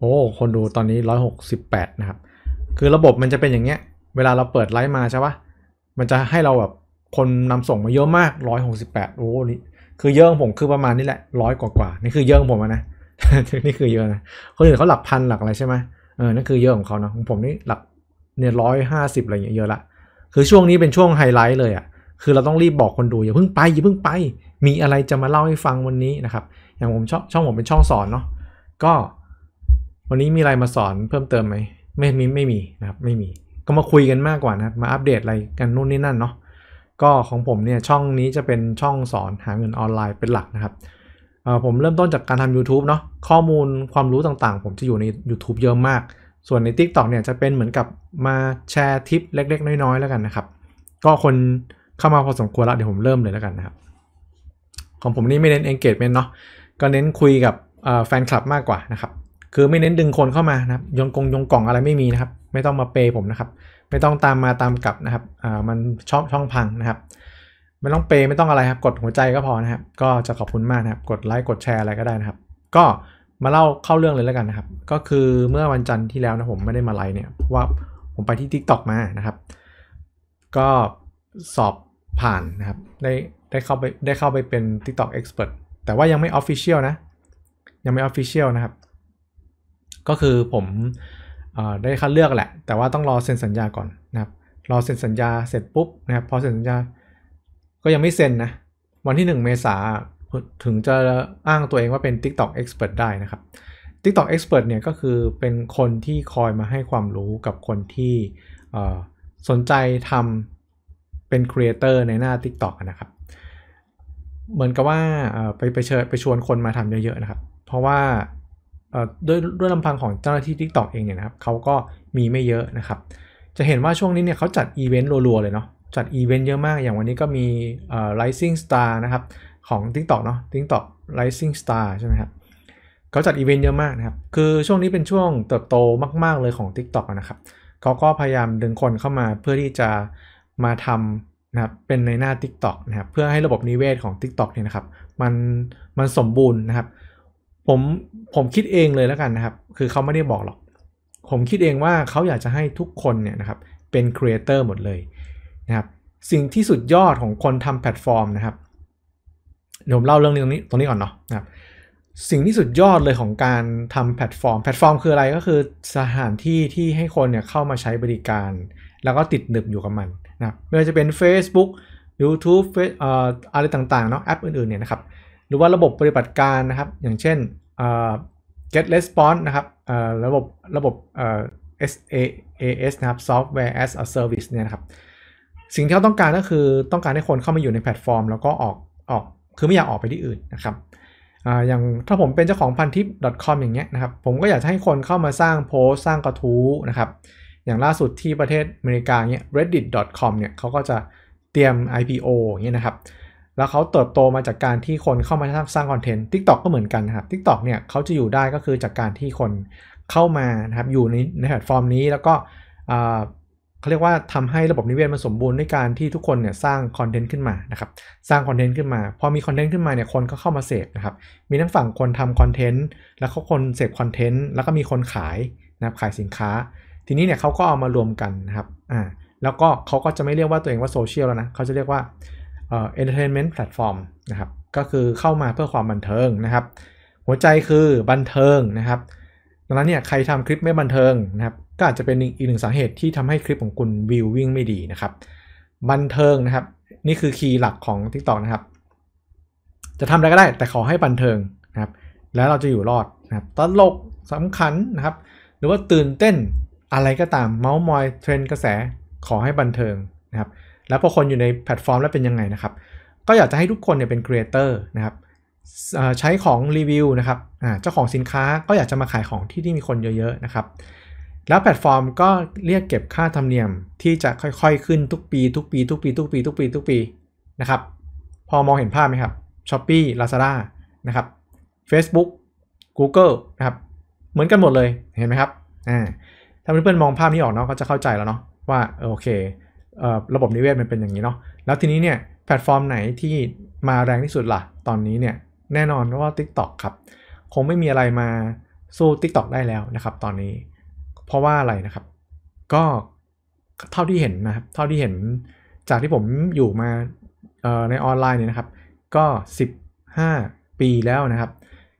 โอ้ คนดูตอนนี้ 168 นะครับ คือระบบมันจะเป็นอย่างเงี้ยเวลาเราเปิดไลฟ์มาใช่ปะมันจะให้เราแบบ คนนำส่งมาเยอะมาก 168โอ้นี่ คือเยอะของผมคือประมาณนี้แหละร้อยกว่ากว่านี่คือเยอะของผมนะ นี่คือเยอะนะ คนอื่นเขาหลักพันหลักอะไรใช่ไหมเออ นั่นคือเยอะของเขานะของผมนี่หลักเนี่ยร้อยห้าสิบอะไรเงี้ยเยอะละ คือช่วงนี้เป็นช่วงไฮไลท์เลยอะ่ะ คือเราต้องรีบบอกคนดูอย่าเพิ่งไปอย่าเพิ่งไป มีอะไรจะมาเล่าให้ฟังวันนี้นะครับ อย่างผมช่องช่องผมเป็นช่องสอนเนาะ ก็วันนี้มีอะไรมาสอนเพิ่มเติมไหมไม่ มีไม่มีนะครับไม่มี ก็มาคุยกันมากกว่านะ มาอัปเดตอะไรกันนู่นนี่นั่นเนาะ ก็ของผมเนี่ยช่องนี้จะเป็นช่องสอนหาเงินออนไลน์เป็นหลักนะครับ ผมเริ่มต้นจากการทำ YouTube เนาะ ข้อมูลความรู้ต่างๆ ผมจะอยู่ใน YouTube เยอะมาก ส่วนใน TikTok เนี่ยจะเป็นเหมือนกับมาแชร์ทิปเล็ก ๆ น้อยๆ แล้วกันนะครับ ก็คนเข้ามาพอสมควรแล้วเดี๋ยวผมเริ่มเลยแล้วกันนะครับ ของผมนี่ไม่เน้น engagement เนาะ ก็เน้นคุยกับแฟนคลับมากกว่านะครับคือไม่เน้นดึงคนเข้ามานะครับยงกงยงกล่องอะไรไม่มีนะครับ ไม่ต้องมาเปย์ผมนะครับ ไม่ต้องตามมาตามกลับนะครับอ่ามันช่องช่องพังนะครับ ไม่ต้องเปย์ไม่ต้องอะไรครับ กดหัวใจก็พอนะครับ ก็จะขอบคุณมากนะครับ กดไลค์กดแชร์อะไรก็ได้นะครับก็มาเล่าเข้าเรื่องเลยแล้วกันนะครับ ก็คือเมื่อวันจันทร์ที่แล้วนะผมไม่ได้มาไลค์เนี่ย ว่าผมไปที่ Tik t o อกมานะครับ ก็สอบผ่านนะครับได้ได้เข้าไปได้เข้าไปเป็น TikTok Expert แต่ว่ายังไม่ออฟฟิเชียลนะ ยังไม่ออฟฟิเชียลนะครับก็คือผมได้คัดเลือกแหละ แต่ว่าต้องรอเซ็นสัญญาก่อนนะครับ รอเซ็นสัญญาเสร็จปุ๊บนะครับพอเซ็นสัญญาก็ยังไม่เซ็นนะ วันที่1เมษาถึงจะอ้างตัวเองว่าเป็น TikTok Expert ได้นะครับ TikTok Expert เนี่ยก็คือเป็นคนที่คอยมาให้ความรู้กับคนที่สนใจทำเป็นครีเอเตอร์ในหน้า TikTok นะครับ เหมือนกับว่าไปไปเชิญไปชวนคนมาทำเยอะๆนะครับ เพราะว่าด้วยด้วยลำพังของเจ้าหน้าที่ TikTok เองเนี่ยนะครับเขาก็มีไม่เยอะนะครับ จะเห็นว่าช่วงนี้เนี่ยเขาจัดอีเวนต์รัวๆเลยเนาะจัดอีเวนต์เยอะมาก อย่างวันนี้ก็มี Rising Star นะครับของ TikTok เนาะ TikTok Rising Star ใช่ไหมครับเขาจัดอีเวนต์เยอะมากนะครับคือช่วงนี้เป็นช่วงเติบโตมากๆเลยของ TikTok นะครับเขาก็พยายาม ดึงคนเข้ามาเพื่อที่จะมาทำนะครับเป็นในหน้า TikTok นะครับเพื่อให้ระบบนิเวศของ TikTok เนี่ยนะครับมันมันสมบูรณ์นะครับผมผมคิดเองเลยแล้วกันนะครับ คือเขาไม่ได้บอกหรอก ผมคิดเองว่าเขาอยากจะให้ทุกคนเนี่ยนะครับเป็นครีเอเตอร์หมดเลยนะครับสิ่งที่สุดยอดของคนทำแพลตฟอร์มนะครับเดี๋ยวผมเล่าเรื่องนี้ตรงนี้ตรงนี้ก่อนเนาะนะครับสิ่งที่สุดยอดเลยของการทำแพลตฟอร์ม แพลตฟอร์มคืออะไรก็คือสถานที่ที่ให้คนเนี่ยเข้ามาใช้บริการ แล้วก็ติดหนึบอยู่กับมันนะครับ ไม่ว่าจะเป็น Facebook YouTube เอ่ออะไรต่างๆเนาะแอปอื่นๆเนี่ยนะครับหรือว่าระบบปฏิบัติการนะครับ อย่างเช่น get response นะครับระบบระบบ SaaS นะครับ software as a service เนี่ยนะครับ สิ่งที่เขาต้องการก็คือต้องการให้คนเข้ามาอยู่ในแพลตฟอร์ม แล้วก็ออกออกคือไม่อยากออกไปที่อื่นนะครับอย่างถ้าผมเป็นเจ้าของพันทิป .com อย่างเงี้ยนะครับ ผมก็อยากจะให้คนเข้ามาสร้างโพสสร้างกระทู้นะครับอย่างล่าสุดที่ประเทศอเมริกาเนี่ย reddit.com เนี่ยเขาก็จะเตรียม IPO อย่างเงี้ยนะครับแล้วเขาเติบโตมาจากการที่คนเข้ามาสร้างคอนเทนต์ทิกต o k ก็เหมือนกันนะครับทิกต o k เนี่ยเขาจะอยู่ได้ก็คือจากการที่คนเข้ามานะครับอยู่ในในแพลตฟอร์มนี้แล้วก็เขาเรียกว่าทำให้ระบบนิเวศมันสมบูรณ์ด้วยการที่ทุกคนเนี่ยสร้างคอนเทนต์ขึ้นมานะครับสร้างคอนเทนต์ขึ้นมาพอมีคอนเทนต์ขึ้นมาเนี่ยคนก็เข้ามาเสพนะครับมีทั้งฝั่งคนทำคอนเทนต์แล้วก็คนเสพคอนเทนต์แล้วก็มีคนขายนะครับขายสินค้า ทีนี้เนี่ยเขาก็เอามารวมกันนะครับอ่าแล้วก็เขาก็จะไม่เรียกว่าตัวเองว่าโซเชียลแล้วนะเขาจะเรียกว่าเอ็นเตอร์เทนเมนต์แพลตฟอร์มนะครับ ก็คือเข้ามาเพื่อความบันเทิงนะครับ หัวใจคือบันเทิงนะครับดังนั้นเนี่ยใครทำคลิปไม่บันเทิงนะครับ ก็อาจจะเป็นอีกหนึ่งสาเหตุที่ทำให้คลิปของคุณวิววิ่งไม่ดีนะครับ บันเทิงนะครับ นี่คือคีย์หลักของ t ิ k t o กนะครับ จะทำอะไรก็ได้แต่ขอให้บันเทิงนะครับ แล้วเราจะอยู่รอดนะครับตลกสำคัญนะครับ หรือว่าตื่นเต้นอะไรก็ตามเมาส์มอยเทรนกระแสขอให้บันเทิงนะครับแล้วพอคนอยู่ในแพลตฟอร์มแล้วเป็นยังไงนะครับ ก็อยากจะให้ทุกคนเนี่ยเป็นครีเอเตอร์นะครับใช้ของรีวิวนะครับเจ้าของสินค้าก็อยากจะมาขายของที่ที่มีคนเยอะ ๆ นะครับ แล้วแพลตฟอร์มก็เรียกเก็บค่าธรรมเนียม ที่จะค่อยๆ ขึ้นทุกปี ทุกปีทุกปี ทุกปีทุกปีทุกปีนะครับ พอมองเห็นภาพไหมครับ s h อ p e e Lazada นะครับ Facebook Google นะครับเหมือนกันหมดเลยเห็นไหมครับอ่าถ้าเพื่อนๆมองภาพนี้ออกเนาะก็จะเข้าใจแล้วเนาะว่าโอเคระบบนิเวศมันเป็นอย่างนี้เนาะ แล้วทีนี้เนี่ยแพลตฟอร์มไหนที่มาแรงที่สุดละ่ะตอนนี้เนี่ยแน่นอนว่า TikTok ครับ คงไม่มีอะไรมาสู้ TikTok ได้แล้วนะครับ ตอนนี้ เพราะว่าอะไรนะครับ ก็เท่าที่เห็นนะครับเท่าที่เห็นจากที่ผมอยู่มาในออนไลน์เนี่ยนะครับ ก็ 15 ปีแล้วนะครับ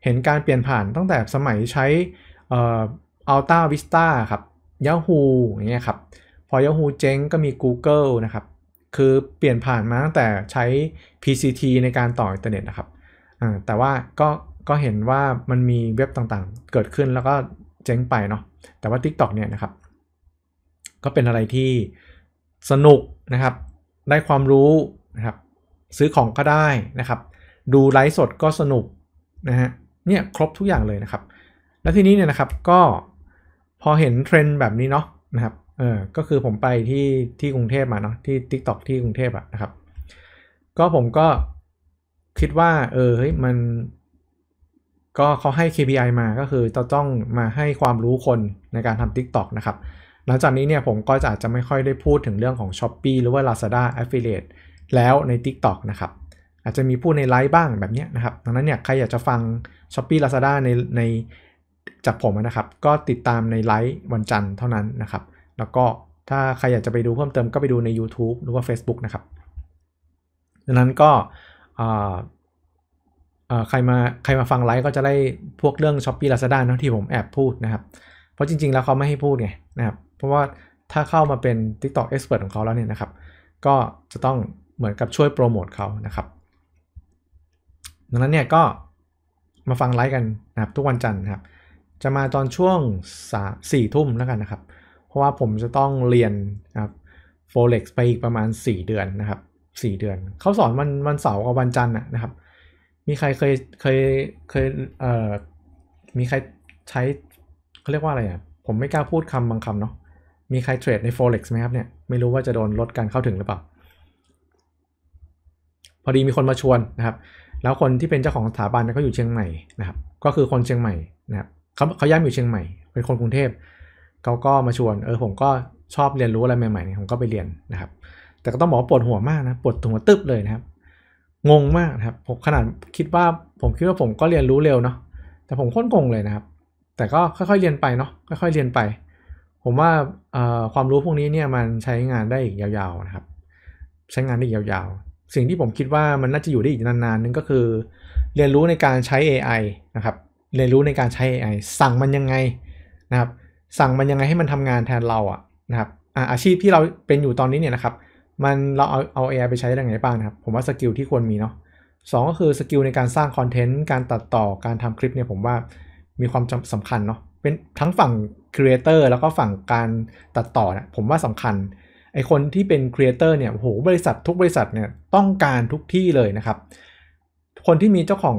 เห็นการเปลี่ยนผ่านตั้งแต่สมัยใช้อัลต้าวิสต้าครับย a ฮูอย่างเงี้ยครับพอ Yahoo เจ๊งก็มี Google นะครับ คือเปลี่ยนผ่านมาตั้งแต่ใช้ PCT ในการต่ออินเทอร์เน็ตนะครับ แต่ว่าก็ ก็เห็นว่ามันมีเว็บต่างๆ เกิดขึ้นแล้วก็เจ๊งไป เนาะ แต่ว่า TikTok เนี่ยนะครับ ก็เป็นอะไรที่สนุกนะครับ ได้ความรู้นะครับ ซื้อของก็ได้นะครับ ดูไลฟ์สดก็สนุกนะฮะ เนี่ยครบทุกอย่างเลยนะครับ แล้วทีนี้เนี่ยนะครับ ก็พอเห็นเทรนด์แบบนี้เนาะนะครับเออก็คือผมไปที่ที่กรุงเทพมาเนาะที่ทิกตอกที่กรุงเทพอะนะครับ ก็ผมก็คิดว่าเออเฮ้ยมันก็เขาให้ KPI มาก็คือจะต้องมาให้ความรู้คนในการทำ TikTok นะครับหลังจากนี้เนี่ยผมก็จะอาจจะไม่ค่อยได้พูดถึงเรื่องของ s h อ p e e หรือว่า Lazada Affiliate แล้วใน TikTok นะครับ อาจจะมีพูดในไลฟ์บ้างแบบนี้นะครับดังนั้นเนี่ยใครอยากจะฟัง s h อ p e e Lazada ในในจากผมนะครับก็ติดตามในไลฟ์วันจันทร์เท่านั้นนะครับแล้วก็ถ้าใครอยากจะไปดูเพิ่มเติมก็ไปดูใน YouTube หรือว่า Facebook นะครับ ดังนั้นก็ใครมาใครมาฟังไลฟ์ก็จะได้พวกเรื่อง s h อ p e e Lazada นะที่ผมแอบพูดนะครับ เพราะจริงๆแล้วเขาไม่ให้พูดไงนะครับ เพราะว่าถ้าเข้ามาเป็น TikTok Expert ของเขาแล้วเนี่ยนะครับ ก็จะต้องเหมือนกับช่วยโปรโมทเขานะครับ ดังนั้นเนี่ยก็มาฟังไลฟ์กันนะครับทุกวันจันทร์นะครับ จะมาตอนช่วงสี่ทุ่มแล้วกันนะครับเพราะว่าผมจะต้องเรียนนะครับโฟเล็กไปอีกประมาณ 4 เดือนนะครับ4เดือน เขาสอนวันวันเสาร์กับวันจันทร์นะครับ มีใครเคยเคยเคยเอ่อมีใครใช้เขาเรียกว่าอะไรอ่ะ ผมไม่กล้าพูดคำบางคำเนาะมีใครเทรดใน Forex ไหมครับเนี่ยไม่รู้ว่าจะโดนลดการเข้าถึงหรือเปล่า พอดีมีคนมาชวนนะครับ แล้วคนที่เป็นเจ้าของสถาบันเขาอยู่เชียงใหม่นะครับ ก็คือคนเชียงใหม่นะครับเขาเขาย้ายอยู่เชียงใหม่ เป็นคนกรุงเทพเขาก็มาชวน เออผมก็ชอบเรียนรู้อะไรใหม่ๆนี่ผมก็ไปเรียนนะครับ แต่ก็ต้องบอกว่าปวดหัวมากนะปวดหัวตึบเลยนะครับ งงมากนะครับ ผมขนาดคิดว่าผมคิดว่าผมก็เรียนรู้เร็วเนาะแต่ผมค้นงงเลยนะครับ แต่ก็ค่อยๆเรียนไปเนาะค่อยๆเรียนไป ผมว่าความรู้พวกนี้เนี่ยมันใช้งานได้อีกยาว ๆนะครับ ใช้งานได้อีกยาว ๆ สิ่งที่ผมคิดว่ามันน่าจะอยู่ได้อีกนานๆนึงก็คือ เรียนรู้ในการใช้ AI นะครับ เรียนรู้ในการใช้ AI สั่งมันยังไงนะครับสั่งมันยังไงให้มันทำงานแทนเราอะนะครับอาชีพที่เราเป็นอยู่ตอนนี้เนี่ยนะครับ มันเราเอาเอา AI ไปใช้ได้ยังไงบ้างนะครับผมว่าสกิลที่ควรมีเนาะสก็คือสกิลในการสร้างคอนเทนต์การตัดต่อการทำคลิปเนี่ย ผมว่ามีความสำคัญเนาะเป็นทั้งฝั่งครีเอเตอร์แล้วก็ฝั่งการตัดต่อเนี่ยผมว่าสำคัญไอคนที่เป็นครีเอเตอร์เนี่ยโหบริษัททุกบริษัทเนี่ยต้องการทุกที่เลยนะครับ คนที่มีเจ้าของ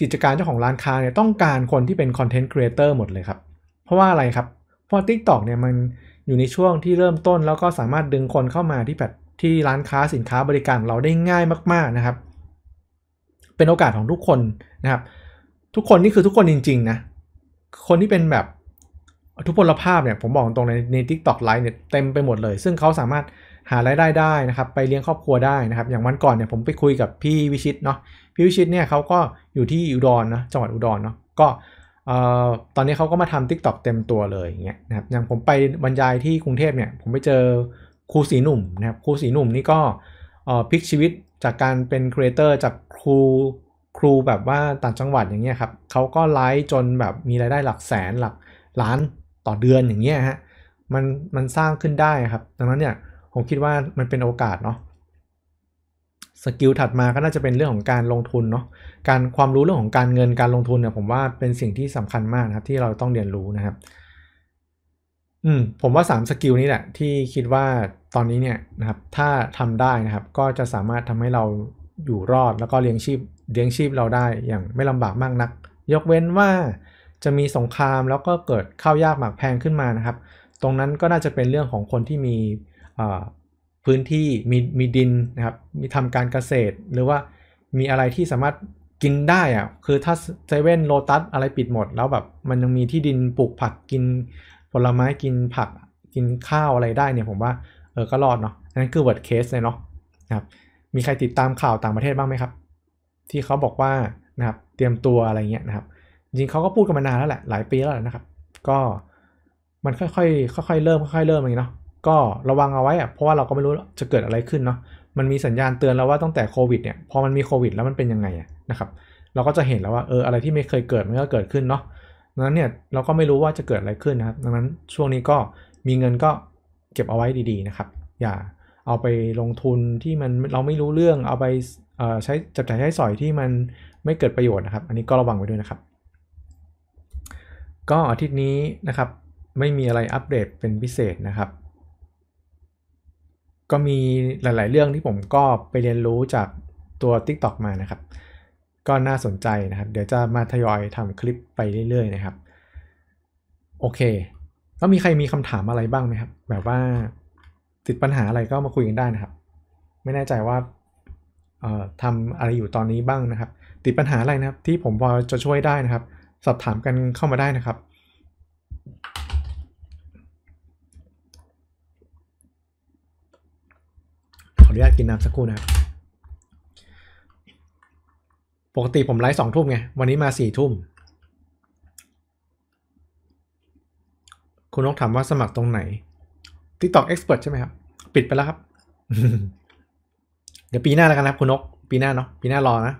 กิจการเจ้าของร้านค้าเนี่ยต้องการคนที่เป็นคอนเทนต์ครีเอเตอร์หมดเลยครับเพราะว่าอะไรครับเพราะ Tik t o อกเนี่ยมันอยู่ในช่วงที่เริ่มต้น แล้วก็สามารถดึงคนเข้ามาที่แบบที่ร้านค้าสินค้าบริการเราได้ง่ายมาก ๆนะครับ เป็นโอกาสของทุกคนนะครับ ทุกคน นี่คือทุกคนจริง ๆ นะ คนที่เป็นแบบทุกพลภาพเนี่ย ผมบอกตรงในในทิกตอกไลฟ์เนี่ยเต็มไปหมดเลย ซึ่งเขาสามารถหารายได้ได้นะครับไปเลี้ยงครอบครัวได้นะครับ อย่างวันก่อนเนี่ยผมไปคุยกับพี่วิชิตเนาะพี่วิชิตเนี่ยเขาก็อยู่ที่อุดรนนะจังหวัดอุดรเนาะก็ตอนนี้เขาก็มาทำ TikTok เต็มตัวเลยอย่างเงี้ยนะครับอย่างผมไปบรรยายที่กรุงเทพเนี่ยผมไปเจอครูสีหนุ่มนะครับครูสีหนุ่มนี่ก็พลิกชีวิตจากการเป็นครีเอเตอร์จากครูครูแบบว่าต่างจังหวัดอย่างเงี้ยครับเขาก็ไลฟ์จนแบบมีรายได้หลักแสนหลักล้านต่อเดือนอย่างเงี้ยฮะมันมันสร้างขึ้นได้ครับดังนั้นเนี่ย ผมคิดว่ามันเป็นโอกาสเนาะสกิลถัดมาก็น่าจะเป็นเรื่องของการลงทุนเนาะการความรู้เรื่องของการเงินการลงทุนเนี่ยผมว่าเป็นสิ่งที่สำคัญมากนะครับที่เราต้องเรียนรู้นะครับอืมผมว่า3สกิลนี้แหละที่คิดว่าตอนนี้เนี่ยนะครับถ้าทำได้นะครับ ก็จะสามารถทำให้เราอยู่รอดแล้วก็เลี้ยงชีพเลี้ยงชีพเราได้อย่างไม่ลำบากมากนัก ยกเว้นว่าจะมีสงครามแล้วก็เกิดข้าวยากหมากแพงขึ้นมานะครับ ตรงนั้นก็น่าจะเป็นเรื่องของคนที่มีพื้นที่มีมีดินนะครับ มีทำการเกษตรหรือว่ามีอะไรที่สามารถกินได้อะคือถ้าเซเว่นโลตัสอะไรปิดหมดแล้วแบบ มันยังมีที่ดินปลูกผักกินผลไม้กินผัก กินข้าวอะไรได้เนี่ยผมว่า เออ ก็รอดเนาะ นั่นคือ w o r ร์ดเคสเลยเนาะนะครับ มีใครติดตามข่าวต่างประเทศบ้างไหมครับ ที่เขาบอกว่านะครับเตรียมตัวอะไรเงี้ยนะครับจริงเขาก็พูดกันมานานแล้วแหละหลายปีแล้วนะครับ ก็มันค่อยๆค่อยๆเริ่ม ค่อยๆเริ่มอย่างเนาะก็ระวังเอาไว้อะเพราะว่าเราก็ไม่รู้จะเกิดอะไรขึ้นเนาะมันมีสัญญาณเตือนแล้วว่าตั้งแต่โควิดเนี่ยพอมันมีโควิด แล้วมันเป็นยังไงอะนะครับ เราก็จะเห็นแล้วว่า เออ อะไรที่ไม่เคยเกิดมันก็เกิดขึ้นเนาะดังนั้นเนี่ย เราก็ไม่รู้ว่าจะเกิดอะไรขึ้นนะครับ ดังนั้นช่วงนี้ก็มีเงินก็เก็บเอาไว้ดีๆนะครับ อย่าเอาไปลงทุนที่มันเราไม่รู้เรื่อง เอาไปใช้จับจ่ายใช้สอยที่มันไม่เกิดประโยชน์นะครับ อันนี้ก็ระวังไว้ด้วยนะครับ ก็อาทิตย์นี้นะครับ ไม่มีอะไรอัปเดตเป็นพิเศษนะครับ ก็มีหลายๆเรื่องที่ผมก็ไปเรียนรู้จากตัว TikTok มานะครับก็น่าสนใจนะครับ เดี๋ยวจะมาทยอยทำคลิปไปเรื่อยๆนะครับ โอเคแล้วมีใครมีคำถามอะไรบ้างไหมครับแบบว่าติดปัญหาอะไรก็มาคุยกันได้นะครับ ไม่แน่ใจว่าทำอะไรอยู่ตอนนี้บ้างนะครับ ติดปัญหาอะไรนะครับ ที่ผมพอจะช่วยได้นะครับ สอบถามกันเข้ามาได้นะครับขออนุญาตกินน้ำสักครู่นะครับปกติผมไลฟ์สองทุ่มไง วันนี้มาสี่ทุ่ม คุณนกถามว่าสมัครตรงไหนตอกเอ็กซ์เพรสใช่ไหมครับ ปิดไปแล้วครับ เดี๋ยว ปีหน้าแล้วกันนะคุณนก ปีหน้าเนาะ ปีหน้ารอนะ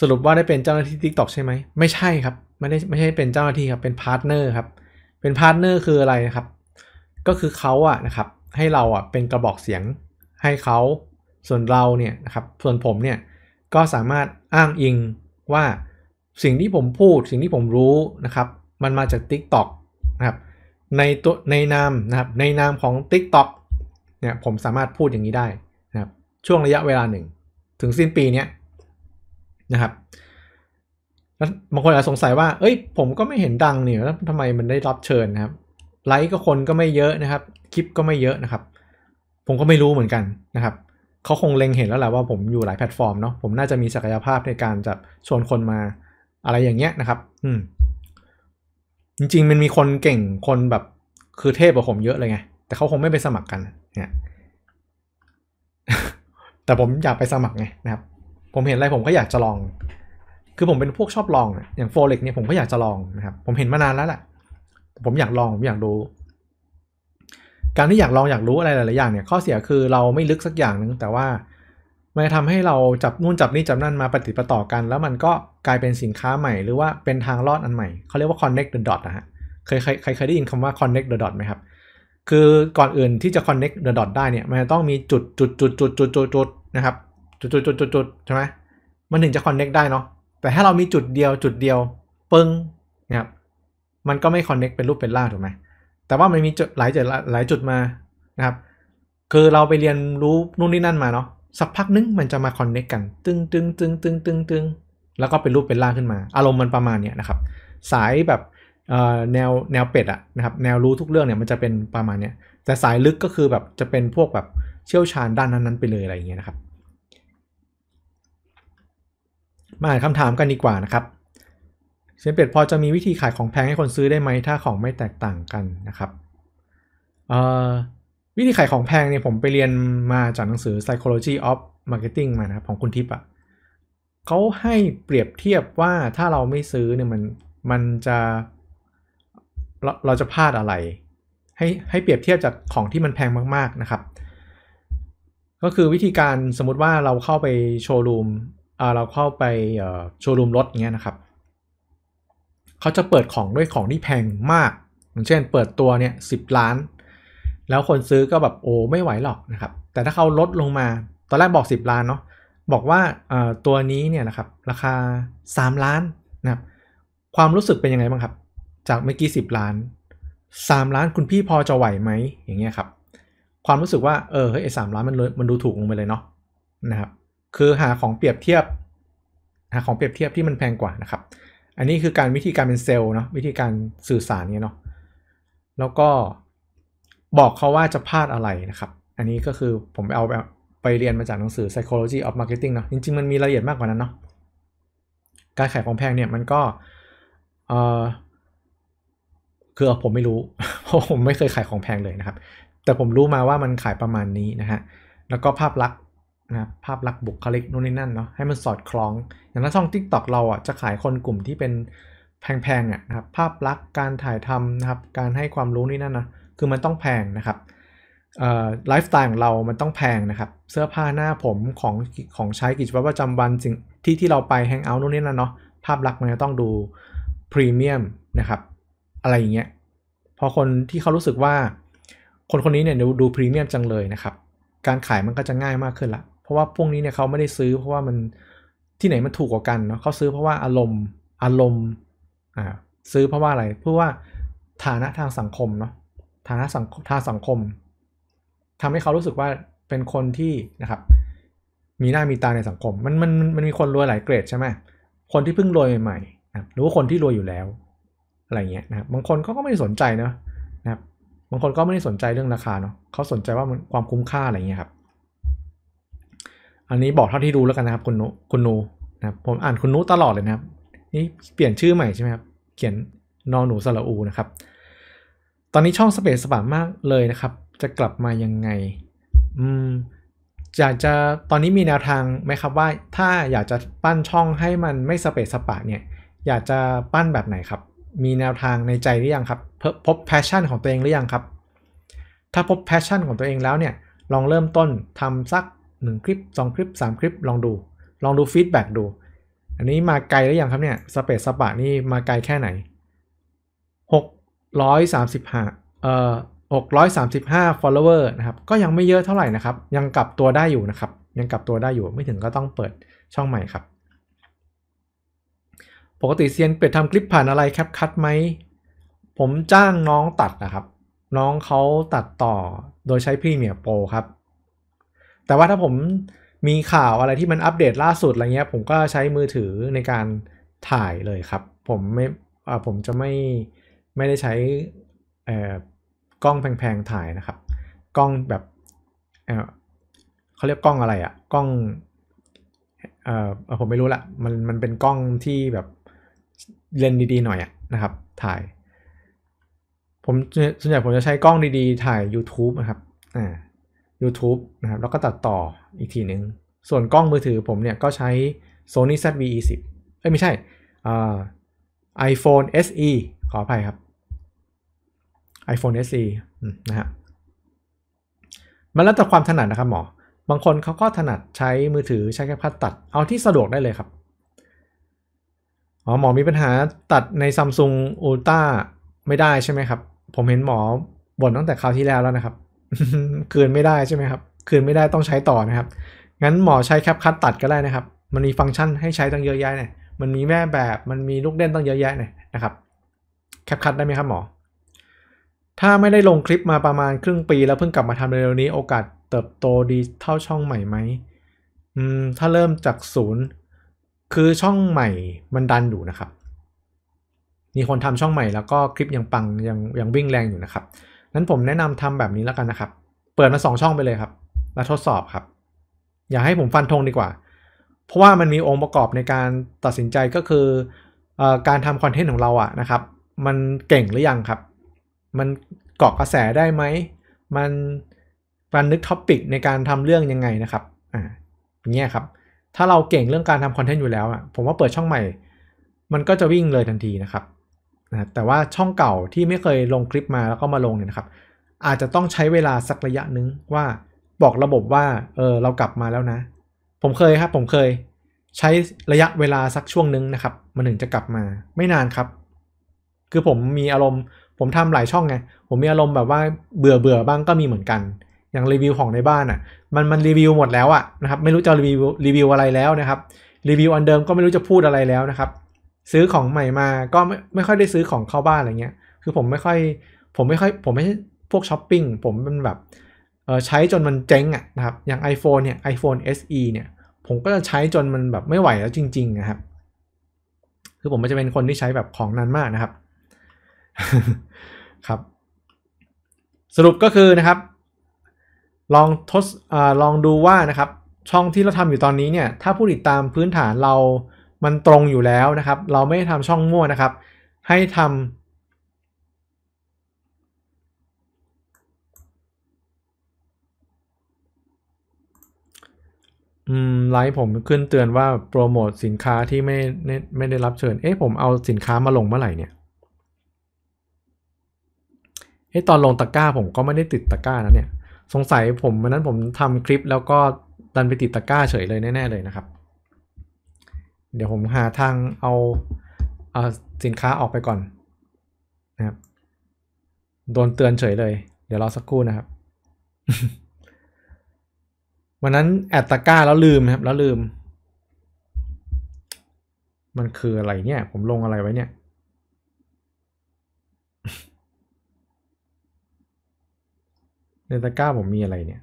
สรุปว่า ได้เป็นเจ้าหน้าที่ทิกตอกใช่ไหม ไม่ใช่ครับ ไม่ได้ไม่ใช่เป็นเจ้าหน้าที่ครับ เป็นพาร์ทเนอร์ครับ เป็นพาร์ทเนอร์คืออะไรนะครับ ก็คือเขาอะนะครับ ให้เราอะเป็นกระบอกเสียงให้เขาส่วนเราเนี่ยนะครับ ส่วนผมเนี่ย ก็สามารถอ้างอิงว่าสิ่งที่ผมพูด สิ่งที่ผมรู้นะครับ มันมาจาก TikTok นะครับ ในตัวในนามนะครับ ในนามของ TikTok เนี่ยผมสามารถพูดอย่างนี้ได้นะครับ ช่วงระยะเวลาหนึ่ง ถึงสิ้นปีเนี้ยนะครับ แล้วบางคนอาจสงสัยว่าเอ้ยผมก็ไม่เห็นดังเนี่ยแล้วทำไมมันได้รับเชิญนะครับไลค์ก็คนก็ไม่เยอะนะครับคลิปก็ไม่เยอะนะครับ ผมก็ไม่รู้เหมือนกันนะครับเขาคงเล็งเห็นแล้วแหละว่าผมอยู่หลายแพลตฟอร์มเนาะผมน่า จะมีศักยภาพในการจะชวนคนมาอะไรอย่างเงี้ยนะครับ อืม จริงๆมันมีคนเก่งคนแบบคือเทพกว่าผมเยอะเลยไง แต่เขาคงไม่ไปสมัครกันเนี่ยแต่ผมอยากไปสมัครไงนะครับ ผมเห็นอะไรผมก็อยากจะลอง คือผมเป็นพวกชอบลอง อย่างโฟเล็กเนี่ยผมก็อยากจะลองนะครับผมเห็นมานานแล้วแหละผมอยากลองผมอยากดูการที่อยากลองอยากรู้อะไรหลายๆอย่างเนี่ยข้อเสียคือเราไม่ลึกสักอย่างนึงแต่ว่ามันทำให้เราจับนู่นจับนี่จับนั่นมาปฏิปต่อกัน แล้วมันก็กลายเป็นสินค้าใหม่หรือว่าเป็นทางลอดอันใหม่เขาเรียกว่า connect the dot นะฮะเคยใครเคยได้ยินคำว่า connect the dot ไหมครับคือก่อนอื่นที่จะ connect the dot ได้เนี่ยมันต้องมีจุดจุดจุดจุดจุดจุดจุดนะครับจุดจุดจุดจุดจุดใช่ไหมมันถึงจะ connect ได้เนาะแต่ถ้าเรามีจุดเดียวจุดเดียวปึ้งนะครับมันก็ไม่ connect เป็นรูปเป็นร่างถูกไหมแต่ว่ามันมีหลายจุดหลายจุดมานะครับ คือเราไปเรียนรู้นู่นนี่นั่นมาเนาะสักพักนึงมันจะมาคอนเน็กกัน ตึงตึงตึงตึงตึงตึงแล้วก็เป็นรูปเป็นล่างขึ้นมา อารมณ์มันประมาณเนี้ยนะครับ สายแบบแนวแนวเป็ดอะนะครับแนวรู้ทุกเรื่องเนี่ยมันจะเป็นประมาณเนี้ย แต่สายลึกก็คือแบบจะเป็นพวกแบบเชี่ยวชาญด้านนั้น ๆ ไปเลยอะไรอย่างเงี้ยนะครับ มาอาคำถามกันดีกว่านะครับเซียนเป็ดพอจะมีวิธีขายของแพงให้คนซื้อได้ไหมถ้าของไม่แตกต่างกันนะครับ วิธีขายของแพงเนี่ยผมไปเรียนมาจากหนังสือ psychology of marketing มานะครับของคุณทิพย์อ่ะเขาให้เปรียบเทียบว่าถ้าเราไม่ซื้อเนี่ย มันมันจะเราเราจะพลาดอะไร ให้ให้เปรียบเทียบจากของที่มันแพงมากๆนะครับ ก็คือวิธีการสมมติว่าเราเข้าไปโชว์รูมเราเข้าไปโชว์รูมรถเงี้ยนะครับเขาจะเปิดของด้วยของที่แพงมากอย่างเช่น เปิดตัวเนี่ยสิล้าน แล้วคนซื้อก็แบบโอ้ไม่ไหวหรอกนะครับ แต่ถ้าเขาลดลงมา ตอนแรกบอก 10 ล้านเนาะ บอกว่าตัวนี้เนี่ยนะครับ ราคา 3 ล้านนะครับ ความรู้สึกเป็นยังไงบ้างครับ จากเมื่อกี้10 ล้าน 3 ล้านคุณพี่พอจะไหวไหมอย่างเงี้ยครับ ความรู้สึกว่าเออเฮ้ยสามล้านมันลมันดูถูกลงไปเลยเนาะนะครับ คือหาของเปรียบเทียบหาของเปรียบเทียบที่มันแพงกว่านะครับอันนี้คือการวิธีการเป็นเซลล์เนาะวิธีการสื่อสารเนี่ยเนาะแล้วก็บอกเขาว่าจะพลาดอะไรนะครับ อันนี้ก็คือผมเอาไปเรียนมาจากหนังสือ psychology of marketing เนาะจริง ๆมันมีรายละเอียดมากกว่านั้นเนาะการขายของแพงเนี่ยมันก็เออคือผมไม่รู้เพราะผมไม่เคยขายของแพงเลยนะครับ แต่ผมรู้มาว่ามันขายประมาณนี้นะฮะ แล้วก็ภาพลักษณนะภาพลักษณ์บุคลิกนู่นนี่นั่นเนาะให้มันสอดคล้อง อย่างนั้นช่อง Tik t o อกเราอ่ะ จะขายคนกลุ่มที่เป็นแพงๆอ่ะนะครับภาพลักษณ์การถ่ายทำนะครับ การให้ความรู้นี่นั่นนะคือมันต้องแพงนะครับไลฟ์สไตล์ของเรามันต้องแพงนะครับ เสื้อผ้าหน้าผมของของใช้กิจวัตรประจำวันสิ่ง ที่ที่เราไปแฮงเอาท์นู่นนี่นั่นเนาะภาพลักษณ์มันจะต้องดูพรีเมียมนะครับอะไรอย่างเงี้ยพอคนที่เขารู้สึกว่า คนคนนี้เนี่ยดูพรีเมียมจังเลยนะครับการขายมันก็จะง่ายมากขึ้นละเพราะว่าพวกนี้เนี่ยเขาไม่ได้ซื้อเพราะว่ามันที่ไหนมันถูกกว่ากันเนาะเขาซื้อเพราะว่าอารมณ์ อารมณ์อ่าซื้อเพราะว่าอะไร เพราะว่าฐานะทางสังคมเนาะฐานะสังทางสังคม ทำให้เขารู้สึกว่าเป็นคนที่นะครับ มีหน้ามีตาในสังคมมันมันมันมีคนรวยหลายเกรดใช่ไหมคนที่เพิ่งรวยใหม่ๆหรือว่าคนที่รวยอยู่แล้วอะไรเงี้ยนะครับบางคนก็ไม่ได้สนใจเนาะนะครับบางคนก็ไม่ได้สนใจเรื่องราคาเนาะเขาสนใจว่ามันความคุ้มค่าอะไรเงี้ยครับอันนี้บอกเท่าที่รู้แล้วกันนะครับ คุณนุคุณนูนะครับผมอ่านคุณนุตลอดเลยนะครับนี่เปลี่ยนชื่อใหม่ใช่ไหมครับเขียนนอหนูสระอูนะครับ ตอนนี้ช่องสเปซสปามากเลยนะครับ จะกลับมายังไงอืมอยากจะตอนนี้มีแนวทางไหมครับว่า ถ้าอยากจะปั้นช่องให้มันไม่สเปซสปะเนี่ย อยากจะปั้นแบบไหนครับ มีแนวทางในใจหรือยังครับ พบแพชชั่นของตัวเองหรือยังครับถ้าพบแพชชั่นของตัวเองแล้วเนี่ยลองเริ่มต้นทำสักหนึ่งคลิป 2 คลิป 3 คลิปลองดู ลองดูฟีดแบ็กดู อันนี้มาไกลหรือยังครับเนี่ยสเปซสปะนี่มาไกลแค่ไหน635เอ่อ635 follower นะครับ ก็ยังไม่เยอะเท่าไหร่นะครับยังกลับตัวได้อยู่นะครับ ยังกลับตัวได้อยู่ไม่ถึงก็ต้องเปิดช่องใหม่ครับ ปกติเซียนเป็ดทำคลิปผ่านอะไรแคปคัดไหมผมจ้างน้องตัดนะครับ น้องเขาตัดต่อโดยใช้พรีเมียร์โปรครับแต่ว่าถ้าผมมีข่าวอะไรที่มันอัปเดตล่าสุดอะไรเงี้ย ผมก็ใช้มือถือในการถ่ายเลยครับ ผมไม่ผมจะไม่ไม่ได้ใช้กล้องแพงๆถ่ายนะครับกล้องแบบเเขาเรียกกล้องอะไรอะกล้องเออผมไม่รู้ละมันมันเป็นกล้องที่แบบเลนดีๆหน่อยอะนะครับ ถ่าย ผมส่วนใหญ่ผมจะใช้กล้องดีๆ ถ่าย YouTube นะครับอ่า YouTube นะครับแล้วก็ตัดต่ออีกทีหนึ่งส่วนกล้องมือถือผมเนี่ยก็ใช้ Sony ZV-E10 เอ้ยไม่ใช่อไอโฟน SE ขออภัยครับ iPhone SE นะฮะมันแล้วแต่ความถนัดนะครับหมอ บางคนเขาก็ถนัดใช้มือถือใช้แค่พัดตัดเอาที่สะดวกได้เลยครับอ๋อหมอมีปัญหาตัดใน Samsung Ultra ไม่ได้ใช่ไหมครับ ผมเห็นหมอบ่นตั้งแต่คราวที่แล้วแล้วนะครับคืนไม่ได้ใช่ไหมครับ คืนไม่ได้ต้องใช้ต่อนะครับ งั้นหมอใช้แคปคัตตัดก็ได้นะครับ มันมีฟังก์ชันให้ใช้ตั้งเยอะแยะเนี่ย มันมีแม่แบบมันมีลูกเล่นตั้งเยอะแยะเนี่ยนะครับ แคปคัตได้ไหมครับหมอ ถ้าไม่ได้ลงคลิปมาประมาณครึ่งปี แล้วเพิ่งกลับมาทำเร็วนี้โอกาส เติบโตดีเท่าช่องใหม่ไหมอืม ถ้าเริ่มจากศูนย์คือช่องใหม่มันดันอยู่นะครับ มีคนทำช่องใหม่ แล้วก็คลิปยังปังยังยังวิ่งแรงอยู่นะครับนั้นผมแนะนำทำแบบนี้แล้วกันนะครับ เปิดมา2 ช่องไปเลยครับ แล้วทดสอบครับ อย่าให้ผมฟันธงดีกว่า เพราะว่ามันมีองค์ประกอบในการตัดสินใจก็คืออการทำคอนเทนต์ของเราอะนะครับ มันเก่งหรือยังครับ มันเกาะกระแสได้ไหม มันมันนึกท็อปิกในการทำเรื่องยังไงนะครับ อ่า่เงี้ยครับ ถ้าเราเก่งเรื่องการทำคอนเทนต์อยู่แล้วอะผมว่าเปิดช่องใหม่ มันก็จะวิ่งเลยทันทีนะครับนะแต่ว่าช่องเก่าที่ไม่เคยลงคลิปมาแล้วก็มาลงเนี่ยนะครับอาจจะต้องใช้เวลาสักระยะนึงว่าบอกระบบว่าเออเรากลับมาแล้วนะ ผมเคยครับ ผมเคยใช้ระยะเวลาสักช่วง นึง นะครับ มันถึงจะกลับมาไม่นานครับ คือผมมีอารมณ์ ผม ทำ หลายช่องไงผมมีอารมณ์แบบว่าเบื่อเบื่อบ้างก็มีเหมือนกัน อย่างรีวิวของในบ้านอะ่ะมันมันรีวิวหมดแล้วอะ่ะนะครับไม่รู้จะรีวิวรีวิวอะไรแล้วนะครับ รีวิวอันเดิมก็ไม่รู้จะพูดอะไรแล้วนะครับซื้อของใหม่มา ก็ไม่ไม่ค่อยได้ซื้อของเข้าบ้านอะไรเงี้ย คือผมไม่ค่อยผมไม่ค่อย ผมไม่ใช่พวกช้อปปิ้ง ผมมันแบบเออใช้จนมันเจ๊งอะนะครับ อย่าง iPhone เนี่ย iPhone SE เนี่ยผมก็จะใช้จนมันแบบไม่ไหวแล้วจริง ๆนะครับ คือผมมจะเป็นคนที่ใช้แบบของนานมากนะครับ ครับ สรุปก็คือนะครับ ลองทดอลองดูว่านะครับช่องที่เราทำอยู่ตอนนี้เนี่ยถ้าผู้ติดตามพื้นฐานเรามันตรงอยู่แล้วนะครับ เราไม่ทำช่องมั่วนะครับ ให้ทำอืมไลฟ์ผมขึ้นเตือนว่าโปรโมทสินค้าที่ไม่ไม่ได้รับเชิญ เอ๊ะผมเอาสินค้ามาลงเมื่อไหร่เนี่ยเอ๊ะตอนลงตะกร้าผมก็ไม่ได้ติดตะกร้านะเนี่ย สงสัยผมวันนั้นผมทำคลิปแล้วก็ดันไปติดตะกร้าเฉยเลยแน่ๆเลยนะครับเดี๋ยวผมหาทางเอาเอาสินค้าออกไปก่อนนะครับโดนเตือนเฉยเลย เดี๋ยวรอสักครู่นะครับ วันนั้นแอดตะก้าแล้วลืมครับแล้วลืม มันคืออะไรเนี่ยผมลงอะไรไว้เนี่ย ในตะก้าผมมีอะไรเนี่ย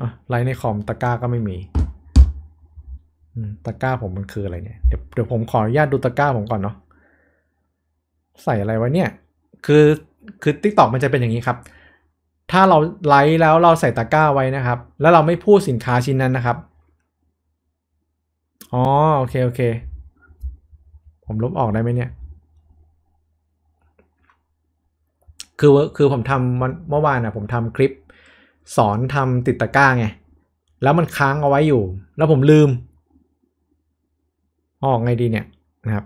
อะไลน์ในคอมตะกร้าก็ไม่มีตะกร้าผมมันคืออะไรเนี่ย เดี๋ยวเดี๋ยวผมขออนุญาตดูตะกร้าผมก่อนเนาะ ใส่อะไรไว้เนี่ย คือ คือติกตอกมันจะเป็นอย่างนี้ครับ ถ้าเราไลค์แล้วเราใส่ตะกร้าไว้นะครับ แล้วเราไม่พูดสินค้าชิ้นนั้นนะครับ อ๋อ โอเค โอเค ผมลบออกได้ไหมเนี่ย คือ คือผมทำเมื่อวานอนะ่ะ ผมทำคลิปสอนทำติดตะกร้าไง แล้วมันค้างเอาไว้อยู่ แล้วผมลืมออกไงดีเนี่ยนะครับ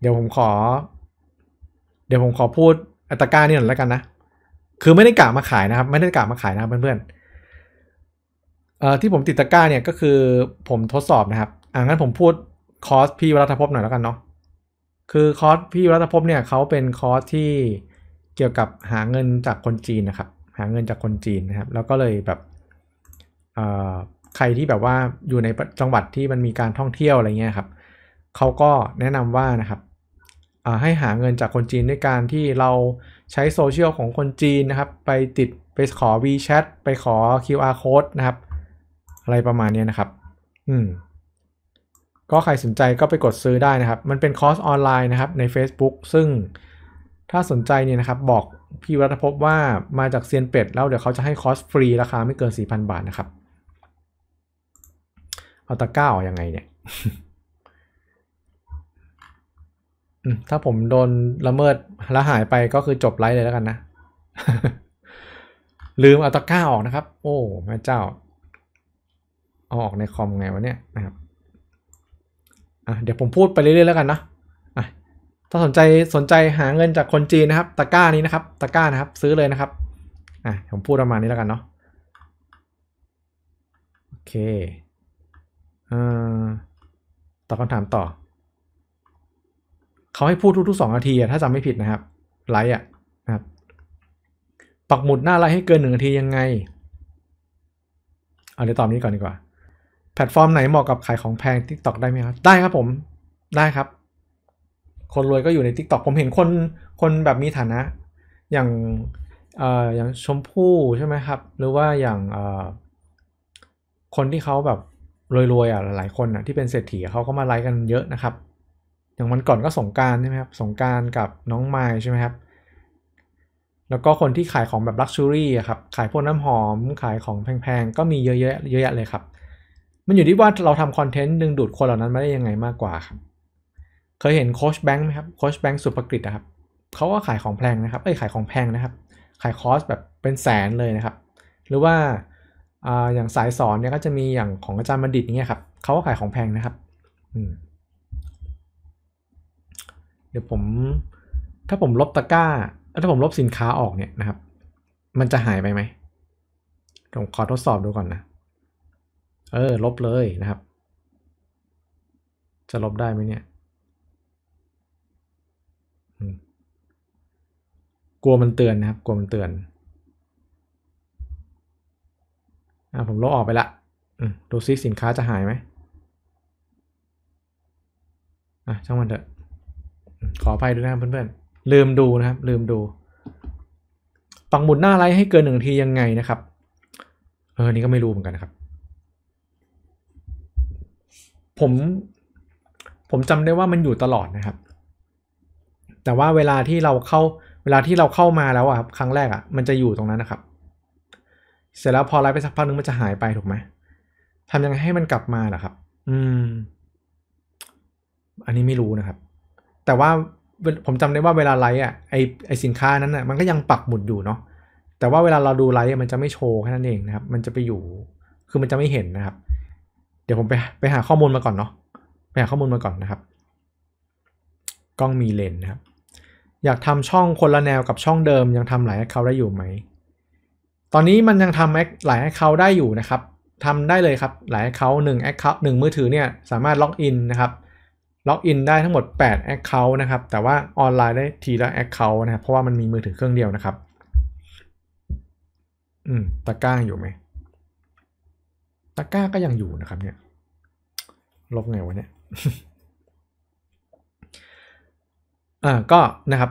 เดี๋ยวผมขอ เดี๋ยวผมขอพูดอัตกร้านี่หน่อยแล้วกันนะ คือไม่ได้กะมาขายนะครับ ไม่ได้กะมาขายนะเพื่อนๆเอ่อที่ผมติดตะกร้าเนี่ยก็คือผมทดสอบนะครับอ่างั้นผมพูดคอร์สพี่รัฐภพหน่อยแล้วกันเนาะ คือคอร์สพี่รัฐภพเนี่ยเขาเป็นคอร์สที่เกี่ยวกับหาเงินจากคนจีนนะครับ หาเงินจากคนจีนนะครับ แล้วก็เลยแบบใครที่แบบว่าอยู่ในจังหวัดที่มันมีการท่องเที่ยวอะไรเงี้ยครับเขาก็แนะนำว่านะครับให้หาเงินจากคนจีน ด้วยการที่เราใช้โซเชียลของคนจีนนะครับ ไปติดไปขอ WeChat ไปขอ QR code นะครับ อะไรประมาณนี้นะครับอืมก็ใครสนใจก็ไปกดซื้อได้นะครับ มันเป็นคอร์สออนไลน์นะครับใน Facebook ซึ่งถ้าสนใจเนี่ยนะครับบอกพี่รัตภพว่ามาจากเซียนเป็ดแล้วเดี๋ยวเขาจะให้คอสฟรีราคาไม่เกิน 4,000 บาทนะครับ เอาตะก้าออกยังไงเนี่ย ถ้าผมโดนละเมิดและหายไปก็คือจบไลฟ์เลยแล้วกันนะ ลืมเอาตะก้าออกนะครับ โอ้แม่เจ้าเอาออกในคอมไงวะเนี่ยนะครับเดี๋ยวผมพูดไปเรื่อยๆแล้วกันนะถ้าสนใจ สนใจหาเงินจากคนจีนนะครับ ตะก้านี้นะครับตะก้านะครับ ซื้อเลยนะครับอ่ะผมพูดประมาณนี้แล้วกันเนาะโอเคอ่าตอบคำถามต่อ เขาให้พูดทุกๆสองนาทีถ้าจำไม่ผิดนะครับไลค์อ่ะนะครับปักหมุดหน้าไลค์ให้เกินหนึ่งนาทียังไงเอาเดี๋ยวตอบนี้ก่อนดีกว่า แพลตฟอร์มไหนเหมาะกับขายของแพงทิกตอกได้ไหมครับได้ครับผมได้ครับคนรวยก็อยู่ใน t ิ k t o k ผมเห็นคนคนแบบมีฐานะ อย่างเอ่ออย่างชมพู่ใช่ไหมครับหรือว่าอย่างเอ่อคนที่เขาแบบรวยๆอ่ะหลายๆคนอ่ะที่เป็นเศรษฐีเขาก็มาไลค์กันเยอะนะครับ อย่างมันก่อนก็สงการใช่ไหมครับสงการกับน้องไม้ใช่ไหมครับแล้วก็คนที่ขายของแบบลักชัวรี่ครับขายพวกน้ำหอมขายของแพงๆก็มีเยอะแยะเยอะแยะเลยครับมันอยู่ที่ว่าเราทำคอนเทนต์ดึงดูดคนเหล่านั้นมาได้ยังไงมากกว่าครับเคยเห็นโคชแบงค์ไหมครับ โคชแบงค์สุภกฤษนะครับเขาก็ขายของแพงนะครับ เอ้ยขายของแพงนะครับ ขายคอร์สแบบเป็นแสนเลยนะครับ หรือว่าอย่างสายสอนเนี่ยก็จะมีอย่างของอาจารย์บัณฑิตเนี่ยครับเขาก็ขายของแพงนะครับ เดี๋ยวผมถ้าผมลบตะกร้าถ้าผมลบสินค้าออกเนี่ยนะครับ มันจะหายไปไหมผมขอทดสอบดูก่อนนะ เออลบเลยนะครับ จะลบได้ไหมเนี่ยกลัวมันเตือนนะครับกลัวมันเตือนอ่าผมลบออกไปละดูซิสินค้าจะหายไหมอ่ะช่างมันเถอะขออภัยด้วยนะเพื่อนๆลืมดูนะครับ ลืมดู ปังหมุดหน้าไลท์ให้เกินหนึ่งทียังไงนะครับ เออนี่ก็ไม่รู้เหมือนกันนะครับ ผมผมจำได้ว่ามันอยู่ตลอดนะครับ แต่ว่าเวลาที่เราเข้าเวลาที่เราเข้ามาแล้วอ่ะครับครั้งแรกอ่ะมันจะอยู่ตรงนั้นนะครับ เสร็จแล้วพอไลฟ์ไปสักพักนึงมันจะหายไปถูกไหมทำยังไงให้มันกลับมาล่ะครับ อืมอันนี้ไม่รู้นะครับ แต่ว่าผมจำได้ว่าเวลาไลฟ์อ่ะไอไอสินค้านั้นอ่ะมันก็ยังปักหมุดอยู่เนาะแต่ว่าเวลาเราดูไลฟ์มันจะไม่โชว์แค่นั้นเองนะครับมันจะไปอยู่คือมันจะไม่เห็นนะครับ เดี๋ยวผมไปไปหาข้อมูลมาก่อนเนาะไปหาข้อมูลมาก่อนนะครับ กล้องมีเลนนะครับอยากทำช่องคนละแนวกับช่องเดิมยังทำหลายอคเคาท์ได้อยู่ไหมตอนนี้มันยังทำหลายอคเคาท์ได้อยู่นะครับทำได้เลยครับหลายแอคคเาหึ่งแอคเคาท์หนึ่งมือถือเนี่ยสามารถล็อกอินนะครับล็อกอินได้ทั้งหมด8 account นะครับ แต่ว่าออนไลน์ได้ทีละ account นะครับเพราะว่ามันมีมือถือเครื่องเดียวนะครับอืมตะก้าอยู่ไหมตะก้าก็ยังอยู่นะครับเนี่ยลบไงวะเนี่ยอ่าก็นะครับ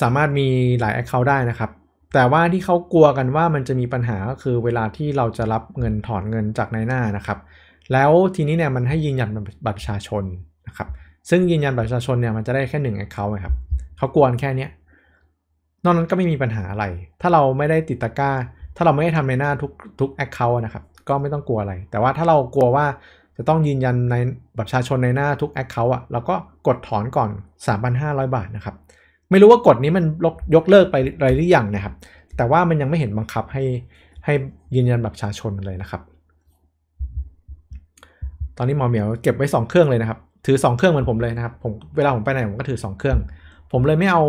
สามารถมีหลาย Account ได้นะครับแต่ว่าที่เขากลัวกันว่ามันจะมีปัญหาก็คือเวลาที่เราจะรับเงินถอนเงินจากในหน้านะครับแล้วทีนี้เนี่ยมันให้ยืนยันบัตรประชาชนนะครับซึ่งยืนยันบัตรประชาชนเนี่ยมันจะได้แค่หนึ่งแอคเคาท์นะครับเขากวนแค่เนี้นอกนั้นก็ไม่มีปัญหาอะไร ถ้าเราไม่ได้ติดตะกร้าถ้าเราไม่ได้ทำในหน้าทุกทุกแอคเคาท์นะครับก็ไม่ต้องกลัวอะไร แต่ว่าถ้าเรากลัวว่าจะต้องยืนยันในบัตรประชาชนในหน้าทุก Account อ่ะแล้วก็กดถอนก่อน 3,500 บาทนะครับไม่รู้ว่ากฎนี้มันยกเลิกไปอะไรหรือยังนะครับแต่ว่ามันยังไม่เห็นบังคับให้ให้ยืนยันบัตรประชาชนเลยนะครับ ตอนนี้หมอเหมียวเก็บไว้2เครื่องเลยนะครับ ถือ 2 เครื่องเหมือนผมเลยนะครับผมเวลาผมไปไหนผมก็ถือ 2 เครื่อง ผมเลยไม่เอา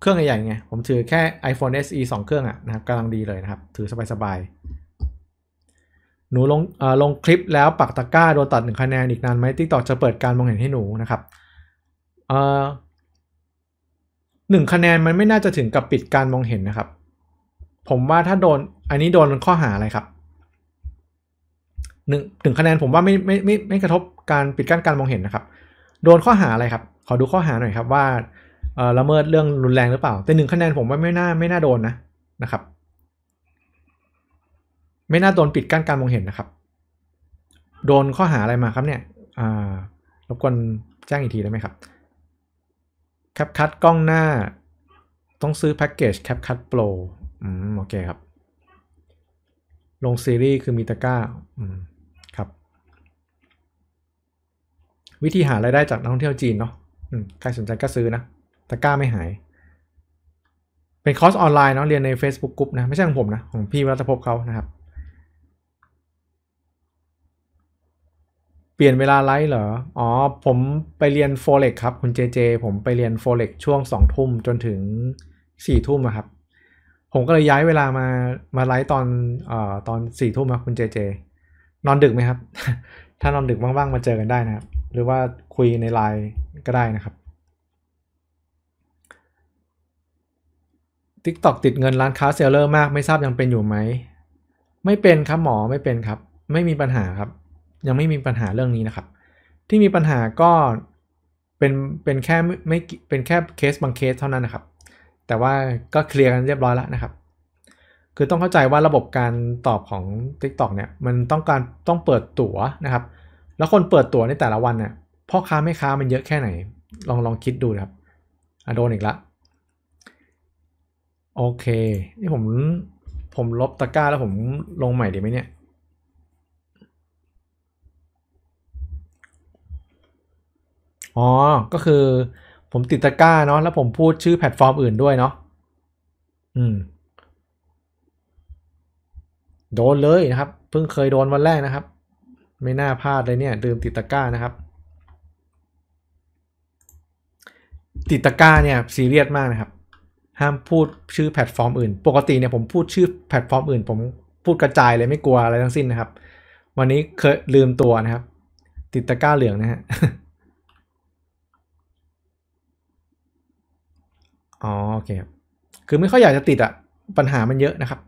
เครื่องใหญ่ๆไงผมถือแค่ iPhone SE 2 เครื่องอ่ะนะครับกำลังดีเลยนะครับถือสบายๆหนูลงลงคลิปแล้วปักตะกร้าโดนตัดหนึ่งคะแนนอีกนานไหมติ๊กตอกจะเปิดการมองเห็นให้หนูนะครับหนึ่งคะแนนมันไม่น่าจะถึงกับปิดการมองเห็นนะครับ ผมว่าถ้าโดน อันนี้โดนข้อหาอะไรครับหนึ่งถึงคะแนนผมว่าไม่ไม่ไม่ไม่กระทบการปิดกั้นการมองเห็นนะครับ โดนข้อหาอะไรครับ ขอดูข้อหาหน่อยครับ ว่าละเมิดเรื่องรุนแรงหรือเปล่า แต่หนึ่งคะแนนผมว่าไม่น่าไม่น่าโดนนะนะครับไม่น่าโดนปิดกั้นการมองเห็นนะครับ โดนข้อหาอะไรมาครับเนี่ย รบกวนแจ้งอีกทีได้ไหมครับ แคปคัตกล้องหน้า ต้องซื้อแพ็กเกจแคปคัตโปรอืมโอเคครับ ลงซีรีส์คือมีตะก้าอืมครับ วิธีหาไรายได้จากนักท่องเที่ยวจีนเนาะใครสนใจก็ซื้อนะ ตะก้าไม่หาย เป็นคอร์สออนไลน์เนาะ เรียนใน Facebook กลุ่มนะ ไม่ใช่ของผมนะ ของพี่รัตภพเขานะครับเปลี่ยนเวลาไลฟ์เหรอ อ๋อ ผมไปเรียน Forex ครับคุณเจเจ ผมไปเรียน Forex ช่วงสองทุ่มจนถึงสี่ทุ่มครับ ผมก็เลยย้ายเวลามามาไลฟ์ตอนเอ่อตอนสี่ทุ่มครับคุณเจเจ นอนดึกไหมครับ ถ้านอนดึกว่างๆ มาเจอกันได้นะครับ หรือว่าคุยในไลน์ก็ได้นะครับ TikTok ติดเงินร้านค้าเซลเลอร์มากไม่ทราบยังเป็นอยู่ไหม ไม่เป็นครับหมอไม่เป็นครับ ไม่มีปัญหาครับยังไม่มีปัญหาเรื่องนี้นะครับ ที่มีปัญหาก็เป็นเป็นแค่ไม่เป็นแค่เคส บางเคสเท่านั้นนะครับ แต่ว่าก็เคลียร์กันเรียบร้อยแล้วนะครับ คือต้องเข้าใจว่าระบบการตอบของ TikTok เนี่ย มันต้องการต้องเปิดตั๋วนะครับ แล้วคนเปิดตั๋วในแต่ละวันเนี่ยพ่อค้าแม่ค้ามันเยอะแค่ไหน ลองลองคิดดูนะครับอ่ะโดนอีกละ โอเคนี่ผมผมลบตะกร้า แล้วผมลงใหม่ดีไหมเนี่ยอ๋อ ก็คือผมติดตะกร้าเนาะ แล้วผมพูดชื่อแพลตฟอร์มอื่นด้วยเนาะ อืม โดนเลยนะครับ เพิ่งเคยโดนวันแรกนะครับ ไม่น่าพลาดเลยเนี่ยดื่มติดตะกร้านะครับ ติดตะกร้าเนี่ยซีเรียสมากนะครับ ห้ามพูดชื่อแพลตฟอร์ม อื่น ปกติเนี่ยผมพูดชื่อแพลตฟอร์มอื่น ผมพูดกระจายเลยไม่กลัวอะไรทั้งสิ้นนะครับ วันนี้เคยลืมตัวนะครับ ติดตะกร้าเหลืองนะฮะอ๋อโอเคครับคือไม่ค่อยอยากจะติดอะปัญหามันเยอะนะครับ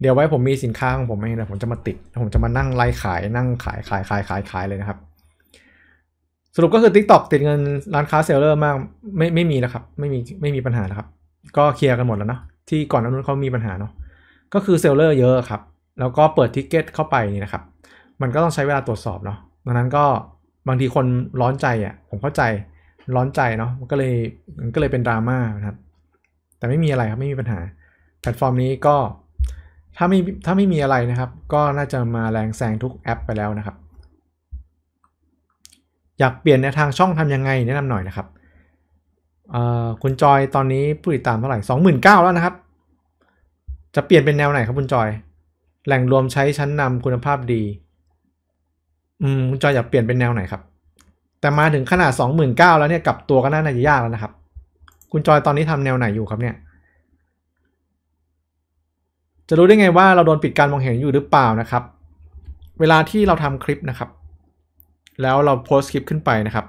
เดี๋ยวไว้ผมมีสินค้าของผมเองนะผมจะมาติดผมจะมานั่งไล่ขาย นั่งขายขายขายขายขายเลยนะครับ สรุปก็คือ TikTok ติดเงินร้านค้าเซลเลอร์มากไม่ไม่มีนะครับ ไม่มีไม่มีปัญหานะครับก็เคลียร์กันหมดแล้วเนาะที่ก่อนนั้นเขามีปัญหาเนาะก็คือเซลเลอร์เยอะครับ แล้วก็เปิดทิกเก็ตเข้าไปนี่นะครับ มันก็ต้องใช้เวลาตรวจสอบเนาะดังนั้นก็บางทีคนร้อนใจอ่ะผมเข้าใจร้อนใจเนาะมันก็เลยมันก็เลยเป็นดราม่านะครับ แต่ไม่มีอะไรครับไม่มีปัญหาแพลตฟอร์มนี้ก็ถ้าไม่ถ้าไม่มีอะไรนะครับก็น่าจะมาแรงแซงทุกแอปไปแล้วนะครับ อยากเปลี่ยนในทางช่องทำยังไงแนะนำหน่อยนะครับคุณจอยตอนนี้ผู้ติดตามเท่าไหร่สองหมื่นเก้าแล้วนะครับ จะเปลี่ยนเป็นแนวไหนครับ คุณจอย แหล่งรวมใช้ชั้นนำคุณภาพดี อืมคุณจอยอยากเปลี่ยนเป็นแนวไหนครับแต่มาถึงขนาด 2 9 0้าแล้วเนี่ยกลับตัวก็น่าจะยากแล้วนะครับ คุณจอยตอนนี้ทำแนวไหนอยู่ครับเนี่ยจะรู้ได้ไงว่าเราโดนปิดการมองเห็นอยู่หรือเปล่านะครับ เวลาที่เราทำคลิปนะครับแล้วเราโพสคลิปขึ้นไปนะครับ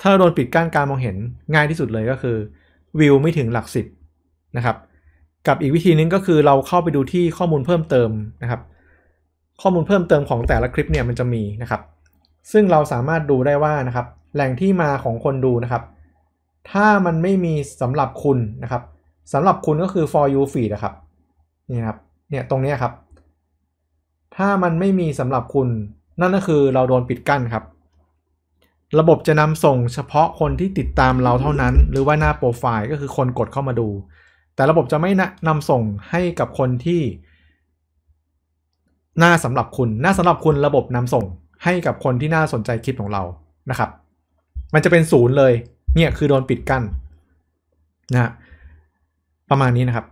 ถ้าโดนปิดกั้นการมองเห็นง่ายที่สุดเลยก็คือวิวไม่ถึงหลักสิบนะครับกับอีกวิธีนึงก็คือเราเข้าไปดูที่ข้อมูลเพิ่มเติมนะครับ ข้อมูลเพิ่มเติมของแต่ละคลิปเนี่ยมันจะมีนะครับซึ่งเราสามารถดูได้ว่านะครับ แหล่งที่มาของคนดูนะครับ ถ้ามันไม่มีสำหรับคุณนะครับสำหรับคุณก็คือ for you feed นะครับนี่ครับเนี่ยตรงนี้ครับ ถ้ามันไม่มีสำหรับคุณนั่นก็คือเราโดนปิดกั้นครับ ระบบจะนำส่งเฉพาะคนที่ติดตามเราเท่านั้น หรือว่าหน้าโปรไฟล์ก็คือคนกดเข้ามาดู แต่ระบบจะไม่นำส่งให้กับคนที่ หน้าสำหรับคุณ หน้าสำหรับคุณระบบนำส่งให้กับคนที่น่าสนใจคลิปของเรานะครับ มันจะเป็นศูนย์เลยเนี่ยคือโดนปิดกั้นนะประมาณนี้นะครับ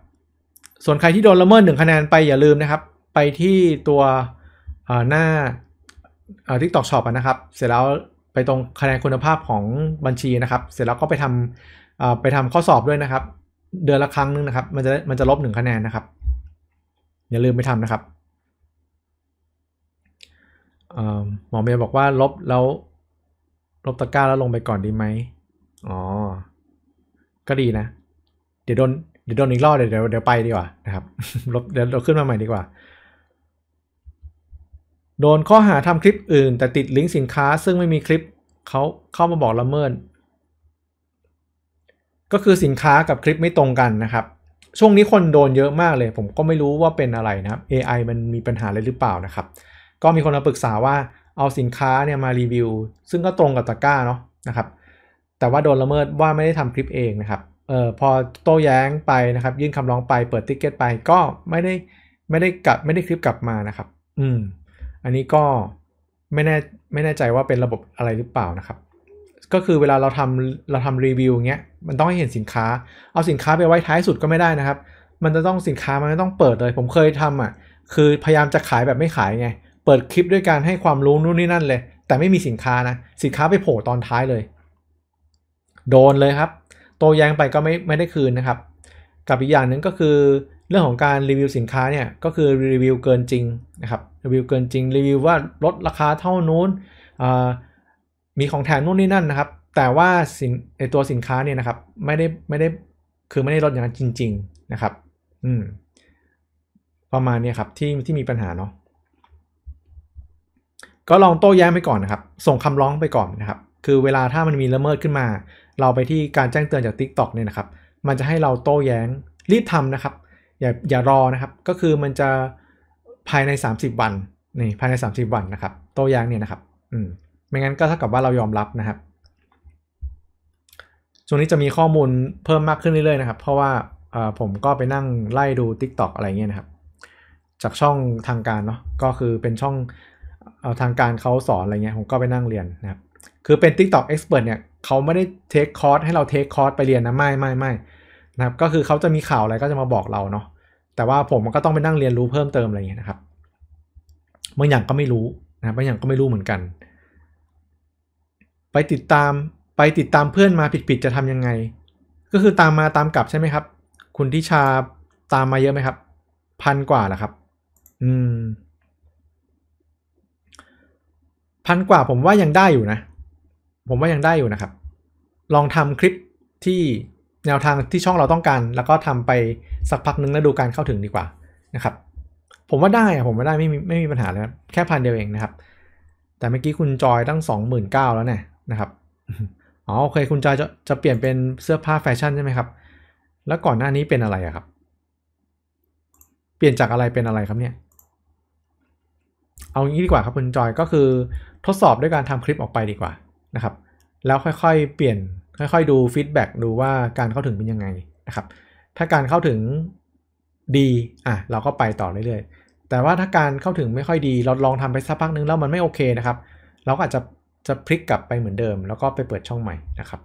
ส่วนใครที่โดนละเมิดหนึ่งคะแนนไปอย่าลืมนะครับ ไปที่ตัวหน้าทิกตอกช็อปนะครับ เสร็จแล้วไปตรงคะแนนคุณภาพของบัญชีนะครับ เสร็จแล้วก็ไปทำไปทำข้อสอบด้วยนะครับ เดือนละครั้งนึงนะครับมันจะมันจะลบหนึ่งคะแนนนะครับ อย่าลืมไปทำนะครับหมอเมียบอกว่าลบแล้วลบตะกร้าแล้วลงไปก่อนดีไหม อ๋อ ก็ดีนะ เดี๋ยวโดนเดี๋ยวโดนอีกรอบเดี๋ยวเดี๋ยวไปดีกว่านะครับ ลบเดี๋ยวเราขึ้นมาใหม่ดีกว่า โดนข้อหาทำคลิปอื่น แต่ติดลิงก์สินค้าซึ่งไม่มีคลิปเขาเข้ามาบอกละเมิด ก็คือสินค้ากับคลิปไม่ตรงกันนะครับ ช่วงนี้คนโดนเยอะมากเลยผมก็ไม่รู้ว่าเป็นอะไรนะครับ AI มันมีปัญหาอะไรหรือเปล่านะครับก็มีคนมาปรึกษาว่าเอาสินค้าเนี่ยมารีวิว ซึ่งก็ตรงกับตะกร้าเนาะนะครับ แต่ว่าโดนละเมิดว่าไม่ได้ทำคลิปเองนะครับเออพอโต้แย้งไปนะครับยื่นคำร้องไปเปิดติ๊กเก็ตไปก็ไม่ได้ไม่ได้กลับไม่ได้คลิปกลับมานะครับ อืมอันนี้ก็ไม่แน่ไม่แน่ใจว่าเป็นระบบอะไรหรือเปล่านะครับ ก็คือเวลาเราทำเราทำรีวิวเงี้ยมันต้องให้เห็นสินค้า เอาสินค้าไปไว้ท้ายสุดก็ไม่ได้นะครับ มันจะต้องสินค้ามันต้องเปิดเลย ผมเคยทำอ่ะ คือพยายามจะขายแบบไม่ขายไงเปิดคลิปด้วยการให้ความรู้นู่นนี่นั่น เลย แต่ไม่มีสินค้านะ สินค้าไปโผล่ตอนท้ายเลย โดนเลยครับโตแย้งไปก็ไม่ไม่ได้คืนนะครับ กับอีกอย่างหนึ่งก็คือ เรื่องของการรีวิวสินค้าเนี่ยก็คือรีวิวเกินจริงนะครับรีวิวเกินจริงรีวิวว่าลดราคาเท่านู้นมีของแถมนู่นนี่นั่นนะครับ แต่ว่าสินไอตัวสินค้าเนี่ยนะครับไม่ได้ไม่ได้คือไม่ได้ลดอย่างนั้นจริง ๆนะครับอืมประมาณนี้ครับที่ที่มีปัญหาเนาะก็ลองโต้แย้งไปก่อนนะครับ ส่งคำร้องไปก่อนนะครับ คือเวลาถ้ามันมีละเมิดขึ้นมา เราไปที่การแจ้งเตือนจาก Tik t o กเนี่ยนะครับ มันจะให้เราโต้แย้งรีบทำนะครับ อย่าอย่ารอนะครับ ก็คือมันจะภายใน 30วัน นี่ภายใน 30วันนะครับ โต้แย้งเนี่ยนะครับ อืม ไม่งั้นก็เท่ากับว่าเรายอมรับนะครับ ช่วงนี้จะมีข้อมูลเพิ่มมากขึ้นเรื่อยๆนะครับ เพราะว่าผมก็ไปนั่งไล่ดู TikTok อะไรเงี้ยนะครับ จากช่องทางการเนาะ ก็คือเป็นช่องเอาทางการเขาสอนอะไรเงี้ยผมก็ไปนั่งเรียนนะครับคือเป็น TikTok Expert เนี่ยเขาไม่ได้เทคคอร์สให้เราเทคคอร์สไปเรียนนะไม่ไม่ไม่นะครับ ก็คือเขาจะมีข่าวอะไรก็จะมาบอกเราเนาะแต่ว่าผมมันก็ต้องไปนั่งเรียนรู้เพิ่มเติมอะไรเงี้ยนะครับบางอย่างก็ไม่รู้นะบางอย่างก็ไม่รู้เหมือนกัน ไปติดตามไปติดตามเพื่อนมาผิดๆจะทํำยังไง ก็คือตามมาตามกลับใช่ไหมครับ คุณทิชาตามมาเยอะไหมครับพันกว่าแหละครับ อืมพันกว่าผมว่ายังได้อยู่นะ ผมว่ายังได้อยู่นะครับ ลองทำคลิปที่แนวทางที่ช่องเราต้องการ แล้วก็ทำไปสักพักนึงแล้วดูการเข้าถึงดีกว่านะครับ ผมว่าได้อะผมว่าได้ไม่มีไม่มีปัญหาเลยแค่พันเดียวเอง นะครับ แต่เมื่อกี้ คุณจอยตั้งสองหมื่นเก้าแล้วเนี่ยนะครับอ๋อโอเคคุณจอยจะจะเปลี่ยนเป็นเสื้อผ้าแฟชั่นใช่ไหมครับ แล้วก่อนหน้านี้เป็นอะไรอะครับ เปลี่ยนจากอะไรเป็นอะไรครับเนี่ยเอางี้ดีกว่าครับคุณจอยก็คือทดสอบด้วยการทำคลิปออกไปดีกว่านะครับ แล้วค่อยๆ เปลี่ยนค่อยๆ ดูฟีดแบ็กดูว่าการเข้าถึงเป็นยังไงนะครับ ถ้าการเข้าถึงดีอ่ะเราก็ไปต่อเรื่อยๆ แต่ว่าถ้าการเข้าถึงไม่ค่อยดีเราลองทำไปสักพักนึงแล้วมันไม่โอเคนะครับ เราก็อาจจะจะพลิกกลับไปเหมือนเดิม แล้วก็ไปเปิดช่องใหม่นะครับ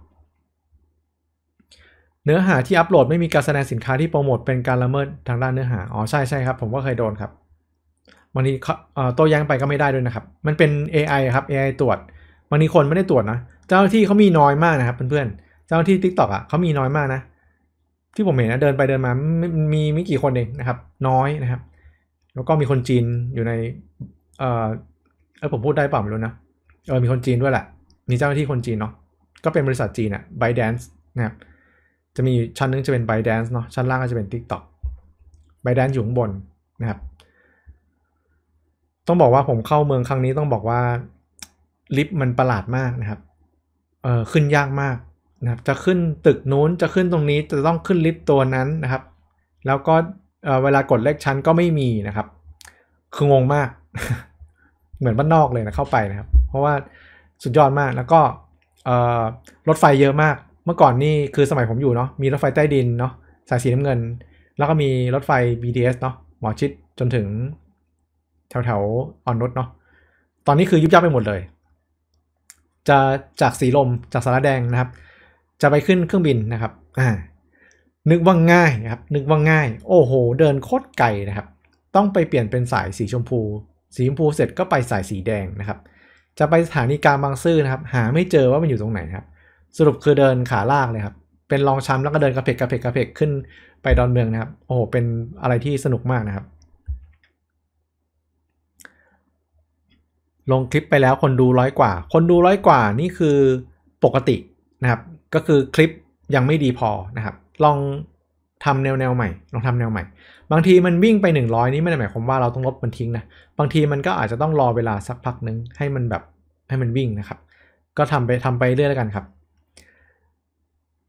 เนื้อหาที่อัปโหลดไม่มีการแสดงสินค้าที่โปรโมทเป็นการละเมิดทางด้านเนื้อหาอ๋อใช่ใช่ครับผมก็เคยโดนครับบางทีโต้แย้งไปก็ไม่ได้ด้วยนะครับ มันเป็น AI ครับ AI ตรวจบางทีคนไม่ได้ตรวจนะเจ้าหน้าที่เขามีน้อยมากนะครับเพื่อนๆเจ้าหน้าที่ทิกตอกอ่ะเขามีน้อยมากนะ ที่ผมเห็นนะเดินไปเดินมามมีไม่กี่คนเองนะครับ น้อยนะครับ แล้วก็มีคนจีนอยู่ในเออเออผมพูดได้เปล่าไม่รู้นะเออมีคนจีนด้วยแหละ มีเจ้าหน้าที่คนจีนเนาะก็เป็นบริษัทจีนอะไบแดน c ์นะครับจะมีชั้นนึงจะเป็นไบแดน c ์เนาะชั้นล่างก็จะเป็น Tik t o อกไบแดนซ์อยู่ข้างบนนะครับต้องบอกว่าผมเข้าเมืองครั้งนี้ต้องบอกว่าลิฟต์มันประหลาดมากนะครับเออขึ้นยากมากนะครับ จะขึ้นตึกนู้นจะขึ้นตรงนี้จะต้องขึ้นลิฟต์ตัวนั้นนะครับ แล้วก็เออเวลากดเลขชั้นก็ไม่มีนะครับคืองงมาก เหมือนบ้านนอกเลยนะเข้าไปนะครับ เพราะว่าสุดยอดมากแล้วก็เออรถไฟเยอะมากเมื่อก่อนนี่คือสมัยผมอยู่เนาะมีรถไฟใต้ดินเนาะสายสีน้ำเงิน แล้วก็มีรถไฟ BTS เนาะหมอชิดจนถึงแถวแถวอ่อนนุชเนาะ ตอนนี้คือยุบยับไปหมดเลย จะจากสีลมจากสารแดงนะครับ จะไปขึ้นเครื่องบินนะครับ อ่า นึกว่าง่ายนะครับ นึกว่าง่าย โอ้โห เดินโคตรไกลนะครับ ต้องไปเปลี่ยนเป็นสายสีชมพู สีชมพูเสร็จก็ไปสายสีแดงนะครับ จะไปสถานีกลางบางซื่อนะครับ หาไม่เจอว่ามันอยู่ตรงไหนครับ สรุปคือเดินขาลากเลยครับ เป็นลองช้ำแล้วก็เดินกระเพกกระเพกกระเพกขึ้นไปดอนเมืองนะครับ โอ้โห เป็นอะไรที่สนุกมากนะครับลงคลิปไปแล้วคนดูร้อยกว่า คนดูร้อยกว่านี่คือปกตินะครับก็คือคลิปยังไม่ดีพอนะครับ ลองทำแนวแนวใหม่ลองทำแนวใหม่บางทีมันวิ่งไป 100 นี่ไม่ได้หมายความว่าเราต้องลบมันทิ้งนะบางทีมันก็อาจจะต้องรอเวลาสักพักนึงให้มันแบบให้มันวิ่งนะครับ ก็ทำไปทำไปเรื่อยแล้วกันครับ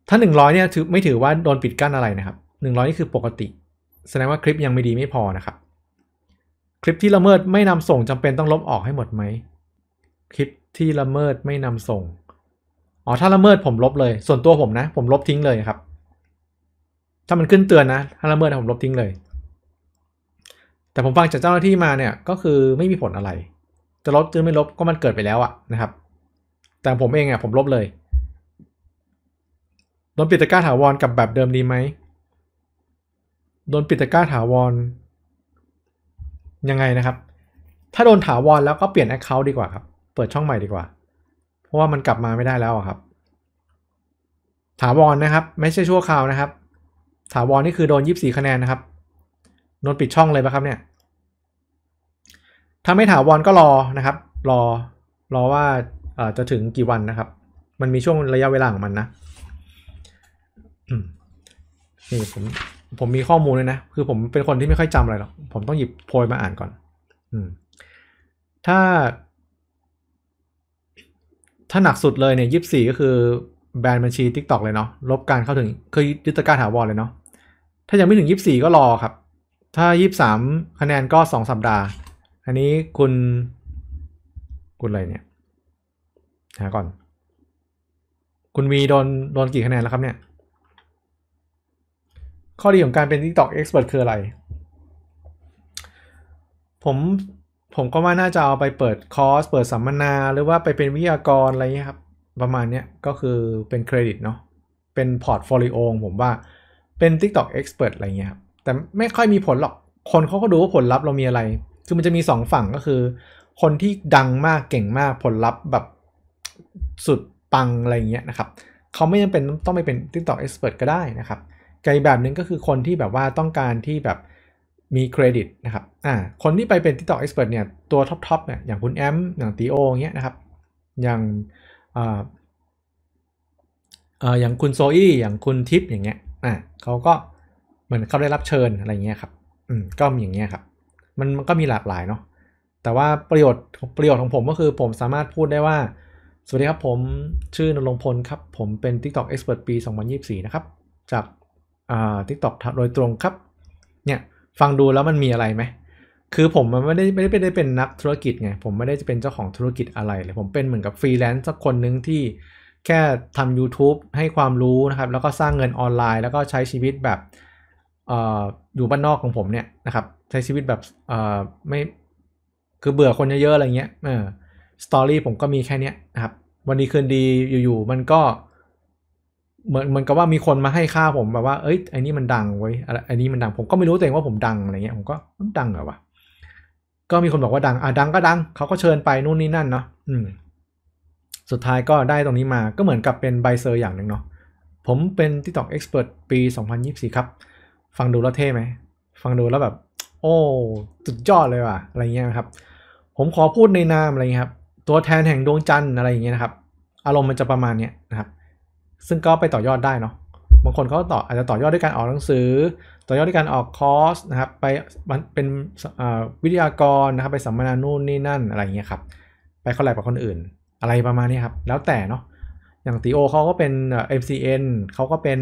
ถ้า 100เนี่ยถือไม่ถือว่าโดนปิดกั้นอะไรนะครับ 100นี่คือปกติ แสดงว่าคลิปยังไม่ดีไม่พอนะครับคลิปที่ละเมิดไม่นำส่งจำเป็นต้องลบออกให้หมดไหมคลิปที่ละเมิดไม่นำส่งอ๋อถ้าละเมิดผมลบเลย ส่วนตัวผมนะ ผมลบทิ้งเลยครับ ถ้ามันขึ้นเตือนนะถ้าละเมิดผมลบทิ้งเลย แต่ผมฟังจากเจ้าหน้าที่มาเนี่ยก็คือไม่มีผลอะไร จะลบหรือไม่ลบก็มันเกิดไปแล้วอะนะครับ แต่ผมเองอะผมลบเลยโดนปิดตะกร้าถาวรกับแบบเดิมดีไหมโดนปิดตะกร้าถาวรยังไงนะครับ ถ้าโดนถาวรแล้วก็เปลี่ยนแอคเคาท์ดีกว่าครับ เปิดช่องใหม่ดีกว่า เพราะว่ามันกลับมาไม่ได้แล้วครับ ถาวรนะครับ ไม่ใช่ชั่วคราวนะครับ ถาวรนี่คือโดน24คะแนนนะครับโดนปิดช่องเลยปะครับเนี่ย ถ้าไม่ถาวรก็รอนะครับ รอ รอว่า เออ่จะถึงกี่วันนะครับ มันมีช่วงระยะเวลาของมันนะนี่ผมผมมีข้อมูลเลยนะ คือผมเป็นคนที่ไม่ค่อยจำอะไรหรอก ผมต้องหยิบโพยมาอ่านก่อนอถ้า ถ้าหนักสุดเลยเนี่ยยีิบสี่ก็คือแบนบัญชี t ิ k t o k เลยเนาะ ลบการเข้าถึงเคยยึดตะการถาวรเลยเนาะ ถ้ายังไม่ถึงยีิบสี่ก็รอครับ ถ้ายีิบสามคะแนนก็สองสัปดาห์ อันนี้คุณ คุณอะไรเนี่ยหาก่อน คุณมีโดนโดนกี่คะแนนแล้วครับเนี่ยข้อดีของการเป็น TikTok Expert คืออะไร ผม ผมก็ว่าน่าจะเอาไปเปิดคอร์ส เปิดสัมมนาหรือว่าไปเป็นวิทยากร อะไรเงี้ยครับประมาณเนี้ยก็คือเป็นเครดิตเนาะเป็นพอร์ตโฟลิโอผมว่าเป็น TikTok Expert อะไรเงี้ยครับแต่ไม่ค่อยมีผลหรอกคนเขาก็ดูว่าผลลัพธ์เรามีอะไรคือมันจะมี 2 ฝั่งก็คือ คนที่ดังมากเก่งมากผลลัพธ์แบบสุดปังอะไรเงี้ยนะครับเขาไม่จำเป็นต้องไปเป็น TikTok Expert ก็ได้นะครับกับอีกแบบหนึ่งก็คือคนที่แบบว่าต้องการที่แบบมีเครดิต นะครับ อ่า คนที่ไปเป็น๊กต็อกเอ็กซ์เพรสเนี่ยตัวท็อปๆเนี่ยอย่างคุณแอมอย่างตีโอเงี้ยนะครับอย่างอ่าอ่าอย่างคุณโซอี้อย่างคุณทิปอย่างเงี้ยอ่าเขาก็เหมือนเขาได้รับเชิญอะไรเงี้ยครับอืมก็มีอย่างเงี้ยครับ มันมันก็มีหลากหลายเนาะแต่ว่าประโยชน์ประโยชน์ของผมก็คือ ผมสามารถพูดได้ว่า สวัสดีครับผมชื่อนรงพลครับผมเป็น TikTok Expert ปี 2024นะครับจากทิกตอกโดยตรงครับเนี่ยฟังดูแล้วมันมีอะไรไหมคือผมมันไม่ได้ไม่ได้เป็นนักธุรกิจไง ผมไม่ได้จะเป็นเจ้าของธุรกิจอะไรเลยผมเป็นเหมือนกับฟรีแลนซ์สักคนหนึ่งที่แค่ทำ YouTube ให้ความรู้นะครับ แล้วก็สร้างเงินออนไลน์ แล้วก็ใช้ชีวิตแบบออยู่บ้านนอกของผมเนี่ยนะครับใช้ชีวิตแบบไม่คือเบื่อคนเยอะๆอะไรเงี้ยเออสตอรี่ผมก็มีแค่นี้นะครับวันนี้คืนดีอยู่ๆมันก็เหมือนเหมือนกับว่ามีคนมาให้ค่าผมแบบว่าเอ้ยไอ้นี่มันดังไว้อะไรไอ้นี่มันดัง ผมก็ไม่รู้ตัวเองว่าผมดังอะไรเงี้ยผมก็มันดังเหรอวะก็มีคนบอกว่าดัง อ่ะดังก็ดัง เขาก็เชิญไปนู่นนี่นั่นเนาะอืมสุดท้ายก็ได้ตรงนี้มาก็เหมือนกับเป็นใบเซอร์อย่างหนึ่งเนาะผมเป็นตอกเอ็กซ์เพรสปี 2024 ครับ ฟังดูแล้วเท่ไหม ฟังดูแล้วแบบ โอ้สุดยอดเลยว่ะ อะไรเงี้ยครับ ผมขอพูดในนามอะไรเงี้ยครับ ตัวแทนแห่งดวงจันทร์อะไรอย่างเงี้ยนะครับ อารมณ์มันจะประมาณเนี้ยนะครับซึ่งก็ไปต่อยอดได้เนาะ บางคนเขาต่ออาจจะต่อยอดด้วยการออกหนังสือ ต่อยอดด้วยการออกคอร์สนะครับ ไปเป็นวิทยากรนะครับ ไปสัมมนานู่นนี่นั่นอะไรเงี้ยครับ ไปคอลแลบกับคนอื่น อะไรประมาณนี้ครับ แล้วแต่เนาะ อย่างตีโอเขาก็เป็น MCN เขาก็เป็น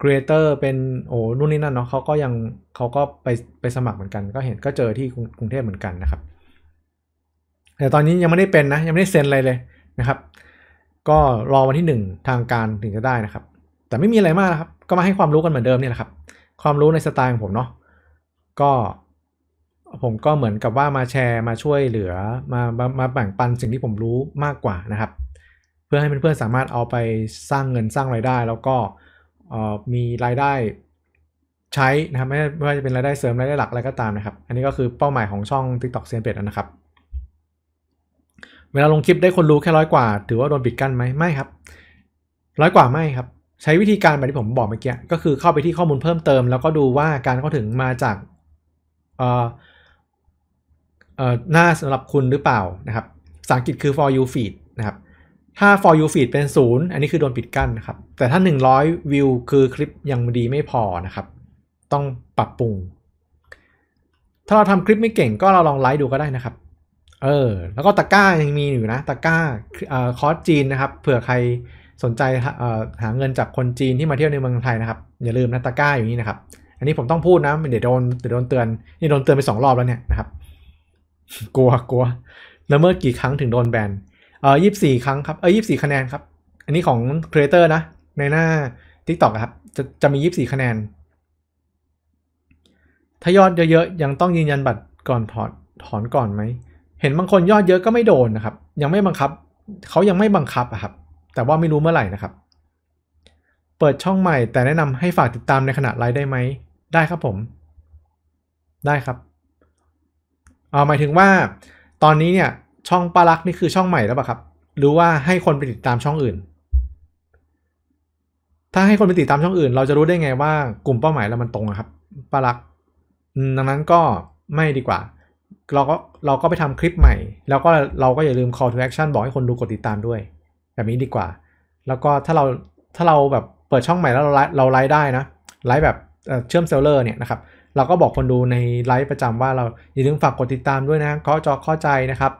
ครีเอเตอร์ เป็นโอ้นู่นนี่นั่นเนาะเขาก็ยังเขาก็ไปไปสมัครเหมือนกัน ก็เห็นก็เจอที่กรุงเทพเหมือนกันนะครับ แต่ตอนนี้ยังไม่ได้เป็นนะ ยังไม่ได้เซ็นอะไรเลยนะครับก็รอวันที่ 1 ทางการถึงจะได้นะครับ แต่ไม่มีอะไรมากนะครับก็มาให้ความรู้กันเหมือนเดิมนี่แหละครับ ความรู้ในสไตล์ของผมเนาะก็ผมก็เหมือนกับว่ามาแชร์มาช่วยเหลือมามามาแบ่งปันสิ่งที่ผมรู้มากกว่านะครับ เพื่อให้เพื่อนๆสามารถเอาไปสร้างเงินสร้างไรายได้แล้วก็มีรายได้ใช้นะครับไม่ว่าจะเป็นรายได้เสริมรายได้หลักอะไรก็ตามนะครับ อันนี้ก็คือเป้าหมายของช่อง TikTok เซียนเป็ดนะครับเวลาลงคลิปได้คนรู้แค่ร้อยกว่า ถือว่าโดนปิดกั้นไหม ไม่ครับ ร้อยกว่าไม่ครับ ใช้วิธีการแบบที่ผมบอกเมื่อกี้ก็คือเข้าไปที่ข้อมูลเพิ่มเติมแล้วก็ดูว่าการเข้าถึงมาจาก เอ่อเอ่อหน้าสำหรับคุณหรือเปล่านะครับภาษาอังกฤษคือ for you feed นะครับ ถ้า for you feed เป็น 0 อันนี้คือโดนปิดกั้นนะครับ แต่ถ้า 100วิวคือคลิปยังดีไม่พอนะครับ ต้องปรับปรุง ถ้าเราทำคลิปไม่เก่งก็เราลองไลฟ์ดูก็ได้นะครับเออแล้วก็ตะก้ายังมีอยู่นะ ตะก้าออคอร์สจีนนะครับ เผื่อใครสนใจหาเงินจากคนจีนที่มาเที่ยวในเมืองไทยนะครับ อย่าลืมนะตะก้าอยู่นี้นะครับ อันนี้ผมต้องพูดนะเดี๋ยวโดนเดี๋ยวโดนเตือน นี่โดนเตือนไปสองรอบแล้วเนี่ยนะครับ กลัว กลัว แล้วเมื่อกี่ครั้งถึงโดนแบนเอ่อยี่สิบสี่ครั้งครับ เออยี่สิบสี่คะแนนครับ อันนี้ของครีเอเตอร์นะ ในหน้าทิกตอกครับ จะจะมียี่สิบสี่คะแนน ถ้ายอดเยอะๆ ยังต้องยืนยันบัตรก่อนถอนถอนก่อนไหมเห็นบางคนยอดเยอะก็ไม่โดนนะครับ ยังไม่บังคับเขายังไม่บังคับอะครับ แต่ว่าไม่รู้เมื่อไหร่นะครับ เปิดช่องใหม่แต่แนะนำให้ฝากติดตามในขณะไลฟ์ได้ไหมได้ครับผมได้ครับเอาหมายถึงว่า ตอนนี้เนี่ยช่องปารักนี่คือช่องใหม่แล้วปะครับ หรือว่าให้คนไปติดตามช่องอื่น ถ้าให้คนไปติดตามช่องอื่น เราจะรู้ได้ไงว่ากลุ่มเป้าหมายเรา มันตรงครับปารัก ดังนั้นก็ไม่ดีกว่าเราก็ เราก็ไปทำคลิปใหม่ แล้วก็เราก็อย่าลืม call to action บอก ให้คนดูกดติดตามด้วยแบบนี้ดีกว่า แล้วก็ถ้าเราถ้าเราแบบเปิดช่องใหม่แล้วเราไลเราไลฟ์ได้นะไลฟ์แบบเชื่อมเซลเลอร์เนี่ยนะครับเราก็บอกคนดูในไลฟ์ประจำว่าเราอย่าลืมฝากกดติดตามด้วยนะเขอจอเข้าใจนะครับ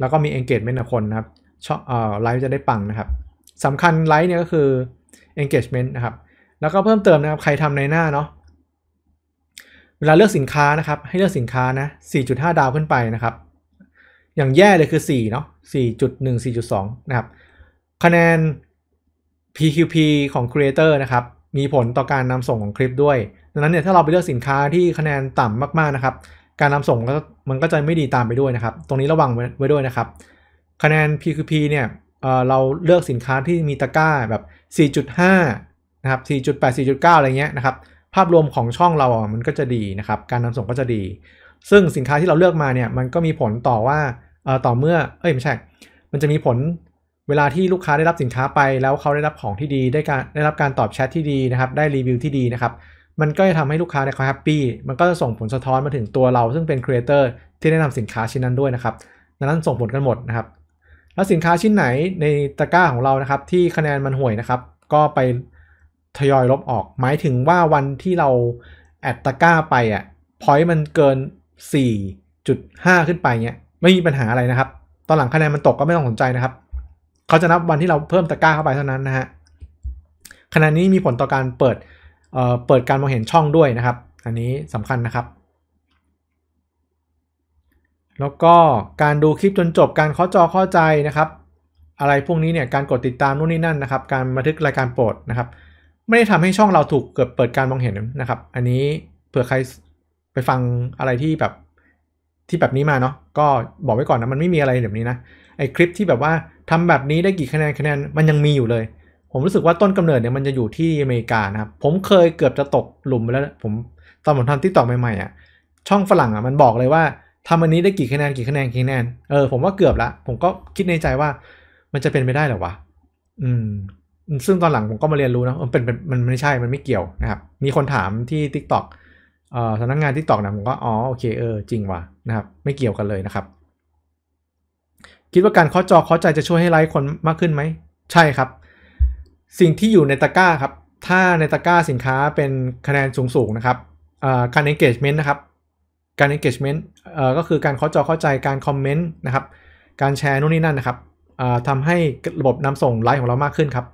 แล้วก็มี engagement นะคนนะครับชอบเออไลฟ์จะได้ปังนะครับสำคัญไลฟ์เนี่ยก็คือ engagement นะครับแล้วก็เพิ่มเติมนะครับใครทำในหน้าเนาะเวลาเลือกสินค้านะครับให้เลือกสินค้านะ 4.5 ดาวขึ้นไปนะครับ อย่างแย่เลยคือ 4 เนาะ4.1 4.2 นะครับ คะแนน PQP ของ Creator นะครับ มีผลต่อการนำส่งของคลิป ด้วย ดังนั้นเนี่ยถ้าเราไปเลือกสินค้าที่คะแนนต่ำมากๆนะครับ การนำส่งก็มันก็จะไม่ดีตามไปด้วยนะครับ ตรงนี้ระวังไว้ด้วยนะครับ คะแนน PQP เนี่ยเเราเลือกสินค้าที่มีตะกร้าแบบ 4.5 นะครับ 4.8 4.9 อะไรเงี้ยนะครับภาพรวมของช่องเราอ่ะมันก็จะดีนะครับการนำส่งก็จะดี ซึ่งสินค้าที่เราเลือกมาเนี่ยมันก็มีผลต่อว่าเอ่อต่อเมื่อเอ้ยไม่ใช่มันจะมีผลเวลาที่ลูกค้าได้รับสินค้าไป แล้วเขาได้รับของที่ดี ได้การได้รับการตอบแชทที่ดีนะครับได้รีวิวที่ดีนะครับมันก็จะทำให้ลูกค้าเนี่ยเขาแฮปปี้มันก็จะส่งผลสะท้อนมาถึงตัวเรา ซึ่งเป็นครีเอเตอร์ที่ได้นำสินค้าชิ้นนั้นด้วยนะครับดังนั้นส่งผลกันหมดนะครับแล้วสินค้าชิ้นไหนในตะกร้าของเรานะครับ ที่คะแนนมันห่วยนะครับก็ไปทยอยลบออก หมายถึงว่าวันที่เรา แอดตะก้าไปอ่ะ พอยต์มันเกิน 4.5 ขึ้นไปเนี้ยไม่มีปัญหาอะไรนะครับ ตอนหลังคะแนนมันตกก็ไม่ต้องสนใจนะครับ เขาจะนับวันที่เราเพิ่มตะก้าเข้าไปเท่านั้นนะฮะขณะนี้มีผลต่อการเปิด เอ่อ เปิดการมองเห็นช่องด้วยนะครับ อันนี้สำคัญนะครับ แล้วก็การดูคลิปจนจบ การเข้าจอเข้าใจนะครับ อะไรพวกนี้เนี่ยการกดติดตามนู่นนี่นั่นนะครับ การบันทึกรายการโปรดนะครับไม่ได้ทำให้ช่องเราถูกเกิดเปิดการมองเห็นนะครับ อันนี้เผื่อใครไปฟังอะไรที่แบบที่แบบนี้มาเนาะ ก็บอกไว้ก่อนนะมันไม่มีอะไรแบบนี้นะ ไอคลิปที่แบบว่า ทำแบบนี้ได้กี่คะแนนคะแนน มันยังมีอยู่เลย ผมรู้สึกว่าต้นกำเนิดเนี่ยมันจะอยู่ที่อเมริกานะครับผมเคยเกือบจะตกหลุมไปแล้ว ผมตอนผมทำที่ต่อใหม่ๆอะ่ะ ช่องฝรั่งอะ่ะ มันบอกเลยว่า ทำอันนี้ได้กี่คะแนนกี่คะแนนกี่คะแนน เออผมว่าเกือบละ ผมก็คิดในใจว่ามันจะเป็นไปได้หรอวะ อืมซึ่งตอนหลังผมก็มาเรียนรู้นะมันเป็นมันไม่ใช่ มันไม่เกี่ยวนะครับ มีคนถามที่ Tik t o อกสำนักงงานทิกตอกนะผมก็อ๋อโอเคเออจริงว่ะนะครับไม่เกี่ยวกันเลยนะครับ คิดว่าการเคาะจอเคาะใจจะช่วยให้ไลค์คนมากขึ้นไหมใช่ครับ สิ่งที่อยู่ในตะกร้าครับ ถ้าในตะกร้าสินค้าเป็นคะแนนสูงๆนะครับการ engagement นะครับ การ engagement ก็คือการเคาะจอเข้ะใจการคอมเมนต์นะครับการแชร์นู่นนี่นั่นนะครับทำให้ระบบนำส่งไลค์ของเรามากขึ้นครับ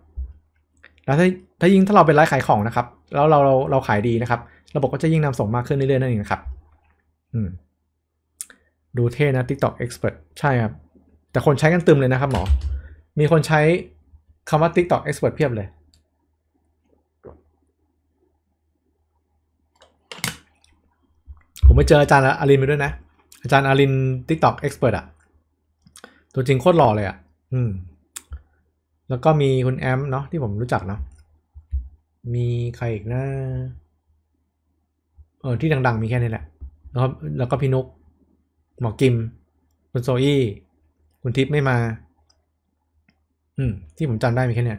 แล้วถ้าถ้ายิ่งถ้าเราเป็นร้านขายของนะครับ แล้วเราเราเราขายดีนะครับระบบก็จะยิ่งนำส่งมากขึ้นเรื่อยๆนั่นเองนะครับ อืมดูเท่นะ TikTok Expert ใช่ครับ แต่คนใช้กันตึมเลยนะครับหมอมีคนใช้คำว่า TikTok Expert เพียบเลย ผมไปเจออาจารย์อารินไปด้วยนะ อาจารย์อาริน TikTok Expert อะตัวจริงโคตรหล่อเลยอะอืมแล้วก็มีคุณแอมเนาะที่ผมรู้จักเนาะมีใครอีกนะ เออที่ดัง ๆ มีแค่นี้แหละแล้วแล้วก็พี่นุกหมอกิมคุณโซอี้คุณทิพย์ไม่มา อืมที่ผมจำได้มีแค่เนี้ย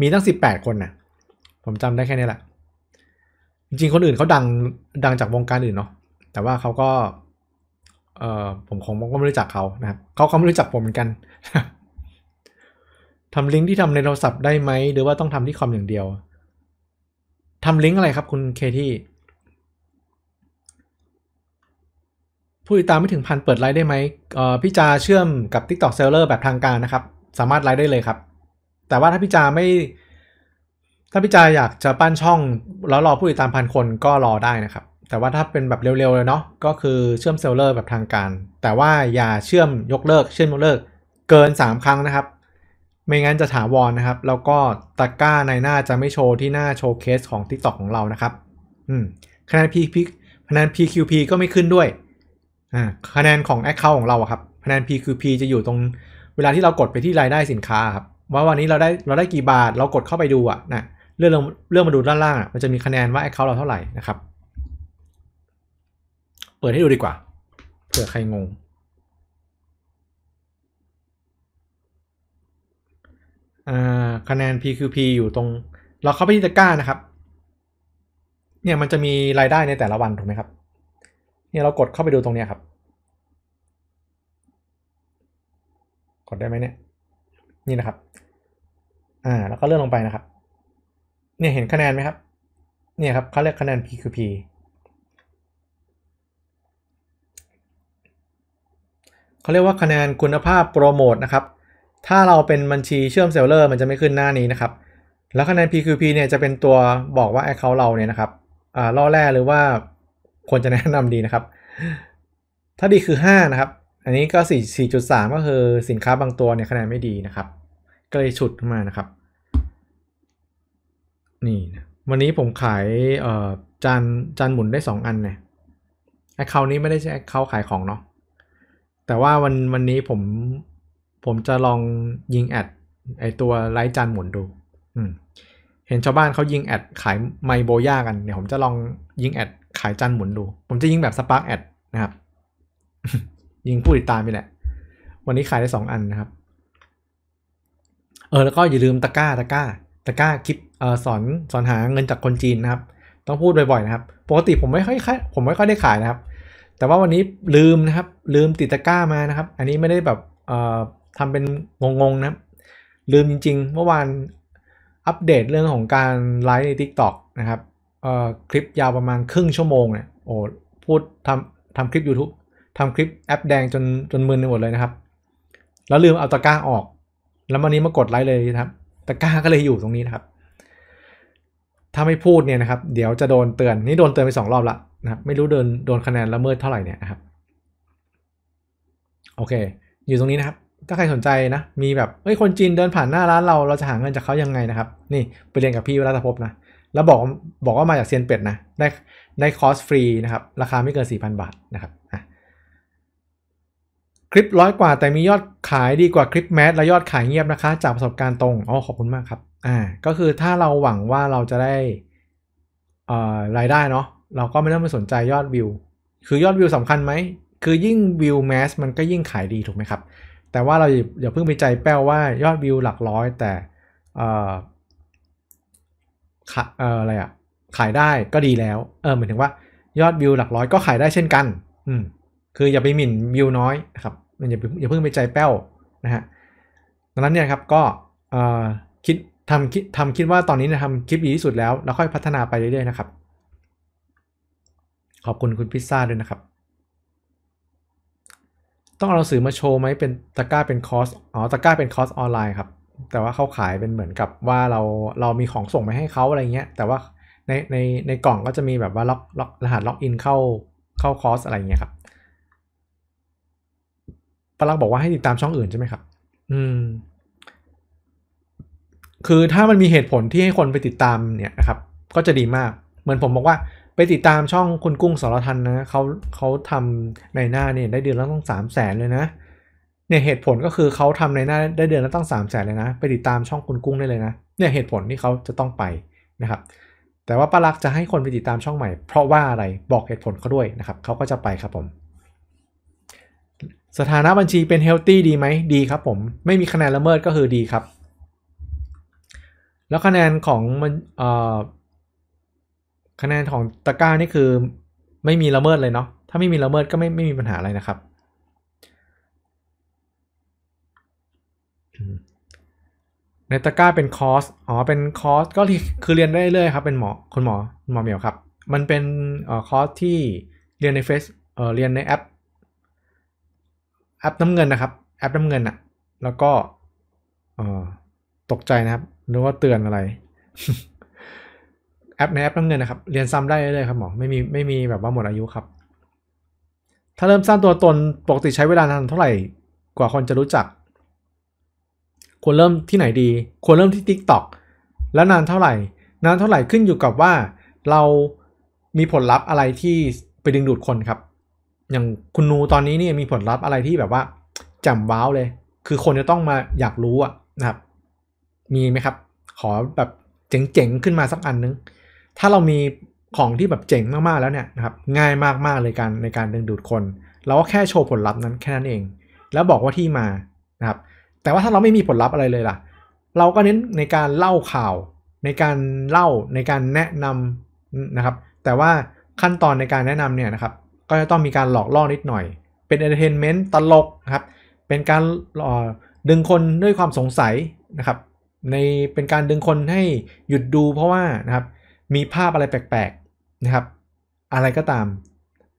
มีตั้งสิบแปดคนนะ่ะ ผมจำได้แค่นี้แหละจริงๆคนอื่นเขาดังดังจากวงการอื่นเนาะแต่ว่าเขาก็ เออผมคงก็ไม่รู้จักเขานะครับเขาก็ไม่รู้จักผมเหมือนกันทำลิงก์ที่ทำในโทรศัพท์ได้ไหมหรือว่าต้องทำที่คอมอย่างเดียวทำลิงก์อะไรครับคุณเคที่ผู้ติดตามไม่ถึงพันเปิดไลฟ์ได้ไหมพี่จาเชื่อมกับ TikTok Seller แบบทางการนะครับ สามารถไลฟ์ได้เลยครับ แต่ว่าถ้าพี่จาไม่ ถ้าพี่จาอยากจะปั้นช่องแล้วรอผู้ติดตามพันคนก็รอได้นะครับ แต่ว่าถ้าเป็นแบบเร็วๆเลยเนาะ ก็คือเชื่อมเซลเลอร์แบบทางการ แต่ว่าอย่าเชื่อมยกเลิกเชื่อมยกเลิก เกิน3ครั้งนะครับไม่งั้นจะถาวรนนะครับแล้วก็ตะกร้าในหน้าจะไม่โชว์ ที่หน้าโชว์เคสของ TikTok ของเรานะครับอืมคะแนนพีพีคะแนน PQP ก็ไม่ขึ้นด้วยอ่าคะแนนของ Account ของเราครับคะแนน PQP จะอยู่ตรงเวลาที่เรากดไปที่รายได้สินค้าครับว่าวันนี้เราได้เราได้กี่บาทเรากดเข้าไปดูอ่ะนะเรื่องเรื่องมาดูด้านล่างมันจะมีคะแนนว่า Account เราเท่าไหร่นะครับ เปิดให้ดูดีกว่า เผื่อใครงงคะแนน PQP อยู่ตรง เราเข้าไปที่ตะกร้านะครับ เนี่ยมันจะมีรายได้ในแต่ละวันถูกไหมครับ เนี่ย เรากดเข้าไปดูตรงเนี้ยครับ กดได้ไหมเนี่ย นี่นะครับ อ่า แล้วก็เลื่อนลงไปนะครับ เนี่ย เห็นคะแนนไหมครับ เนี่ย ครับเขาเรียกคะแนน PQP เขาเรียกว่าคะแนนคุณภาพโปรโมท นะครับถ้าเราเป็นบัญชีเชื่อมเซลเลอร์ มันจะไม่ขึ้นหน้านี้นะครับ แล้วคะแนน PQP เนี่ยจะเป็นตัวบอกว่า Account เราเนี่ยนะครับอ่าล่อแร่หรือว่าควรจะแนะนำดีนะครับ ถ้าดีคือ5นะครับ อันนี้ก็4 4.3ก็คือ สินค้าบางตัวเนี่ยคะแนนไม่ดีนะครับก็เลยฉุดมานะครับ นี่นะ วันนี้ผมขายเออ่จานจานหมุนได้2อันเนี่ยแอคเคานี้ไม่ได้ใช้แอคเคาขายของเนาะแต่ว่าวันวันนี้ผมผมจะลองยิงแอดไอตัวไร้จานหมุนดูเห็นชาวบ้านเขายิงแอดขายไมโบย่ากันเดี๋ยวผมจะลองยิงแอดขายจานหมุนดู ผมจะยิงแบบสปาร์กแอดนะครับ ยิงผู้ติดตามไปแหละ วันนี้ขายได้สองอันนะครับ เออแล้วก็อย่าลืมตะก้าตะก้าตะก้า คลิปเออสอนสอนหาเงินจากคนจีนนะครับ ต้องพูดบ่อยๆนะครับ ปกติผมไม่ค่อยผมไม่ค่อยได้ขายนะครับ แต่ว่าวันนี้ลืมนะครับ ลืมติดตะก้ามานะครับ อันนี้ไม่ได้แบบเออทำเป็นงงๆนะลืมจริงๆเมื่อวานอัปเดตเรื่องของการไลฟ์ใน TikTok นะครับ คลิปยาวประมาณครึ่งชั่วโมงเนี่ยโอ้พูดทำทำคลิป YouTube ทำคลิปแอปแดงจนจนมึนไปหมดเลยนะครับ แล้วลืมเอาตะกร้าออก แล้ววันนี้มากดไลค์เลยนะครับตะกร้าก็เลยอยู่ตรงนี้นะครับถ้าไม่พูดเนี่ยนะครับ เดี๋ยวจะโดนเตือนนี่โดนเตือนไปสองรอบละนะครับไม่รู้เดินโดนคะแนนละเมิดเท่าไหร่เนี่ยนะครับ โอเค อยู่ตรงนี้นะครับถ้าใครสนใจนะมีแบบเฮ้ยคนจีนเดินผ่านหน้าร้านเราเราจะหาเงินจากเขายังไงนะครับนี่ไปเรียนกับพี่วรัตภพนะแล้วบอกบอกว่ามาจากเซียนเป็ดนะได้ได้คอร์สฟรีนะครับ ราคาไม่เกิน4,000 บาทนะครับคลิปร้อยกว่าแต่มียอดขายดีกว่าคลิปแมสและยอดขายเงียบนะคะจากประสบการณ์ตรง อ๋อขอบคุณมากครับ อ่าก็คือถ้าเราหวังว่าเราจะได้เอ่อรายได้เนาะเราก็ไม่ต้องไปสนใจยอดวิวคือยอดวิวสำคัญไหมคือยิ่งวิวแมสมันก็ยิ่งขายดีถูกไหมครับแต่ว่าเราอย่าเพิ่งไปใจแป้วว่ายอดวิวหลักร้อย แต่อะไรอะขายได้ก็ดีแล้ว เออหมายถึงว่า ยอดวิวหลักร้อยก็ขายได้เช่นกัน อืมคืออย่าไปหมิ่นวิวน้อยนะครับมันอย่าอย่าเพิ่งไปใจแป้วนะฮะดังนั้นเนี่ยครับ ก็เออคิดทำคิดทำคิดว่าตอนนี้นะทำคลิปดีที่สุดแล้วแล้วค่อยพัฒนาไปเรื่อยๆนะครับ ขอบคุณคุณพิซซ่า ด้วยนะครับต้องเอาหนังสือมาโชว์ไหมเป็นตะกร้าเป็นคอร์สอ๋อตะกร้าเป็นคอร์สออนไลน์ครับ แต่ว่าเขาขายเป็นเหมือนกับว่าเราเรามีของส่งไปให้เขาอะไรเงี้ยแต่ว่าในในในกล่องก็จะมีแบบว่าล็อกล็อกรหัสล็อกอินเข้าเข้าคอร์สอะไรเงี้ยครับปลักบอกว่าให้ติดตามช่องอื่นใช่ไหมครับ อืม คือถ้ามันมีเหตุผลที่ให้คนไปติดตามเนี่ยนะครับ ก็จะดีมากเหมือนผมบอกว่าไปติดตามช่องคุณกุ้งสารทันนะเขาเขาทำในหน้าเนี่ยได้เดือนละต้องสามแสนเลยนะเนี่ยเหตุผลก็คือเขาทำในหน้าได้เดือนละตั้งสามแสนเลยนะ ไปติดตามช่องคุณกุ้งได้เลยนะ เนี่ยเหตุผลที่เขาจะต้องไปนะครับ แต่ว่าป้ารักจะให้คนไปติดตามช่องใหม่เพราะว่าอะไรบอกเหตุผลเขาด้วยนะครับเขาก็จะไปครับผม สถานะบัญชีเป็นเฮลตี้ดีไหมดีครับผม ไม่มีคะแนนละเมิดก็คือดีครับ แล้วคะแนนของมันเอ่อคะแนนของตะก้านี่คือไม่มีละเมิดเลยเนาะ ถ้าไม่มีละเมิดก็ไม่ไม่มีปัญหาอะไรนะครับ ในตะก้าเป็นคอร์ส อ๋อ เป็นคอร์สก็คือเรียนได้เรื่อยครับ เป็นหมอคุณหมอ หมอเหมียวครับ มันเป็นคอร์สที่เรียนในเฟซเรียนในแอปแอปน้ำเงินนะครับแอป น้ำเงินอะแล้วก็ตกใจนะครับหรือว่าเตือนอะไรแอปในแอปน้ำเงินนะครับเรียนซ้ำได้เลยครับหมอไม่มีไม่มีแบบว่าหมดอายุครับ ถ้าเริ่มสร้างตัวตนปกติใช้เวลานานเท่าไหร่ กว่าคนจะรู้จัก ควรเริ่มที่ไหนดี ควรเริ่มที่ทิกต o k แล้วนานเท่าไหร่ นานเท่าไหร่ขึ้นอยู่กับว่า เรามีผลลัพธ์อะไรที่ไปดึงดูดคนครับอย่างคุณนูตอนนี้เนี่ยมีผลลัพธ์อะไรที่แบบว่าจำว้าวเลย คือคนจะต้องมาอยากรู้อะนะครับ มีไหมครับ ขอแบบเจ๋งๆ ขึ้นมาสักอันนึงถ้าเรามีของที่แบบเจ๋งมาก ๆ แล้วเนี่ยนะครับ ง่ายมาก ๆ เลยการในการดึงดูดคน เราก็แค่โชว์ผลลัพธ์นั้นแค่นั้นเอง แล้วบอกว่าที่มานะครับ แต่ว่าถ้าเราไม่มีผลลัพธ์อะไรเลยล่ะ เราก็เน้นในการเล่าข่าวในการเล่าในการแนะนำนะครับ แต่ว่าขั้นตอนในการแนะนำเนี่ยนะครับ ก็จะต้องมีการหลอกล่อนิดหน่อยเป็นเอนเตอร์เทนเมนต์ตลกครับ เป็นการดึงคนด้วยความสงสัยนะครับในเป็นการดึงคนให้หยุดดูเพราะว่านะครับมีภาพอะไรแปลกๆนะครับ อะไรก็ตาม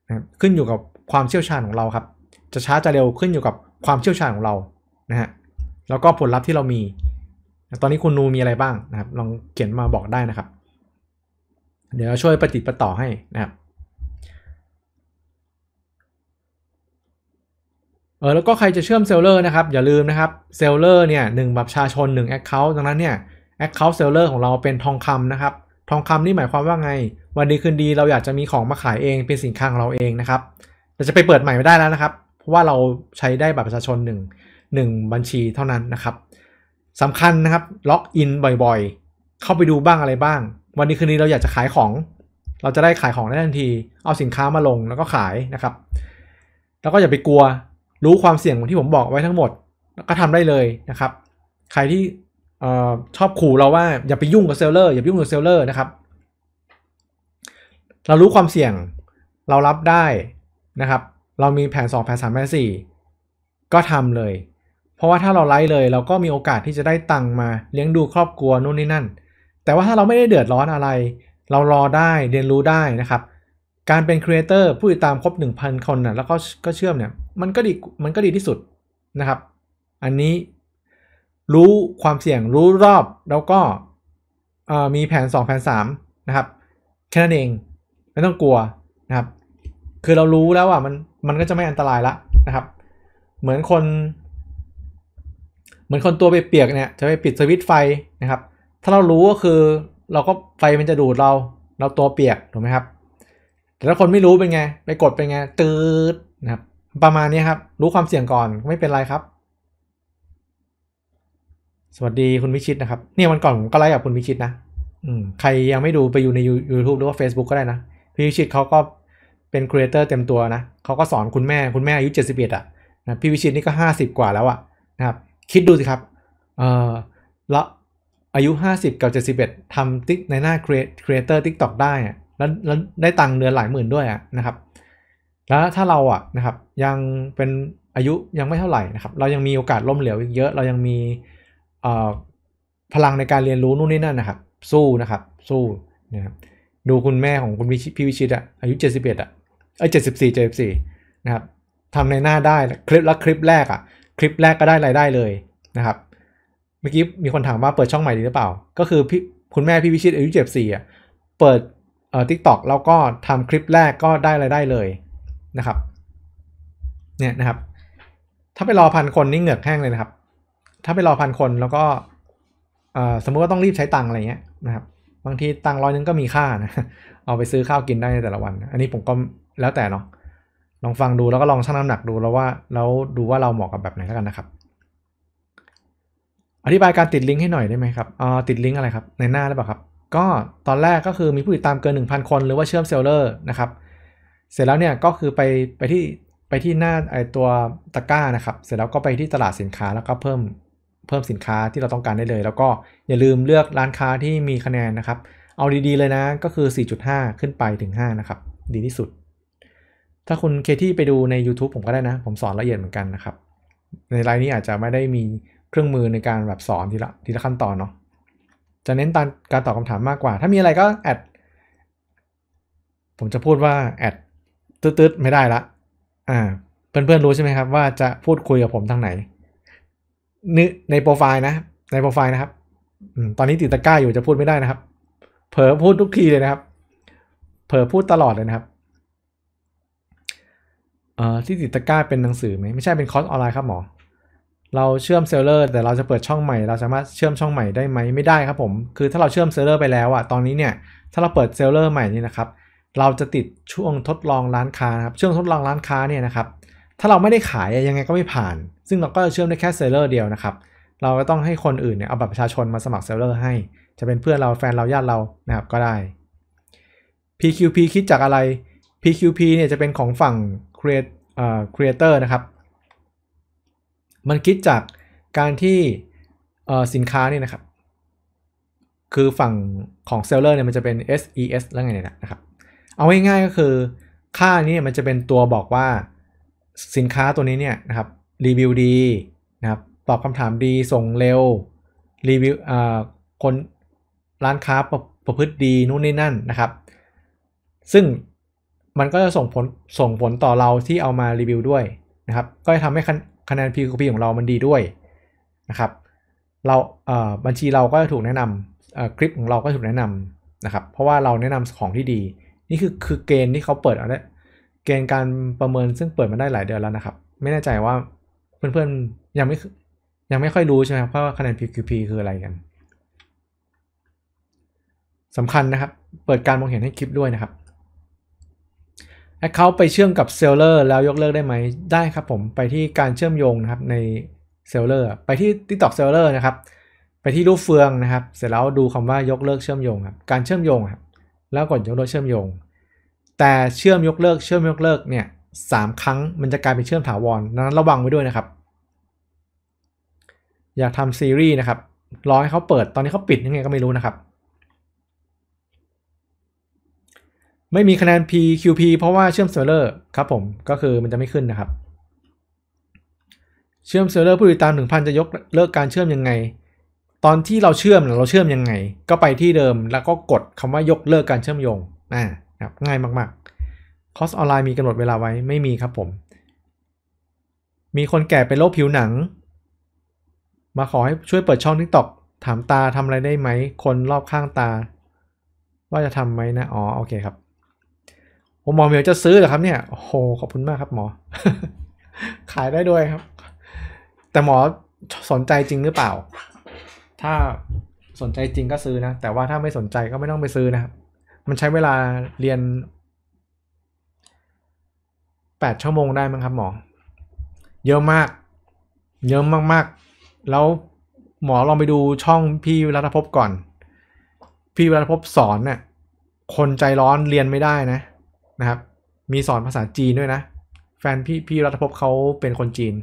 นะขึ้นอยู่กับความเชี่ยวชาญของเราครับ จะช้าจะเร็วขึ้นอยู่กับความเชี่ยวชาญของเรา นะฮะ แล้วก็ผลลัพธ์ที่เรามี ตอนนี้คุณนูมีอะไรบ้างนะครับ ลองเขียนมาบอกได้นะครับ เดี๋ยวเราช่วยปฏิติประต่อให้นะครับ เออแล้วก็ใครจะเชื่อมเซลเลอร์นะครับ อย่าลืมนะครับ เซลเลอร์เนี่ยหนึ่งแบบชาชนหนึ่งแอคเคาท์ดังนั้นเนี่ยแอคเคาท์เซลเลอร์ของเราเป็นทองคำนะครับองคำนี่หมายความว่าไงวันดีคืนดีเราอยากจะมีของมาขายเองเป็นสินค้าของเราเองนะครับแต่จะไปเปิดใหม่ไม่ได้แล้วนะครับ เพราะว่าเราใช้ได้บัตรประชาชน1งบัญชีเท่านั้นนะครับสำคัญนะครับล็อกอินบ่อยๆ เข้าไปดูบ้างอะไรบ้างวันนี้คืนนี้เราอยากจะขายของเราจะได้ขายของได้ทันทีเอาสินค้ามาลงแล้วก็ขายนะครับ แล้วก็อย่าไปกลัวรู้ความเสี่ยงที่ผมบอกไว้ทั้งหมดก็ทำได้เลยนะครับใครที่ออชอบขู่เราว่าอย่าไปยุ่งกับเซลเลอร์อย่าไปยุ่งกับเซลเลอร์นะครับ เรารู้ความเสี่ยงเรารับได้นะครับ เรามีแผน2แผน3แผน4ก็ทำเลย เพราะว่าถ้าเราไล่เลย เราก็มีโอกาสที่จะได้ตังมาเลี้ยงดูครอบครัวนู่นนี่นั่น แต่ว่าถ้าเราไม่ได้เดือดร้อนอะไร เรารอได้เรียนรู้ได้นะครับ การเป็นครีเอเตอร์ผู้ติดตามครบ 1,000 คนนะ่ะแล้วก็ก็เชื่อมเนี่ยมันก็ดีมันก็ดีที่สุดนะครับ อันนี้รู้ความเสี่ยงรู้รอบแล้วก็มีแผน2แผน3นะครับแค่นั้นเองไม่ต้องกลัวนะครับ คือเรารู้แล้วว่ามันมันก็จะไม่อันตรายละนะครับ เหมือนคน เหมือนคนตัวไปเปียกเนี่ยจะไปปิดสวิตช์ไฟนะครับ ถ้าเรารู้ก็คือเราก็ไฟมันจะดูดเรา เราตัวเปียกถูกไหมครับ แต่ถ้าคนไม่รู้เป็นไงไปกดเป็นไงตืดนะครับ ประมาณนี้ครับ รู้ความเสี่ยงก่อนไม่เป็นไรครับสวัสดีคุณวิชิตนะครับ เนี่ยวันก่อนก็ไลฟ์กับคุณวิชิตนะอืมใครยังไม่ดูไปอยู่ใน YouTube หรือว่า Facebook ก็ได้นะ พี่วิชิตเขาก็เป็นครีเอเตอร์เต็มตัวนะเขาก็สอนคุณแม่คุณแม่อายุ 71ออ่ะนะพี่วิชิตนี่ก็ 50 กว่าแล้วอ่ะ นะครับ คิดดูสิครับ เออละอายุ 50กับ71ทำติ๊กในหน้าครีเอเตอร์ติ๊กต็อกได้อ่ะแล้วแล้วได้ตังค์เดือนหลายหมื่นด้วยอ่ะนะครับ แล้วถ้าเราอ่ะนะครับ ยังเป็นอายุยังไม่เท่าไหร่นะครับ เรายังมีโอกาสล้มเหลวอีกเยอะเรายังมีพลังในการเรียนรู้นู่นนี่นั่นนะครับสู้นะครับสู้นะครับดูคุณแม่ของคุณพี่วิชิตอะอายุ71อะเอ้ย74 74นะครับทำในหน้าได้คลิปละคลิปแรกอะคลิปแรกก็ได้รายได้เลยนะครับเมื่อกี้มีคนถามว่าเปิดช่องใหม่ดีหรือเปล่า ก็คือพี่คุณแม่พี่วิชิตอายุ 74อะเปิดเอ่อทิกตอกแล้วก็ทำคลิปแรกก็ได้รายได้เลยนะครับเนี่ยนะครับถ้าไปรอพันคนนี่เหงือกแห้งเลยนะครับถ้าไปรอพันคนแล้วก็สมมุติว่าต้องรีบใช้ตังค์อะไรเงี้ยนะครับ บางทีตังร้อยนึง ก็มีค่านะเอาไปซื้อข้าวกินได้ใน แต่ละวัน อันนี้ผมก็ แล้วแต่ เนาะลองฟังดูแล้วก็ลองชั่งน้ำหนักดูแล้วว่าแล้วดูว่าเราเหมาะกับแบบไหนแล้วกันนะครับ อธิบายการติดลิงก์ให้หน่อยได้ไหมครับอ่ติดลิงก์อะไรครับ ในหน้าหรือเปล่าครับก็ตอนแรกก็คือมีผู้ติดตามเกิน1,000 คนหรือว่าเชื่อมเซลเลอร์นะครับ เสร็จแล้วเนี่ยก็คือไปไปที่ไปที่หน้าไอตัวตะกร้านะครับ เสร็จแล้วก็ไปที่ตลาดสินค้าแล้วก็เพิ่มเพิ่มสินค้าที่เราต้องการได้เลย แล้วก็อย่าลืมเลือกร้านค้าที่มีคะแนนนะครับ เอาดีๆ เลยนะก็คือ 4.5 ขึ้นไปถึง 5 นะครับ ดีที่สุด ถ้าคุณเคที่ไปดูใน YouTube ผมก็ได้นะ ผมสอนละเอียดเหมือนกันนะครับ ในไลน์นี้อาจจะไม่ได้มีเครื่องมือในการแบบสอนทีละทีละขั้นตอนเนาะจะเน้นตการตอบคำถามมากกว่า ถ้ามีอะไรก็แอดผมจะพูดว่าแอดตืดๆไม่ได้ละอ่าเพื่อนๆรู้ใช่ไหมครับว่าจะพูดคุยกับผมทางไหนในโปรไฟล์นะในโปรไฟล์นะครับตอนนี้ติดตะก้าอยู่จะพูดไม่ได้นะครับเผลอพูดทุกทีเลยนะครับเผลอพูดตลอดเลยนะครับเอ่อที่ติดตะก้าเป็นหนังสือไหมไม่ใช่เป็นคอร์สออนไลน์ครับหมอเราเชื่อมเซลเลอร์แต่เราจะเปิดช่องใหม่เราสามารถเชื่อมช่องใหม่ได้ไหมไม่ได้ครับผมคือถ้าเราเชื่อมเซลเลอร์ไปแล้วอะตอนนี้เนี่ยถ้าเราเปิดเซลเลอร์ ใหม่นี่นะครับ เราจะติดช่วงทดลองร้านค้าครับช่วงทดลองร้านค้าเนี่ยนะครับ ถ้าเราไม่ได้ขายยังไงก็ไม่ผ่านซึ่งเราก็เชื่อมได้แค่เซลเลอร์เดียวนะครับ เราก็ต้องให้คนอื่นเนี่ยเอาบัตรประชาชนมาสมัครเซลเลอร์ให้ จะเป็นเพื่อนเราแฟนเราญาติเรานะครับก็ได้ PQP คิดจากอะไร PQP เนี่ยจะเป็นของฝั่ง create เอ่อ creator นะครับ มันคิดจากการที่เอ่อสินค้านี่นะครับ คือฝั่งของเซลเลอร์เนี่ยมันจะเป็น SES แล้วไงเนี่ยนะครับ เอาง่ายๆก็คือค่านี้มันจะเป็นตัวบอกว่าสินค้าตัวนี้เนี่ยนะครับรีวิวดีนะครับตอบคำถามดีส่งเร็วรีวิวคนร้านค้าประประพฤติดีนู่นนี่นั่นนะครับ ซึ่งมันก็จะส่งผลส่งผลต่อเราที่เอามารีวิวด้วยนะครับก็จะทำให้คะแนน PQP ของเรา มันดีด้วยนะครับ เราเบัญชีเราก็จะถูกแนะนำคลิปของเราก็ถูกแนะนำนะครับ เพราะว่าเราแนะนำของที่ดี นี่คือคือเกณฑ์ที่เขาเปิดเอาได้เกณฑ์การประเมินซึ่งเปิดมาได้หลายเดือนแล้วนะครับ ไม่แน่ใจว่าเพื่อนๆ ยังไม่ยังไม่ค่อยรู้ ใช่ไหมครับ ว่าคะแนน PQP คืออะไรกันสำคัญนะครับ เปิดการมองเห็นให้คลิปด้วยนะครับอคเคาท์ไปเชื่อมกับเซลเลอร์แล้วยกเลิกได้ไหมได้ครับ ผม ไปที่การเชื่อมโยงนะครับในเซลเลอร์ไปที่ TikTok เซลเลอร์นะครับ ไปที่รูปเฟืองนะครับ เสร็จแล้วดูคำว่ายกเลิกเชื่อมโยงครับการเชื่อมโยงครับแล้วกดยกเลิกเชื่อมโยง แต่เชื่อมยกเลิก เชื่อมยกเลิกเนี่ย3ครั้งมันจะกลายเป็น เชื่อมถาวรดังนั้นระวังไว้ด้วยนะครับ อยากทำซีรีส์นะครับ รอให้เขาเปิดตอนนี้เขาปิดยังไงก็ ไม่ รู้นะครับ ไม่มีคะแนน PQP เพราะว่าเชื่อมเซิร์ฟเวอร์ครับ ผม ก็คือมันจะไม่ขึ้นนะครับ เชื่อมเซิร์ฟเวอร์ผู้ติดตามถึงพันจะยกเลิกการเชื่อมยังไง ตอนที่เราเชื่อมเราเชื่อมยังไง ก็ไปที่เดิมแล้วก็กดคำว่ายกเลิกการเชื่อมโยง อ่าครับง่ายมากๆคอร์สออนไลน์มีกำหนดเวลาไว้ไม่มีครับผม มีคนแก่เป็นโรคผิวหนัง มาขอให้ช่วยเปิดช่อง t ิ k ต o k ถามตาทำอะไรได้ไหม คนรอบข้างตา ว่าจะทำไหมนะ อ๋อ โอเคครับผมหมอเหมียวจะซื้อเหรอครับเนี่ย โอ้โห ขอบคุณมากครับหมอ ขายได้ด้วยครับ แต่หมอสนใจจริงหรือเปล่า ถ้าสนใจจริงก็ซื้อนะ แต่ว่าถ้าไม่สนใจก็ไม่ต้องไปซื้อนะครับ มันใช้เวลาเรียน8ชั่วโมงได้มั้งครับหมอเยอะมาก เยอะมากๆ แล้วหมอลองไปดูช่องพี่รัตภพก่อนพี่รัตภพสอนเนี่ยคนใจร้อนเรียนไม่ได้นะ นะครับ มีสอนภาษาจีนด้วยนะแฟนพี่พี่รัตภพเขาเป็นคนจีน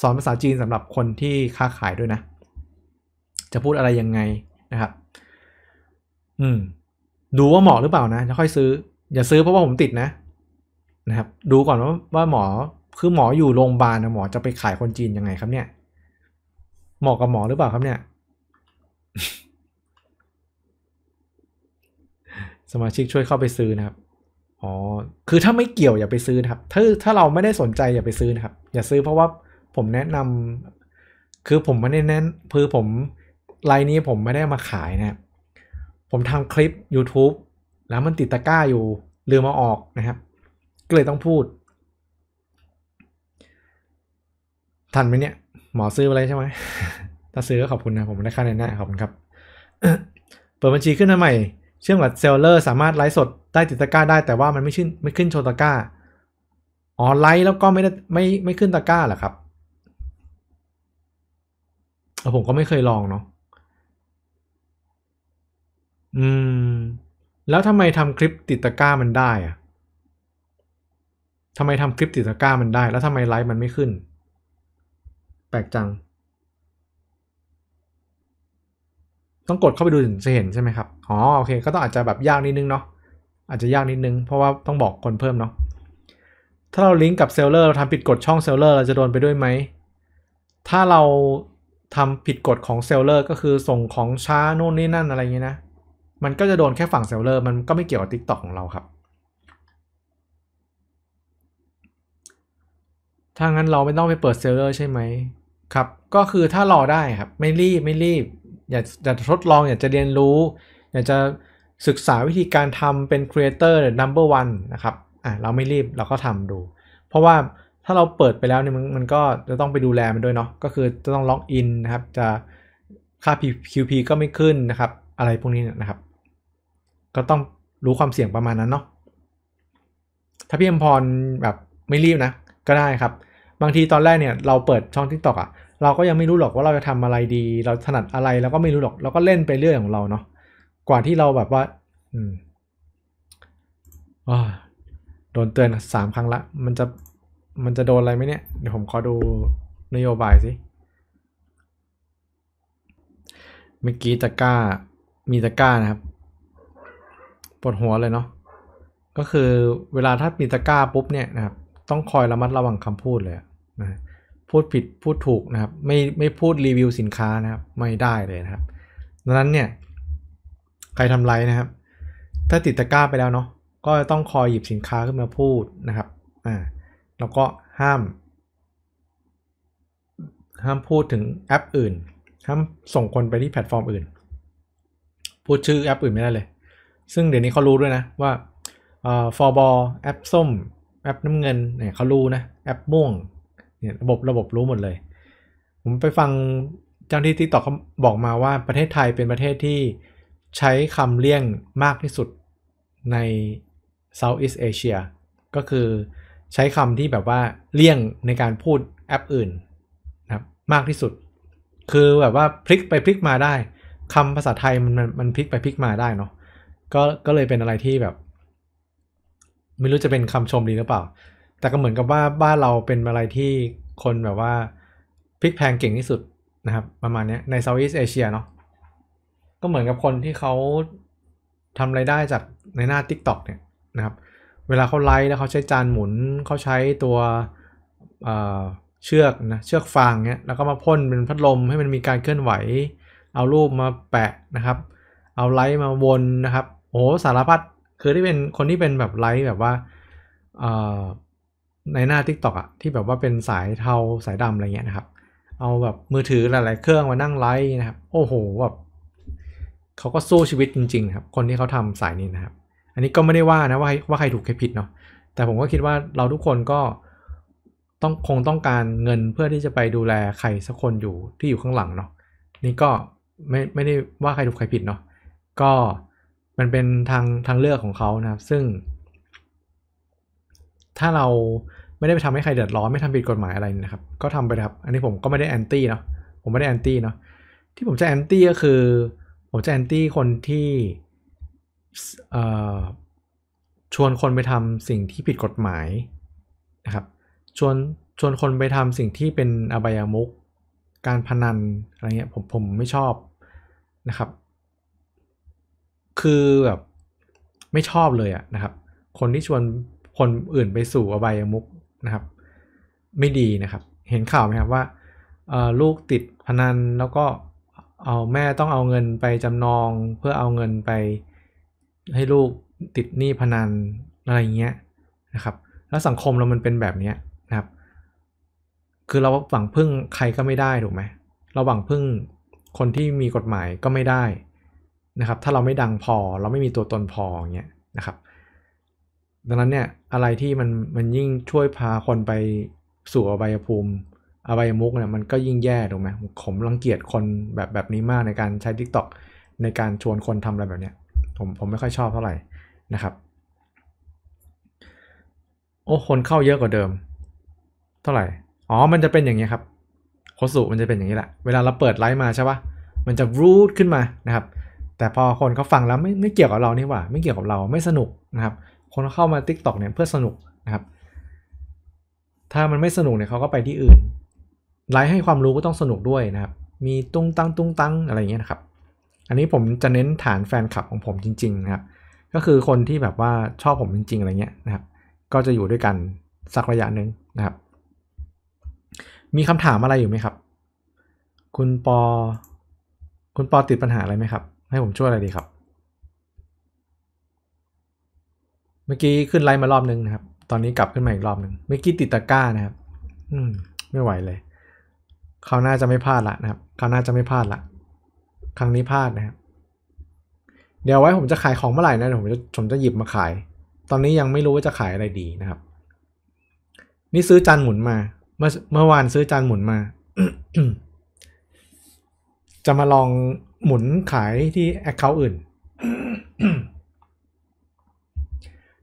สอนภาษาจีนสำหรับคนที่ค้าขายด้วยนะจะพูดอะไรยังไงนะครับ อืม ดูว่าเหมาะหรือเปล่านะจะค่อยซื้อ อย่าซื้อเพราะว่าผมติดนะนะครับดูก่อนว่าว่าหมอคือหมออยู่โรงพยาบาลนะหมอจะไปขายคนจีนยังไงครับเนี่ยเหมาะกับหมอหรือเปล่าครับเนี่ย สมาชิกช่วยเข้าไปซื้อนะครับอ๋อคือถ้าไม่เกี่ยวอย่าไปซื้อนะครับถ้าถ้าเราไม่ได้สนใจอย่าไปซื้อนะครับ อย่าซื้อเพราะว่าผมแนะนำ คือผมไม่ได้แนะคือผมไลน์นี้ผมไม่ได้มาขายนะ ผมทำคลิป YouTube แล้วมันติดตะกร้าอยู่ลืมมาออกนะครับก็เลยต้องพูด ทันไหมเนี่ย หมอซื้ออะไรใช่ไหมถ้าซื้อก็ขอบคุณนะผมได้ค่าแน่น้ขอบคุณครับเปิดบัญชีขึ้นมาใหม่เชื่อมกับเซลเลอร์ สามารถไลฟ์สดได้ติดตะกร้าได้ แต่ว่ามันไม่ขึ้นไม่ขึ้นโชตะกร้าอ๋อไลฟ์แล้วก็ไม่ได้ ไม่ไม่ขึ้นตะกร้าเหรอครับผมก็ไม่เคยลองเนาะอืม แล้วทำไมทำคลิปติดตะกร้ามันได้อะทำไมทำคลิปติดตะกร้ามันได้ แล้วทำไมไลฟ์มันไม่ขึ้นแปลกจัง ต้องกดเข้าไปดูถึงจะเห็นใช่ไหมครับอ๋อโอเคก็ต้องอาจจะแบบยากนิดนึงเนาะอาจจะยากนิดนึงเพราะว่าต้องบอกคนเพิ่มเนาะถ้าเราลิงก์กับเซลเลอร์เราทำผิดกฎช่องเซลเลอร์เราจะโดนไปด้วยไหมถ้าเราทำผิดกฎของเซลเลอร์ก็คือส่งของช้าโน่นนี่นั่นอะไรเงี้ยนะมันก็จะโดนแค่ฝั่งเซลเลอร์มันก็ไม่เกี่ยวกับทิกตอกของเราครับถ้างั้นเราไม่ต้องไปเปิดเซลเลอร์ใช่ไหมครับ ก็คือถ้ารอได้ครับ ไม่รีบ ไม่รีบ อยากจะทดลองอยากจะเรียนรู้ อยากจะศึกษาวิธีการทำเป็นครีเอเตอร์ number one นะครับอ่ะเราไม่รีบเราก็ทำดู เพราะว่าถ้าเราเปิดไปแล้วเนี่ยมันก็จะต้องไปดูแลมันด้วยเนาะก็คือจะต้องล็อกอินนะครับ จะค่า QP ก็ไม่ขึ้นนะครับ อะไรพวกนี้นะครับ ก็ต้องรู้ความเสี่ยงประมาณนั้นเนาะถ้าพี่อมพรแบบไม่รีบนะ ก็ได้ครับบางทีตอนแรกเนี่ยเราเปิดช่อง TikTok อะ่ะ เราก็ยังไม่รู้หรอกว่าเราจะทำอะไรดีเราถนัดอะไรเราก็ไม่รู้หรอกเราก็เล่นไปเรื่อยของเราเนาะกว่าที่เราแบบว่า อืมโดนเตือนสามครั้งละมันจะมันจะโดนอะไรไหมเนี่ยเดี๋ยวผมขอดูนโยบายสิเมื่อกี้ตะก้า มีตะก้านะครับปวดหัวเลยเนาะก็คือเวลาถ้ามีตะก้าปุ๊บเนี่ยนะครับต้องคอยระมัดระวังคำพูดเลยนะพูดผิดพูดถูก นะครับไม่ไม่พูดรีวิวสินค้านะครับไม่ได้เลยนะครับดังนั้นเนี่ยใครทำไรนะครับ ถ้าติดตะกร้าไปแล้วเนาะก็ต้องคอยหยิบสินค้าขึ้นมาพูดนะครับอ่าแล้วก็ห้าม ห้ามพูดถึงแอปอื่น ห้ามส่งคนไปที่แพลตฟอร์มอื่น พูดชื่อแอปอื่นไม่ได้เลย ซึ่งเดี๋ยวนี้เขารู้ด้วยนะ ว่าเอ่อฟอร์บอแอปส้มแอปน้ำเงินเนี่ยเขารู้นะแอปม่วงเนี่ยระบบระบบรู้หมดเลย ผมไปฟังเจ้าที่ทิกตอกเขาบอกมาว่าประเทศไทยเป็นประเทศที่ใช้คำเลี่ยงมากที่สุดใน Southeast Asia ก็คือใช้คำที่แบบว่าเลี่ยงในการพูดแอปอื่นนะครับมากที่สุด คือแบบว่าพลิกไปพลิกมาได้คำภาษาไทยมันมันพลิกไปพลิกมาได้เนาะก็ก็เลยเป็นอะไรที่แบบ ไม่รู้จะเป็นคำชมดีหรือเปล่าแต่ก็เหมือนกับว่าบ้านเราเป็นอะไรที่คนแบบว่าพลิกแพงเก่งที่สุดนะครับ ประมาณนี้ในเซาท์อีสเอเชียเนาะก็เหมือนกับคนที่เขาทำไรายได้จากในหน้า TikTok เนี่ยนะครับ เวลาเขาไลฟ์แล้วเขาใช้จานหมุนเขาใช้ตัวเเชือก นะ เชือกฟางเนี่ยแล้วก็มาพ่นเป็นพัดลมให้มันมีการเคลื่อนไหว เอารูปมาแปะนะครับ เอาไลฟ์มาวนนะครับ โอ้ สารพัดคือที่เป็นคนที่เป็นแบบไลฟ์แบบว่าในหน้า t i k t o อกอะที่แบบว่าเป็นสายเทาสายดำอะไรเงี้ยนะครับ เอาแบบมือถือหลายๆ เครื่องมานั่งไลฟ์นะครับ โอ้โหแบบเขาก็สู้ชีวิตจริง ๆครับ คนที่เขาทำสายนี้นะครับ อันนี้ก็ไม่ได้ว่านะว่าว่าใครถูกใครผิดเนาะแต่ผมก็คิดว่าเราทุกคนก็ต้องคงต้องการเงินเพื่อที่จะไปดูแลใครสักคนอยู่ที่อยู่ข้างหลังเนาะนี่ก็ไม่ไม่ได้ว่าใครถูกใครผิดเนาะก็มันเป็นทางทางเลือกของเขานะครับ ซึ่ง ถ้าเราไม่ได้ไปทำให้ใครเดือดร้อนไม่ทำผิดกฎหมายอะไรนะครับ ก็ทำไปครับอันนี้ผมก็ไม่ได้แอนตี้เนาะผมไม่ได้แอนตี้เนาะที่ผมจะแอนตี้ก็คือ ผมจะแอนตี้คนที่ชวนคนไปทำสิ่งที่ผิดกฎหมายนะครับชวนชวนคนไปทำสิ่งที่เป็นอบายามุกการพนันอะไรเงี้ย ผมผมไม่ชอบนะครับ คือแบบไม่ชอบเลยอะนะครับ คนที่ชวนคนอื่นไปสู่อบายามุกะครับไม่ดีนะครับ เห็นข่าวไหมครับว่าลูกติดพนันแล้วก็เอาแม่ต้องเอาเงินไปจำนอง เพื่อเอาเงินไปให้ลูกติดหนี้พนันอะไรเงี้ยนะครับ แล้วสังคมเรามันเป็นแบบนี้นะครับ คือเราหวังพึ่งใครก็ไม่ได้ถูกไหมเราหวังพึ่งคนที่มีกฎหมายก็ไม่ได้นะครับ ถ้าเราไม่ดังพอเราไม่มีตัวตนพอเงี้ยนะครับดังนั้นเนี่ยอะไรที่มันมันยิ่งช่วยพาคนไปสู่อบายภูมิ อบายมุกเนี่ยมันก็ยิ่งแย่ถูกไหมผมรังเกียจคนแบบแบบนี้มากในการใช้ทิกต o k ในการชวนคนทำอะไรแบบเนี้ยผมผมไม่ค่อยชอบเท่าไหร่นะครับโอ้คนเข้าเยอะกว่าเดิม เท่าไหร่ อ๋อมันจะเป็นอย่างนี้ครับโคสุมันจะเป็นอย่างนี้แหละ เวลาเราเปิดไลฟ์มาใช่ปะมันจะรูทขึ้นมานะครับแต่พอคนเขาฟังแล้วไม่ไม่เกี่ยวกับเรานี่หว่า ไม่เกี่ยวกับเราไม่สนุกนะครับคนเข้ามา Tik t o กเนี่ยเพื่อสนุกนะครับ ถ้ามันไม่สนุกเนี่ยเขาก็ไปที่อื่นไลฟ์ให้ความรู้ก็ต้องสนุกด้วยนะครับ มีตุ้งตั้งตุ้งตั้งอะไรเงี้ยนะครับ อันนี้ผมจะเน้นฐานแฟนคลับของผมจริงๆนะครับก็คือคนที่แบบว่าชอบผมจริงๆอะไรเงี้ยนะครับ ก็จะอยู่ด้วยกันสักระยะหนึ่งนะครับ มีคำถามอะไรอยู่ไหมครับ คุณปอ คุณปอติดปัญหาอะไรไหมครับ ให้ผมช่วยอะไรดีครับเมื่อกี้ขึ้นไลน์มารอบนึงนะครับ ตอนนี้กลับขึ้นมาอีกรอบหนึ่งเมื่อกี้ติดตะก้านะครับ อืม ไม่ไหวเลย คราวหน้าจะไม่พลาดละ นะครับ คราวหน้าจะไม่พลาดละ ครั้งนี้พลาดนะครับ เดี๋ยวไว้ผมจะขายของเมื่อไหร่นะเดี๋ยวผมจะผมจะหยิบมาขาย ตอนนี้ยังไม่รู้ว่าจะขายอะไรดีนะครับ นี่ซื้อจานหมุนมา เมื่อเมื่อวานซื้อจานหมุนมาจะมาลองหมุนขายที่แอคเคาท์อื่น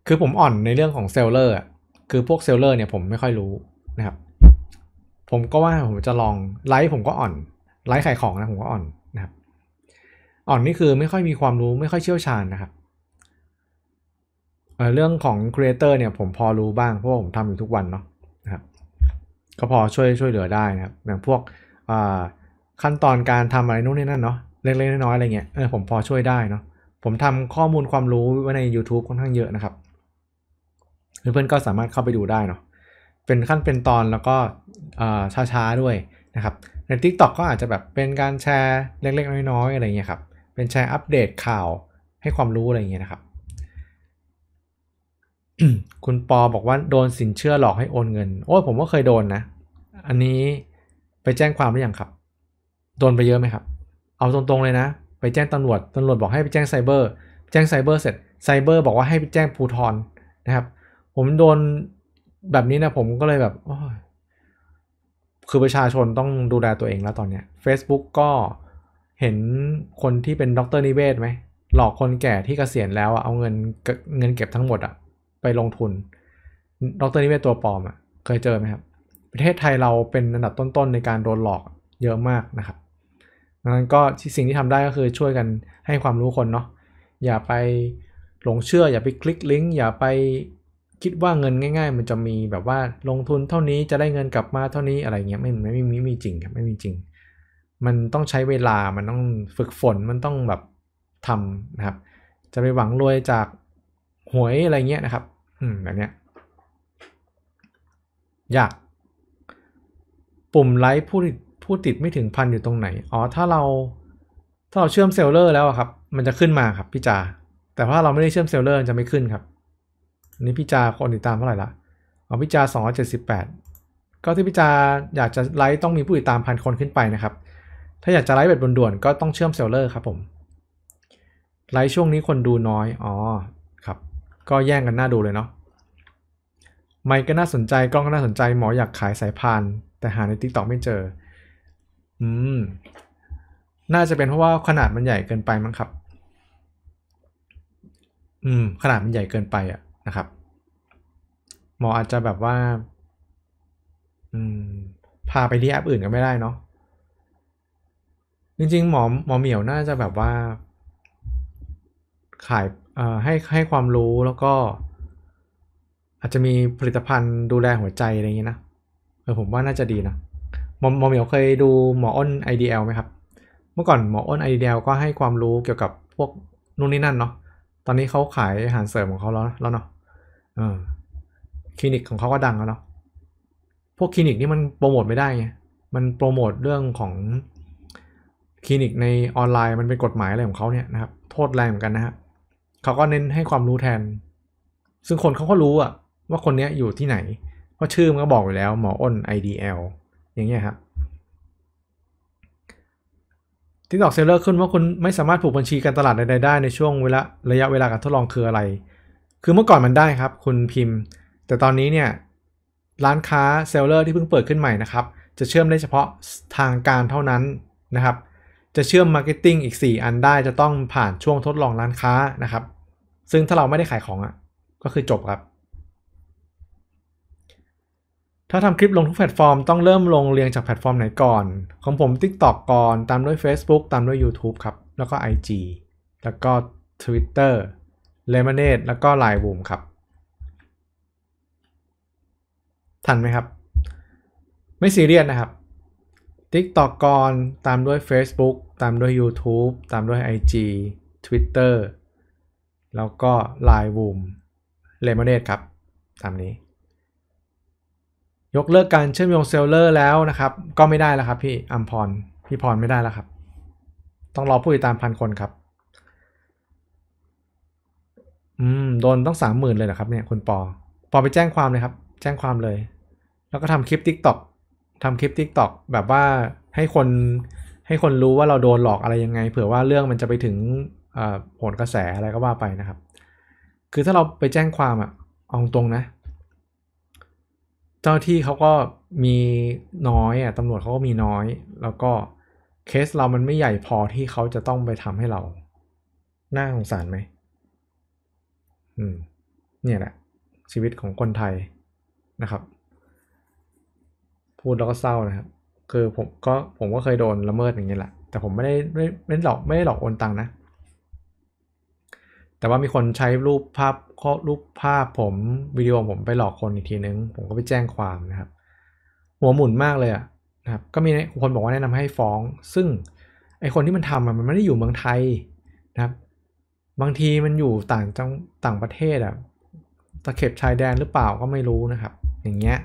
คือผมอ่อนในเรื่องของเซลเลอร์ คือพวกเซลเลอร์เนี่ยผมไม่ค่อยรู้นะครับ ผมก็ว่าผมจะลองไลฟ์ผมก็อ่อนไลฟ์ขายของนะผมก็อ่อนนะครับอ่อนนี่คือไม่ค่อยมีความรู้ไม่ค่อยเชี่ยวชาญนะครับเรื่องของครีเอเตอร์เนี่ยผมพอรู้บ้างเพราะผมทำอยู่ทุกวันเนาะนะครับก็พอช่วยช่วยเหลือได้นะครับอย่างพวกขั้นตอนการทำอะไรนู่นนี่นั่นเนาะเล็กๆน้อยๆอะไรเงี้ยเออผมพอช่วยได้เนาะผมทำข้อมูลความรู้ไว้ใน YouTube ค่อนข้างเยอะนะครับเพื่อนๆก็สามารถเข้าไปดูได้เนาะ เป็นขั้นเป็นตอนแล้วก็ช้าๆด้วยนะครับ ใน TikTok ก็อาจจะแบบเป็นการแชร์เล็กๆน้อยๆอะไรเงี้ยครับ เป็นแชร์อัปเดตข่าวให้ความรู้อะไรเงี้ยนะครับ คุณปอบอกว่าโดนสินเชื่อหลอกให้โอนเงิน โอ้ผมก็เคยโดนนะ อันนี้ไปแจ้งความหรือยังครับ โดนไปเยอะไหมครับ เอาตรงๆเลยนะ ไปแจ้งตำรวจตำรวจบอกให้ไปแจ้งไซเบอร์ แจ้งไซเบอร์เสร็จไซเบอร์บอกว่าให้ไปแจ้งภูทรนะครับผมโดนแบบนี้นะผมก็เลยแบบคือประชาชนต้องดูแลตัวเองแล้วตอนเนี้ย Facebook ก็เห็นคนที่เป็นดรนิเวศไหม หลอกคนแก่ที่กเกษียณแล้วเอาเงินเงินเก็บทั้งหมดอะไปลงทุน ดรนิเวศตัวปลอมอะเคยเจอไหมครับ ประเทศไทยเราเป็นอันดับต้นๆในการโดนหลอกเยอะมากนะครับดังนั้นก็สิ่งที่ทำได้ก็คือช่วยกันให้ความรู้คนเนาะอย่าไปหลงเชื่ออย่าไปคลิกลิงก์อย่าไปคิดว่าเงินง่ายๆมันจะมีแบบว่าลงทุนเท่านี้จะได้เงินกลับมาเท่านี้อะไรเงี้ยไม่ไม่ไม่มีจริงครับไม่มีจริง มันต้องใช้เวลามันต้องฝึกฝนมันต้องแบบทำนะครับ จะไปหวังรวยจากหวยอะไรเงี้ยนะครับ อืมแบบเนี้ยยาก ปุ่มไลฟ์ผู้ผู้ติดไม่ถึงพันอยู่ตรงไหนอ๋อถ้าเราถ้าเราเชื่อมเซลเลอร์ แล้วครับ มันจะขึ้นมาครับพี่จาแต่ว่าเราไม่ได้เชื่อมเซลเลอร์จะไม่ขึ้นครับนี่พี่จาคนติดตามเท่าไหร่ละเอาพี่จา278 ก็ที่พี่จาอยากจะไลฟ์ต้องมีผู้ติดตามพันคนขึ้นไปนะครับ ถ้าอยากจะไลฟ์แบบด่วนๆก็ต้องเชื่อมเซลเลอร์ครับผม ไลฟ์ช่วงนี้คนดูน้อย อ๋อ ครับ ก็แย่งกันหน้าดูเลยเนาะ ไมค์ก็น่าสนใจ กล้องก็น่าสนใจหมออยากขายสายพานแต่หาในทิกตอกไม่เจอ อืม น่าจะเป็นเพราะว่าขนาดมันใหญ่เกินไปมั้งครับ อืม ขนาดมันใหญ่เกินไปอะ่ะนะครับหมออาจจะแบบว่าพาไปที่แอปอื่นก็ไม่ได้เนาะจริงๆ หมอหมอเหมียวน่าจะแบบว่า ขายให้ให้ความรู้แล้วก็ อาจจะมีผลิตภัณฑ์ดูแลหัวใจอะไรอย่างนี้นะเออผมว่าน่าจะดีนะหมอหมอเหมียวเคยดูหมออ้น IDL ไหมครับเมื่อก่อนหมออ้น IDL ก็ให้ความรู้เกี่ยวกับพวกนู่นนี่นั่นเนาะตอนนี้เขาขายอาหารเสริมของเขาแล้วแล้วเนาะออคลินิกของเขาก็ดังแล้วเนาะ พวกคลินิกนี่มันโปรโมทไม่ได้ไง มันโปรโมทเรื่องของคลินิกในออนไลน์มันเป็นกฎหมายอะไรของเขาเนี่ยนะครับ โทษแรงเหมือนกันนะฮะเขาก็เน้นให้ความรู้แทน ซึ่งคนเขาก็รู้อะว่าคนนี้อยู่ที่ไหนเพราะชื่อมันก็บอกอยู่แล้วหมออ้น IDL อย่างเงี้ยครับทิกตอกเซลเลอร์ขึ้นว่าคุณไม่สามารถผูกบัญชีการตลาดใดๆได้ในช่วงเวลาระยะเวลาการทดลองคืออะไรคือเมื่อก่อนมันได้ครับ คุณพิมพ์ แต่ตอนนี้เนี่ย ร้านค้าเซลเลอร์ที่เพิ่งเปิดขึ้นใหม่นะครับ จะเชื่อมได้เฉพาะทางการเท่านั้นนะครับ จะเชื่อมมาร์เก็ตติ้งอีก 4 อันได้จะต้องผ่านช่วงทดลองร้านค้านะครับ ซึ่งถ้าเราไม่ได้ขายของอะ่ะก็คือจบครับ ถ้าทำคลิปลงทุกแพลตฟอร์ม ต้องเริ่มลงเรียงจากแพลตฟอร์มไหนก่อน ของผม TikTok ก่อนตามด้วย Facebook ตามด้วย YouTube ครับแล้วก็ IG แล้วก็ Twitter เลมอนเนดแล้วก็ไลน์บูมครับทันไหมครับ ไม่ซีเรียสนะครับ TikTok ก่อนตามด้วย Facebook ตามด้วย YouTube ตามด้วย IG Twitter แล้วก็ l i น e บ o o m Lemonade ครับ ตามนี้ ยกเลิกการเชื่อมโยงเซลเลอร์แล้วนะครับ ก็ไม่ได้แล้วครับพี่อัมพรพี่พรไม่ได้แล้วครับ ต้องรอผู้ติดตามพันคนครับอืมโดนต้องสามหมื่นเลยเหรอครับเนี่ยคุณปอ ปอไปแจ้งความเลยครับ แจ้งความเลย แล้วก็ทำคลิปทิกตอกทำคลิปทิกตอกแบบว่าให้คน ให้คนรู้ว่าเราโดนหลอกอะไรยังไง เผื่อว่าเรื่องมันจะไปถึงผลกระแสอะไรก็ว่าไปนะครับ คือถ้าเราไปแจ้งความอะเอาตรงนะ เจ้าที่เขาก็มีน้อยอะตำรวจเขาก็มีน้อย แล้วก็เคสเรามันไม่ใหญ่พอที่เขาจะต้องไปทำให้เราน่าสงสารไหมอืมเนี่ยแหละ ชีวิตของคนไทยนะครับ พูดแล้วก็เศร้านะครับคือผมก็ผมก็เคยโดนละเมิดอย่างเงี้ยแหละแต่ผมไม่ได้ไม่ไม่หลอกไม่ได้หลอกโอนตังค์นะ แต่ว่ามีคนใช้รูปภาพข้อรูปภาพ ผมวิดีโอผมไปหลอกคนอีกทีนึง ผมก็ไปแจ้งความนะครับ หัวหมุนมากเลยอะนะครับ ก็มีคนบอกว่าแนะนำให้ฟ้อง ซึ่งไอคนที่มันทำมันไม่ได้อยู่เมืองไทยนะครับบางทีมันอยู่ต่างจังต่างประเทศอะตะเข็บชายแดนหรือเปล่าก็ไม่รู้นะครับ อย่างเงี้ย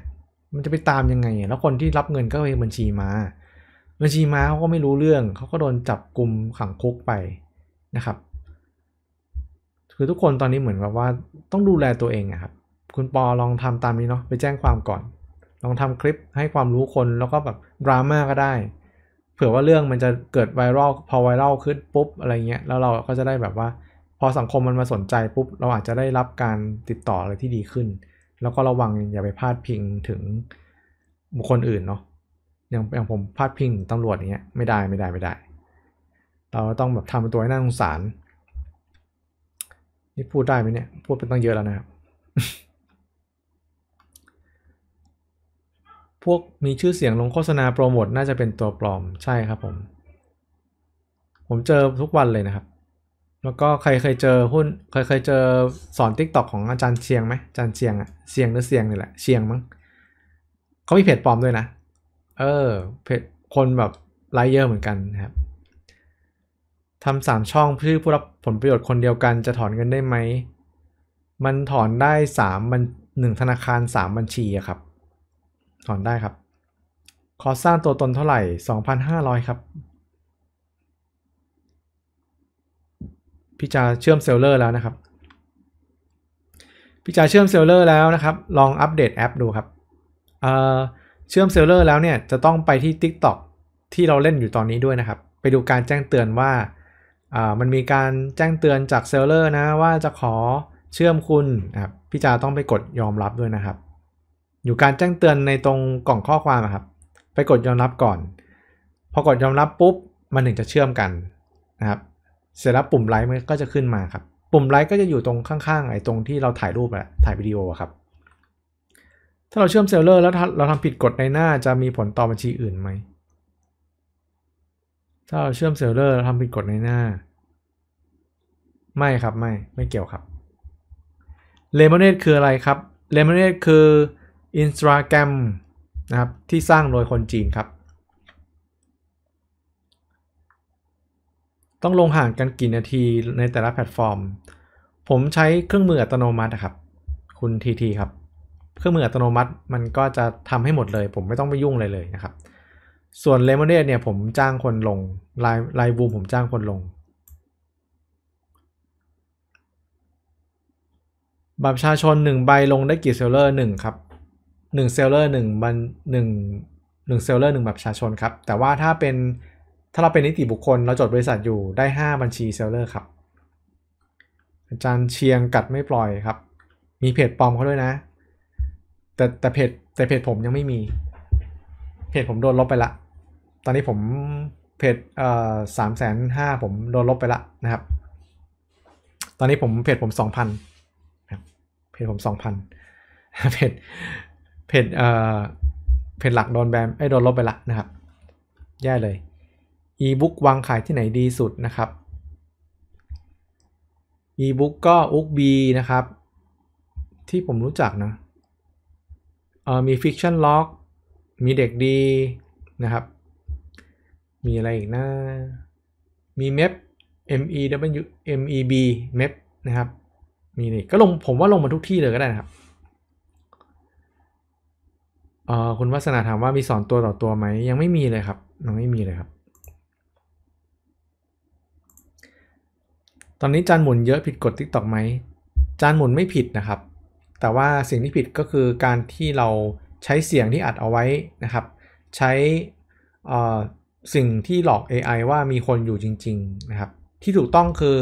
มันจะไปตามยังไง แล้วคนที่รับเงินก็ไปบัญชีมาบัญชีมาเขาก็ไม่รู้เรื่องเขาก็โดนจับกลุ่มขังคุกไปนะครับ คือทุกคนตอนนี้เหมือนแบบว่าต้องดูแลตัวเองนะครับคุณปอลองทำตามนี้เนาะไปแจ้งความก่อน ลองทำคลิปให้ความรู้คนแล้วก็แบบดราม่าก็ได้เผื่อว่าเรื่องมันจะเกิดไวรัลพอไวรัลขึ้นปุ๊บอะไรเงี้ยแล้วเราก็จะได้แบบว่าพอสังคมมันมาสนใจปุ๊บเราอาจจะได้รับการติดต่ออะไรที่ดีขึ้น แล้วก็ระวังอย่าไปพลาดพิงถึงบุคคลอื่นเนาะอย่างอย่างผมพลาดพิงตำรวจอย่างเงี้ยไม่ได้ไม่ได้ไม่ได้เราต้องแบบทำตัวให้น่าสงสารนี่พูดได้ไหมเนี่ยพูดเป็นตั้งเยอะแล้วนะครับ พวกมีชื่อเสียงลงโฆษณาโปรโมทน่าจะเป็นตัวปลอมใช่ครับ ผมผมเจอทุกวันเลยนะครับแล้วก็ใครเคยเจอหุ้นเคยเคยเจอสอนทิกตอกของอาจารย์เชียงไหมอาจารย์เชียงอะเชียงหรือเชียง นี่แหละ เชียงมั้งเขามีเพจปลอมด้วยนะ เออเพจคนแบบ ไลเยอร์เหมือนกันนะครับทำสามช่องเพื่อผู้รับผลประโยชน์คนเดียวกันจะถอนเงินได้ไหม มันถอนได้สามบัญหนึ่งธนาคารสามบัญชีอะครับ ถอนได้ครับ ขอสร้างตัวตนเท่าไหร่สองพันห้าร้อยครับพี่จาเชื่อมเซลเลอร์แล้วนะครับ พี่จาเชื่อมเซลเลอร์แล้วนะครับ ลองอัปเดตแอปดูครับเเชื่อมเซลเลอร์แล้วเนี่ยจะต้องไปที่ TikTok ที่เราเล่นอยู่ตอนนี้ด้วยนะครับ ไปดูการแจ้งเตือนว่ามันมีการแจ้งเตือนจากเซลเลอร์นะ ว่าจะขอเชื่อมคุณครับพี่จาต้องไปกดยอมรับด้วยนะครับ อยู่การแจ้งเตือนในตรงกล่องข้อความครับ ไปกดยอมรับก่อน พอกดยอมรับปุ๊บมันถึงจะเชื่อมกันนะครับเสร็จแล้วปุ่มไลค์มันก็จะขึ้นมาครับ ปุ่มไลค์ก็จะอยู่ตรงข้างๆไอ้ตรงที่เราถ่ายรูปแหละถ่ายวิดีโอครับถ้าเราเชื่อมเซลเลอร์แล้วเราทำผิดกฎในหน้าจะมีผลต่อบัญชีอื่นไหมถ้าเราเชื่อมเซลเลอร์เราทำผิดกฎในหน้า ไม่ครับไม่ไม่เกี่ยวครับเลมอนเนตคืออะไรครับเลมอนเนตคืออินสตาแกรมนะครับที่สร้างโดยคนจีนครับต้องลงห่างกันกี่นาทีในแต่ละแพลตฟอร์ม ผมใช้เครื่องมืออัตโนมัตินะครับ คุณทีทีครับ เครื่องมืออัตโนมัติ มันก็จะทำให้หมดเลย ผมไม่ต้องไปยุ่งเลยเลยนะครับ ส่วนเลมอนเดเนี่ย ผมจ้างคนลงลายลายบูมผมจ้างคนลงบัตรประชาชน1ใบลงได้กี่เซลเลอร์1ครับ1เซลเลอร์1บัน1 1เซลเลอร์1บัตรประชาชนครับ แต่ว่าถ้าเป็นถ้าเราเป็นนิติบุคคล เราจดบริษัทอยู่ได้5บัญชีเซลเลอร์ครับ อาจารย์เชียงกัดไม่ปล่อยครับ มีเพจปลอมเขาด้วยนะ แต่แต่เพจแต่เพจผมยังไม่มีเพจผมโดนลบไปละตอนนี้ผมเพจเอ่อสามแสนห้าผมโดนลบไปละนะครับ ตอนนี้ผมเพจผมสองพันเพจผมสองพันเพจเพจเอ่อเพจหลักโดนแบมไอ้โดนลบไปละนะครับ แย่เลยอีบุ๊กวางขายที่ไหนดีสุดนะครับอีบุ๊กก็อุกบีนะครับ ที่ผมรู้จักนะ เออมีฟิคชั่นล็อกมี เด็ก ดี นะครับ มีอะไรอีกนะมีเมฟ M E W M E B MEP นะ ครับ มีนี่ก็ ลง ผมว่าลงมาทุกที่เลยก็ได้นะครับ เออคุณวัฒนาถามว่ามี สอนตัวต่อตัวไหมยังไม่มีเลยครับยังไม่มีเลยครับตอนนี้จานหมุนเยอะผิดกฎ TikTok ไหมจานหมุนไม่ผิดนะครับ แต่ว่าสิ่งที่ผิดก็คือการที่เราใช้เสียงที่อัดเอาไว้นะครับ ใช้สิ่งที่หลอก AI ว่ามีคนอยู่จริงๆนะครับ ที่ถูกต้องคือ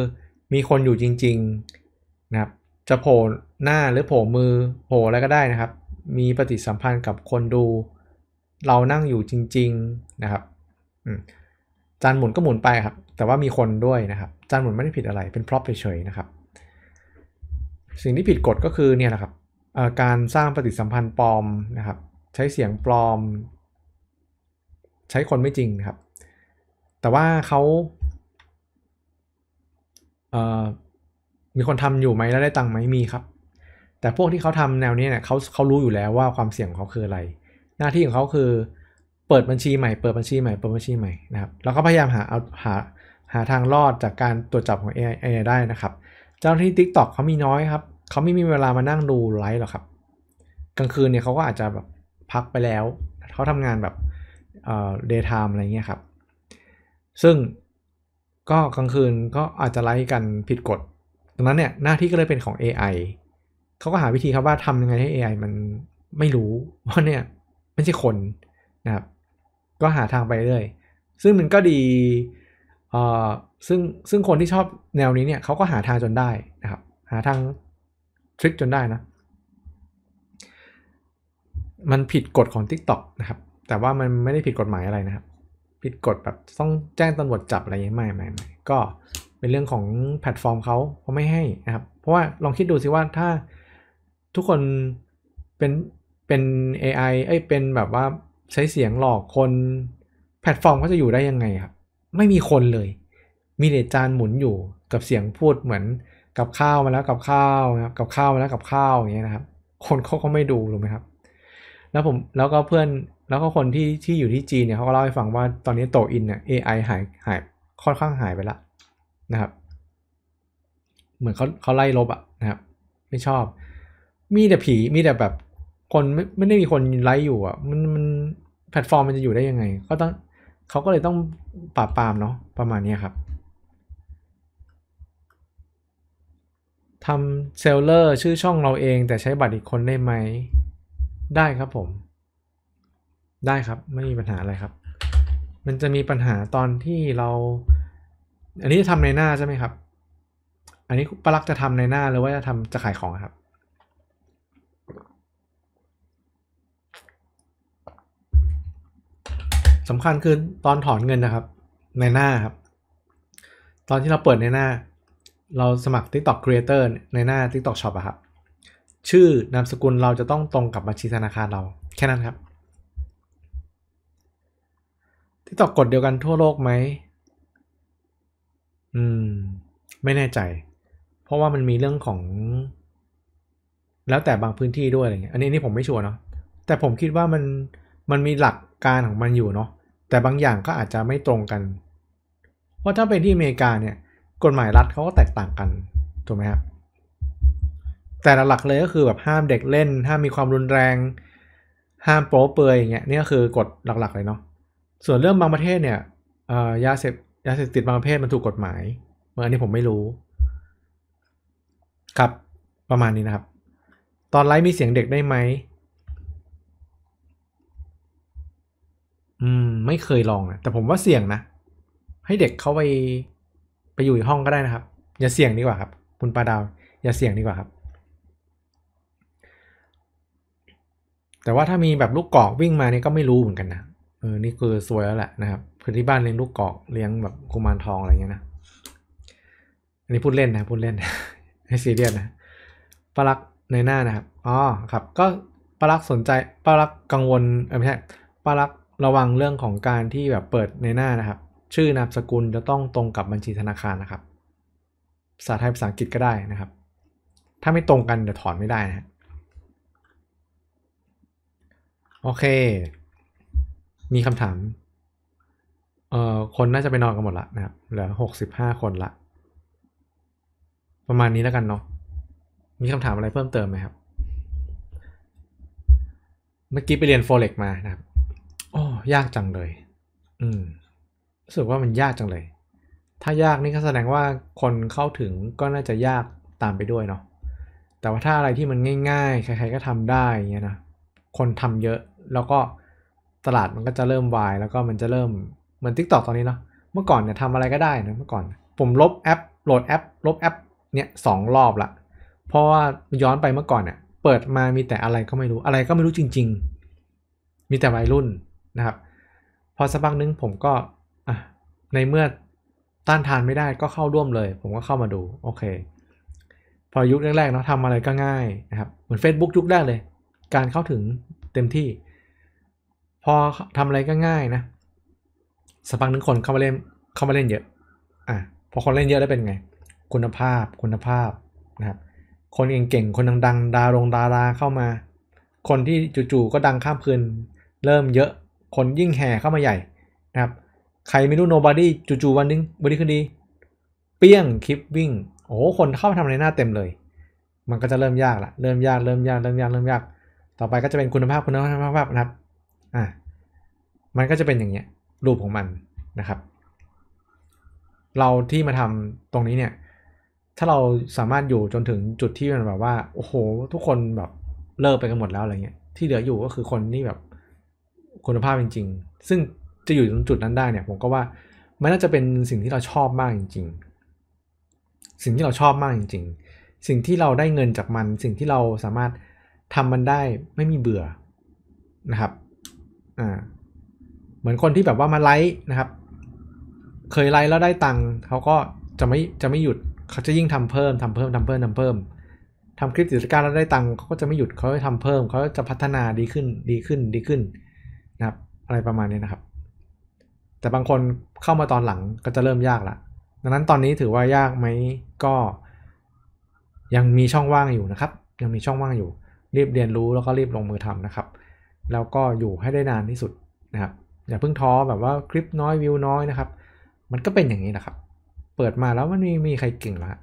มีคนอยู่จริง ๆนะครับ จะโผล่หน้าหรือโผล่มือโผล่อะไรก็ได้นะครับ มีปฏิสัมพันธ์กับคนดู เรานั่งอยู่จริงๆนะครับ จานหมุนก็หมุนไปครับแต่ว่ามีคนด้วยนะครับจานหมุนไม่ได้ผิดอะไรเป็นพร็อพเฉยๆนะครับ สิ่งที่ผิดกฎก็คือเนี่ยนะครับการสร้างปฏิสัมพันธ์ปลอมนะครับ ใช้เสียงปลอม ใช้คนไม่จริงครับ แต่ว่าเขาเมีคนทำอยู่ไหมแล้วได้ตังค์ไหมมีครับ แต่พวกที่เขาทำแนวนี้เนี่ยเขาเขารู้อยู่แล้วว่าความเสี่ยงของเขาคืออะไร หน้าที่ของเขาคือ เปิดบัญชีใหม่เปิดบัญชีใหม่เปิดบัญชีใหม่นะครับแล้วก็พยายามหาเอาหาหาทางรอดจากการตรวจจับของ AI ได้นะครับ เจ้าหน้าที่ TikTok เขามีน้อยครับเขาไม่มีเวลามานั่งดูไลฟ์หรอกครับ กลางคืนเนี่ยเขาก็อาจจะแบบพักไปแล้ว เขาทำงานแบบเอ่อ day time อะไรเงี้ยครับ ซึ่งก็กลางคืนก็อาจจะไลฟ์กันผิดกฎดังนั้นเนี่ยหน้าที่ก็เลยเป็นของ AI เขาก็หาวิธีครับว่าทำยังไงให้ AI มันไม่รู้ว่าเนี่ยไม่ใช่คนนะครับ ก็หาทางไปเรื่อยซึ่งมันก็ดีซึ่ง ซึ่งคนที่ชอบแนวนี้เนี่ยเขาก็หาทางจนได้นะครับ หาทางทริคจนได้นะ มันผิดกฎของ TikTok นะครับแต่ว่ามันไม่ได้ผิดกฎหมายอะไรนะครับ ผิดกฎแบบต้องแจ้งตำรวจจับอะไรอย่างไม่ไม่ไม่ก็เป็นเรื่องของแพลตฟอร์มเขาเขาไม่ให้นะครับเพราะว่าลองคิดดูสิว่าถ้าทุกคนเป็น เป็น AI เอ้ยเป็นแบบว่าใช้เสียงหลอกคนแพลตฟอร์มเขาจะอยู่ได้ยังไงครับไม่มีคนเลย มีแต่จานหมุนอยู่กับเสียงพูดเหมือนกับข้าวมาแล้วกับข้าวนะครับ กับข้าวมาแล้วกับข้าวอย่างเงี้ยนะครับ คนเขาก็ไม่ดูถูกไหมครับ แล้วผมแล้วก็เพื่อนแล้วก็คนที่ที่อยู่ที่จีนเนี่ยเขาก็เล่าให้ฟังว่าตอนนี้โตอินเนี่ย AI หายหายค่อนข้างหายไปละนะครับ เหมือนเขาเขาไล่ลบอะนะครับ ไม่ชอบ มีแต่ผีมีแต่แบบคนไม่ไม่ได้มีคนไลฟ์อยู่อะมันมันแพลตฟอร์ม มันจะอยู่ได้ยังไง ก็ต้องเขาก็เลยต้องปราบปรามเนาะประมาณนี้ครับทำเซลเลอร์ชื่อช่องเราเองแต่ใช้บัตรอีกคนได้ไหม ได้ครับผม ได้ครับไม่มีปัญหาอะไรครับ มันจะมีปัญหาตอนที่เรา อันนี้ทำในหน้าใช่ไหมครับ อันนี้ปลักจะทำในหน้าหรือว่าจะทำจะขายของครับสำคัญคือ ตอนถอนเงินนะครับ ในหน้าครับ ตอนที่เราเปิดในหน้า เราสมัคร TikTok Creator ในหน้า TikTok Shop อะครับ ชื่อนามสกุลเราจะต้องตรงกับบัญชีธนาคารเรา แค่นั้นครับท i k ตอกกดเดียวกันทั่วโลกไหมอืม ไม่แน่ใจ เพราะว่ามันมีเรื่องของ แล้วแต่บางพื้นที่ด้วยอะไรเงี้ยอันนี้นี่ผมไม่ชัวร์เนาะแต่ผมคิดว่ามันมันมีหลักการของมันอยู่เนาะแต่บางอย่างก็อาจจะไม่ตรงกัน เพราะถ้าเป็นที่อเมริกาเนี่ยกฎหมายรัฐเขาก็แตกต่างกันถูกไหมครับ แต่หลักๆเลยก็คือแบบห้ามเด็กเล่น ห้ามมีความรุนแรง ห้ามโป๊เปืือยอย่างเงี้ยนี่ก็คือกฎหลักๆเลยเนาะ ส่วนเรื่องบางประเทศเนี่ยยาเสพยาเสพติดบางประเภทมันถูกกฎหมายเมื่ออันนี้ผมไม่รู้ครับประมาณนี้นะครับ ตอนไลฟ์มีเสียงเด็กได้ไหมอืมไม่เคยลองนะแต่ผมว่าเสี่ยงนะ ให้เด็กเขาไปไปอยู่ห้องก็ได้นะครับ อย่าเสี่ยงดีกว่าครับคุณปาดาว อย่าเสี่ยงดีกว่าครับ แต่ว่าถ้ามีแบบลูกกอกวิ่งมาเนี่ยก็ไม่รู้เหมือนกันนะ เออ นี่คือสวยแล้วแหละนะครับคือที่บ้านเลี้ยงลูกกอกเลี้ยงแบบกุมารทองอะไรเงี้ยนะ อันนี้พูดเล่นนะพูดเล่นให้ซีเรียสนะ ปลักในหน้านะครับอ๋อครับ ก็ปลักสนใจปลักกังวลเออไม่ใช่ปลักระวังเรื่องของการที่แบบเปิดในหน้านะครับ ชื่อนามสกุลจะต้องตรงกับบัญชีธนาคารนะครับภาษาไทยภาษาอังกฤษก็ได้นะครับ ถ้าไม่ตรงกันจะถอนไม่ได้นะโอเค มีคำถามเอ่อคนน่าจะไปนอนกันหมดละนะครับเหลือหกสิบห้าคนละประมาณนี้แล้วกันเนาะมีคำถามอะไรเพิ่มเติมไหมครับ เมื่อกี้ไปเรียน Forex มานะครับยากจังเลย อืม รู้สึกว่ามันยากจังเลย ถ้ายากนี่ก็แสดงว่าคนเข้าถึงก็น่าจะยากตามไปด้วยเนาะ แต่ว่าถ้าอะไรที่มันง่าย ๆใครๆก็ทำได้เงี้ยนะ คนทำเยอะแล้วก็ตลาดมันก็จะเริ่มวายแล้วก็มันจะเริ่มเหมือนทิกตอกตอนนี้เนาะ เมื่อก่อนเนี่ยทำอะไรก็ได้นะ เมื่อก่อน ผมลบแอปโหลดแอปลบแอปเนี่ยสองรอบละ เพราะว่าย้อนไปเมื่อก่อนเนี่ยเปิดมามีแต่อะไรก็ไม่รู้อะไรก็ไม่รู้จริงๆ มีแต่วัยรุ่นนะครับพอสักพักนึงผมก็ในเมื่อต้านทานไม่ได้ก็เข้าร่วมเลย ผมก็เข้ามาดู โอเคพอยุคแรกๆเนาะทำอะไรก็ง่ายนะครับ เหมือน Facebook ยุคแรกเลย การเข้าถึงเต็มที่ พอทำอะไรก็ง่าย นะสักพักนึงคนเข้ามาเล่นเข้ามาเล่นเยอะอ่ะพอคนเล่นเยอะแล้วเป็นไงคุณภาพ คุณภาพนะครับคนเก่งๆคนดังๆ ดารงดารา เข้ามา คนที่จู่ๆก็ดังข้ามคืนเริ่มเยอะคนยิ่งแห่เข้ามาใหญ่นะครับ ใครไม่รู้โนบ o ดี้จู่ๆวันนึงวันนี้คืนดีเปี้ยงคลิปวิ่งโอ้โหคนเข้ามาทำในหน้าเต็มเลย มันก็จะเริ่มยากละเริ่มยากเริ่มยากเริ่มยากเริ่มยาก ต่อไปก็จะเป็นคุณภาพคุณภาพคุณภาพนะครับอ่ะมันก็จะเป็นอย่างเงี้ยรูปของมันนะครับ เราที่มาทำตรงนี้เนี่ย ถ้าเราสามารถอยู่จนถึงจุดที่มันแบบว่าโอ้โห ทุกคนแบบเลิกไปกันหมดแล้วอะไรเงี้ยที่เหลืออยู่ก็คือคนที่แบบคุณภาพจริงๆ ซึ่งจะอยู่ตรงจุดนั้นได้เนี่ยผมก็ว่ามันน่าจะเป็นสิ่งที่เราชอบมากจริง ๆ สิ่งที่เราชอบมากจริง ๆ สิ่งที่เราได้เงินจากมันสิ่งที่เราสามารถทำมันได้ไม่มีเบื่อนะครับอ่าเหมือนคนที่แบบว่ามาไลฟ์นะครับ เคยไลฟ์แล้วได้ตังค์เขาก็จะไม่จะไม่หยุดเขาจะยิ่งทำเพิ่ม ทำเพิ่มทำเพิ่มทำเพิ่ม ทำคลิปกิจการแล้วได้ตังค์เขาก็จะไม่หยุดเขาจะทำเพิ่มเขาจะพัฒนาดีขึ้นดีขึ้นดีขึ้นนอะไรประมาณนี้นะครับ แต่บางคนเข้ามาตอนหลังก็จะเริ่มยากละ ดังนั้นตอนนี้ถือว่ายากไหมก็ ยังมีช่องว่างอยู่นะครับ ยังมีช่องว่างอยู่ รีบเรียนรู้แล้วก็รีบลงมือทำนะครับ แล้วก็อยู่ให้ได้นานที่สุดนะครับ อย่าเพิ่งท้อแบบว่าคลิปน้อยวิวน้อยนะครับ มันก็เป็นอย่างนี้นะครับ เปิดมาแล้วมันมีมีใครเก่งละ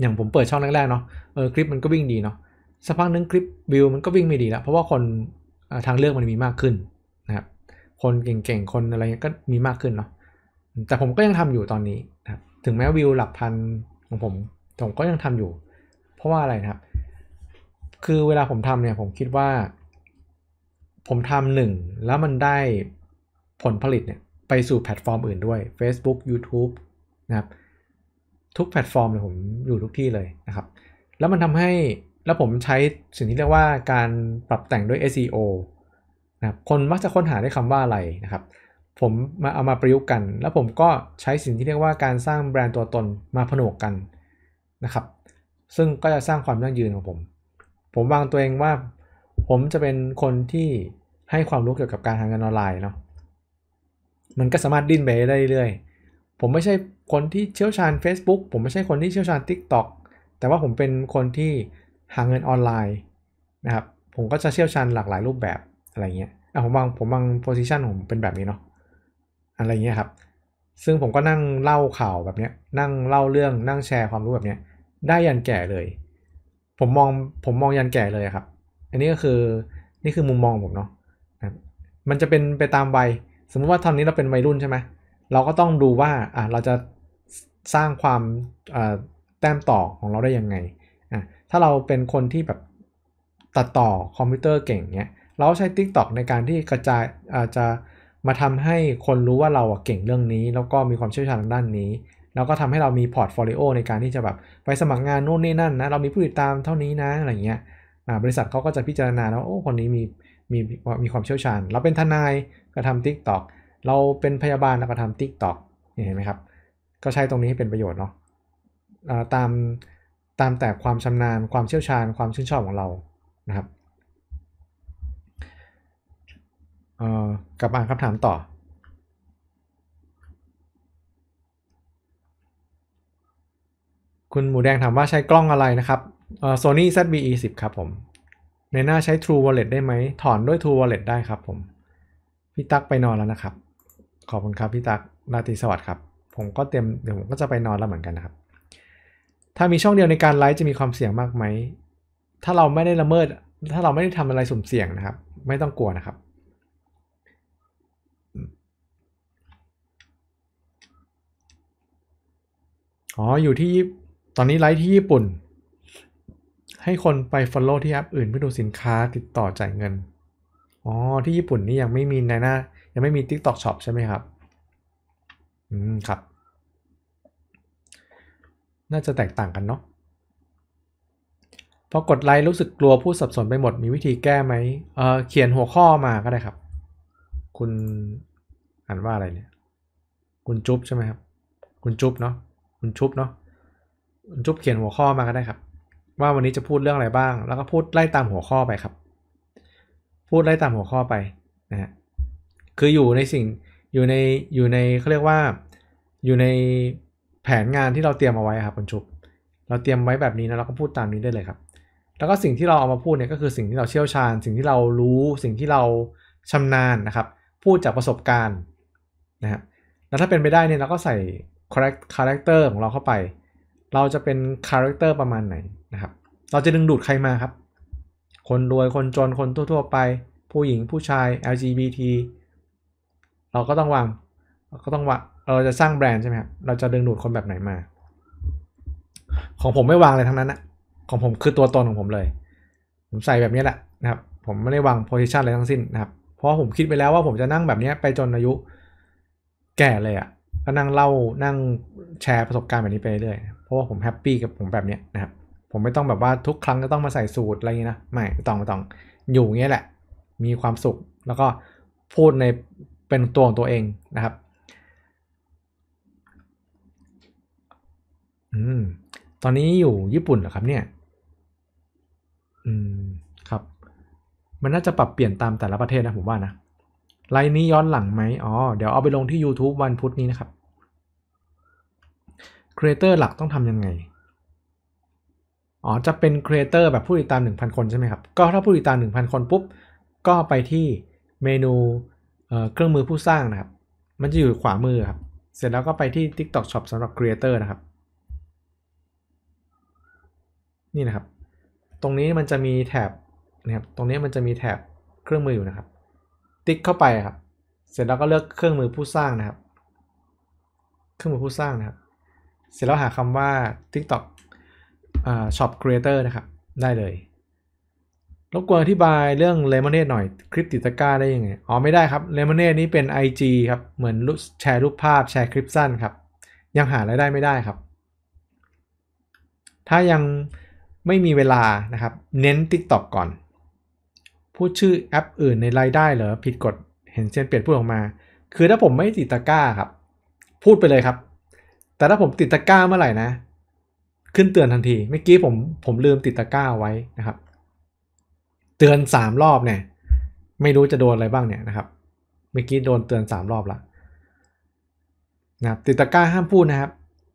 อย่างผมเปิดช่องแรกๆเนาะเออคลิปมันก็วิ่งดีเนาะสักพักนึงคลิปวิวมันก็วิ่งไม่ดีแล้วเพราะว่าคนทางเลือกมันมีมากขึ้นนะครับ คนเก่งๆ คนอะไรก็มีมากขึ้นเนาะ แต่ผมก็ยังทำอยู่ตอนนี้นะถึงแม้วิวหลักพันของผม ผมก็ยังทำอยู่ เพราะว่าอะไรนะครับ คือเวลาผมทำเนี่ย ผมคิดว่า ผมทำหนึ่งแล้วมันได้ผลผลิตเนี่ยไปสู่แพลตฟอร์มอื่นด้วย Facebook YouTube นะครับ ทุกแพลตฟอร์มเลยผมอยู่ทุกที่เลยนะครับ แล้วมันทำใหแล้วผมใช้สิ่งที่เรียกว่าการปรับแต่งด้วย SEO นะครับคนมักจะค้นหาได้คำว่าอะไรนะครับ ผมมาเอามาประยุกต์กัน แล้วผมก็ใช้สิ่งที่เรียกว่าการสร้างแบรนด์ตัวตนมาผนวกกันนะครับ ซึ่งก็จะสร้างความยั่งยืนของผม ผมวางตัวเองว่าผมจะเป็นคนที่ให้ความรู้เกี่ยวกับการหาเงินออนไลน์เนาะ มันก็สามารถดิ้นไปได้เรื่อยๆ ผมไม่ใช่คนที่เชี่ยวชาญ Facebook ผมไม่ใช่คนที่เชี่ยวชาญ TikTok แต่ว่าผมเป็นคนที่หาเงินออนไลน์นะครับผมก็จะเชี่ยวชาญหลากหลายรูปแบบอะไรเงี้ยอ่ะผมบางผมบางโพสิชันผมเป็นแบบนี้เนาะอะไรเงี้ยครับ ซึ่งผมก็นั่งเล่าข่าวแบบเนี้ยนั่งเล่าเรื่องนั่งแชร์ความรู้แบบเนี้ยได้ยันแก่เลย ผมมองผมมองยันแก่เลยครับ อันนี้ก็คือนี่คือมุมมองผมเนาะมันจะเป็นไปตามวัยสมมุติว่าตอนนี้เราเป็นวัยรุ่นใช่ไหมเราก็ต้องดูว่าอ่ะเราจะสร้างความแต้มต่อของเราได้ยังไงถ้าเราเป็นคนที่แบบตัดต่อคอมพิวเตอร์เก่งเนี้ยเราใช้ TikTok ในการที่กระจายอาจจะมาทำให้คนรู้ว่าเราเก่งเรื่องนี้ แล้วก็มีความเชี่ยวชาญทางด้านนี้แล้วก็ทำให้เรามีพอร์ตโฟลิโอในการที่จะแบบไปสมัครงานโน่นนี่นั่นนะเรามีผู้ติดตามเท่านี้นะอะไรเงี้ยบริษัทเขาก็จะพิจารณาแล้วโอ้คนนี้มีมีมีความเชี่ยวชาญเราเป็นทนายก็ทำ TikTok เราเป็นพยาบาลเราก็ทำ TikTok เห็นไหมครับก็ใช้ตรงนี้ให้เป็นประโยชน์เนาะตามตามแต่ความชำนาญความเชี่ยวชาญความชื่นชอบของเรา นะครับเอ่อกลับมาอ่านคำถามต่อ คุณหมูแดงถามว่าใช้กล้องอะไรนะครับเอ่อ Sony ZV-E10 ครับผม ในหน้าใช้ True Wallet ได้ไหม ถอนด้วย True Wallet ได้ครับผม พี่ตั๊กไปนอนแล้วนะครับ ขอบคุณครับพี่ตั๊กราตรีสวัสดิ์ครับ ผมก็เตรียมเดี๋ยวผมก็จะไปนอนแล้วเหมือนกันนะครับถ้ามีช่องเดียวในการไลฟ์จะมีความเสี่ยงมากไหม ถ้าเราไม่ได้ละเมิด ถ้าเราไม่ได้ทำอะไรสุ่มเสี่ยงนะครับ ไม่ต้องกลัวนะครับ อ๋อ อยู่ที่ ตอนนี้ไลฟ์ที่ญี่ปุ่น ให้คนไป Follow ที่แอปอื่นเพื่อดูสินค้า ติดต่อจ่ายเงิน อ๋อ ที่ญี่ปุ่นนี่ยังไม่มีในหน้ายังไม่มี TikTok Shop ใช่ไหมครับ อืม ครับน่าจะแตกต่างกันเนาะ พอกดไลค์รู้สึกกลัวพูดสับสนไปหมด มีวิธีแก้ไหมเเขียนหัวข้อมาก็ได้ครับ คุณอ่านว่าอะไรเนี่ย คุณจุ๊บใช่ไหมครับ คุณจุ๊บเนาะ คุณจุ๊บเนาะ คุณจุ๊บเขียนหัวข้อมาก็ได้ครับ ว่าวันนี้จะพูดเรื่องอะไรบ้าง แล้วก็พูดไล่ตามหัวข้อไปครับ พูดไล่ตามหัวข้อไปนะฮะ คืออยู่ในสิ่งอยู่ในอยู่ในเขาเรียกว่าอยู่ในแผนงานที่เราเตรียมเอาไว้ครับคุณชุบ เราเตรียมไว้แบบนี้นะเราก็พูดตามนี้ได้เลยครับ แล้วก็สิ่งที่เราเอามาพูดเนี่ยก็คือสิ่งที่เราเชี่ยวชาญ สิ่งที่เรารู้สิ่งที่เราชำนาญนะครับ พูดจากประสบการณ์นะครับแล้วถ้าเป็นไปได้เนี่ยเราก็ใส่คาแรคเตอร์ของเราเข้าไป เราจะเป็นคาแรคเตอร์ประมาณไหนนะครับ เราจะดึงดูดใครมาครับ คนรวยคนจนคนทั่วๆไป ผู้หญิงผู้ชาย LGBT เราก็ต้องวางก็ต้องวางเราจะสร้างแบรนด์ใช่ไหมครับเราจะดึงดูดคนแบบไหนมา ของผมไม่วางเลยทั้งนั้นนะของผมคือตัวตนของผมเลย ผมใส่แบบนี้แหละนะครับ ผมไม่ได้วางโพซิชันอะไรทั้งสิ้นนะครับ เพราะผมคิดไปแล้วว่าผมจะนั่งแบบนี้ไปจนอายุ แก่เลยอะ่ะก็นั่งเล่า นั่งแชร์ประสบการณ์แบบนี้ไปเรื่อยเพราะว่าผมแฮปปี้กับผมแบบนี้นะครับ ผมไม่ต้องแบบว่าทุกครั้งก็ต้องมาใส่สูตรอะไรอย่างนี้นะไม่ไม่ต้องไม่ต้อง อยู่เงี้ยแหละ มีความสุข แล้วก็พูดในเป็นตัวของตัวเองนะครับอืม ตอนนี้อยู่ญี่ปุ่นเหรอครับเนี่ย อืม ครับ มันน่าจะปรับเปลี่ยนตามแต่ละประเทศนะผมว่านะ ไลน์นี้ย้อนหลังไหมอ๋อ เดี๋ยวเอาไปลงที่ YouTube วันพุธนี้นะครับ ครีเอเตอร์หลักต้องทำยังไง อ๋อ จะเป็นครีเอเตอร์แบบผู้ติดตาม 1,000 คนใช่ไหมครับ ก็ถ้าผู้ติดตาม 1,000 คนปุ๊บ ก็ไปที่เมนูเครื่องมือผู้สร้างนะครับ มันจะอยู่ขวามือครับ เสร็จแล้วก็ไปที่ TikTok Shop สำหรับครีเอเตอร์นะครับนี่นะครับ ตรงนี้มันจะมีแถบนะครับ ตรงนี้มันจะมีแถบเครื่องมืออยู่นะครับ ติ๊กเข้าไปครับ เสร็จแล้วก็เลือกเครื่องมือผู้สร้างนะครับ เครื่องมือผู้สร้างนะครับ เสร็จแล้วหาคำว่า TikTok อ Shop Creator นะครับ ได้เลยรบกวนอธิบายเรื่องเลมอนเนตหน่อย คลิปติดตะกร้าได้ยังไง อ๋อ ไม่ได้ครับเลมอนเนตนี้เป็น IG ครับ เหมือนแชร์รูปภาพแชร์คลิปสั้นครับ ยังหารายได้ไม่ได้ครับ ถ้ายังไม่มีเวลานะครับเน้น TikTok ก่อนพูดชื่อแอปอื่นในรายได้เหรอผิดกฎเห็นเซียนเปลี่ยนพูดออกมา คือถ้าผมไม่ติดตะก้าครับ พูดไปเลยครับ แต่ถ้าผมติดตะก้าเมื่อไหร่นะ ขึ้นเตือนทันทีเมื่อกี้ผมผมลืมติดตะก้าไว้นะครับ เตือน3รอบเนี่ยไม่รู้จะโดนอะไรบ้างเนี่ยนะครับเมื่อกี้โดนเตือน3รอบละนะติดตะก้าห้ามพูดนะครับ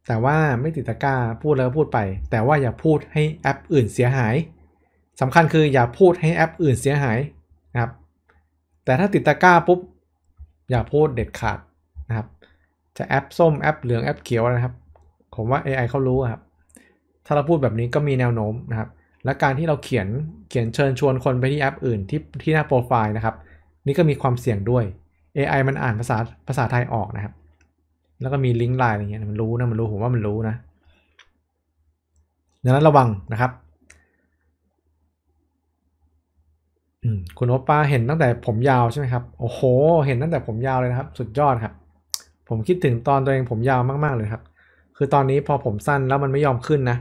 แต่ว่าไม่ติดตะกร้าพูดแล้วพูดไป แต่ว่าอย่าพูดให้แอปอื่นเสียหาย สำคัญคืออย่าพูดให้แอปอื่นเสียหายนะครับแต่ถ้าติดตะกร้าปุ๊บอย่าพูดเด็ดขาดนะครับจะแอปส้มแอปเหลืองแอปเขียวนะครับ ผมว่า AI เขารู้ครับ ถ้าเราพูดแบบนี้ก็มีแนวโน้มนะครับ และการที่เราเขียนเขียนเชิญชวนคนไปที่แอปอื่นที่ที่หน้าโปรไฟล์นะครับ นี่ก็มีความเสี่ยงด้วย AI มันอ่านภาษาภาษาไทยออกนะครับแล้วก็มีลิงก์ไลน์อะไรเงี้ย มันรู้นะมันรู้ผมว่ามันรู้นะดังนั้นระวังนะครับคุณโอป้าเห็นตั้งแต่ผมยาวใช่ไหมครับโอ้โหเห็นตั้งแต่ผมยาวเลยนะครับ สุดยอดครับ ผมคิดถึงตอนตัวเองผมยาวมาก ๆ เลยครับ คือตอนนี้พอผมสั้นแล้วมันไม่ยอมขึ้นนะ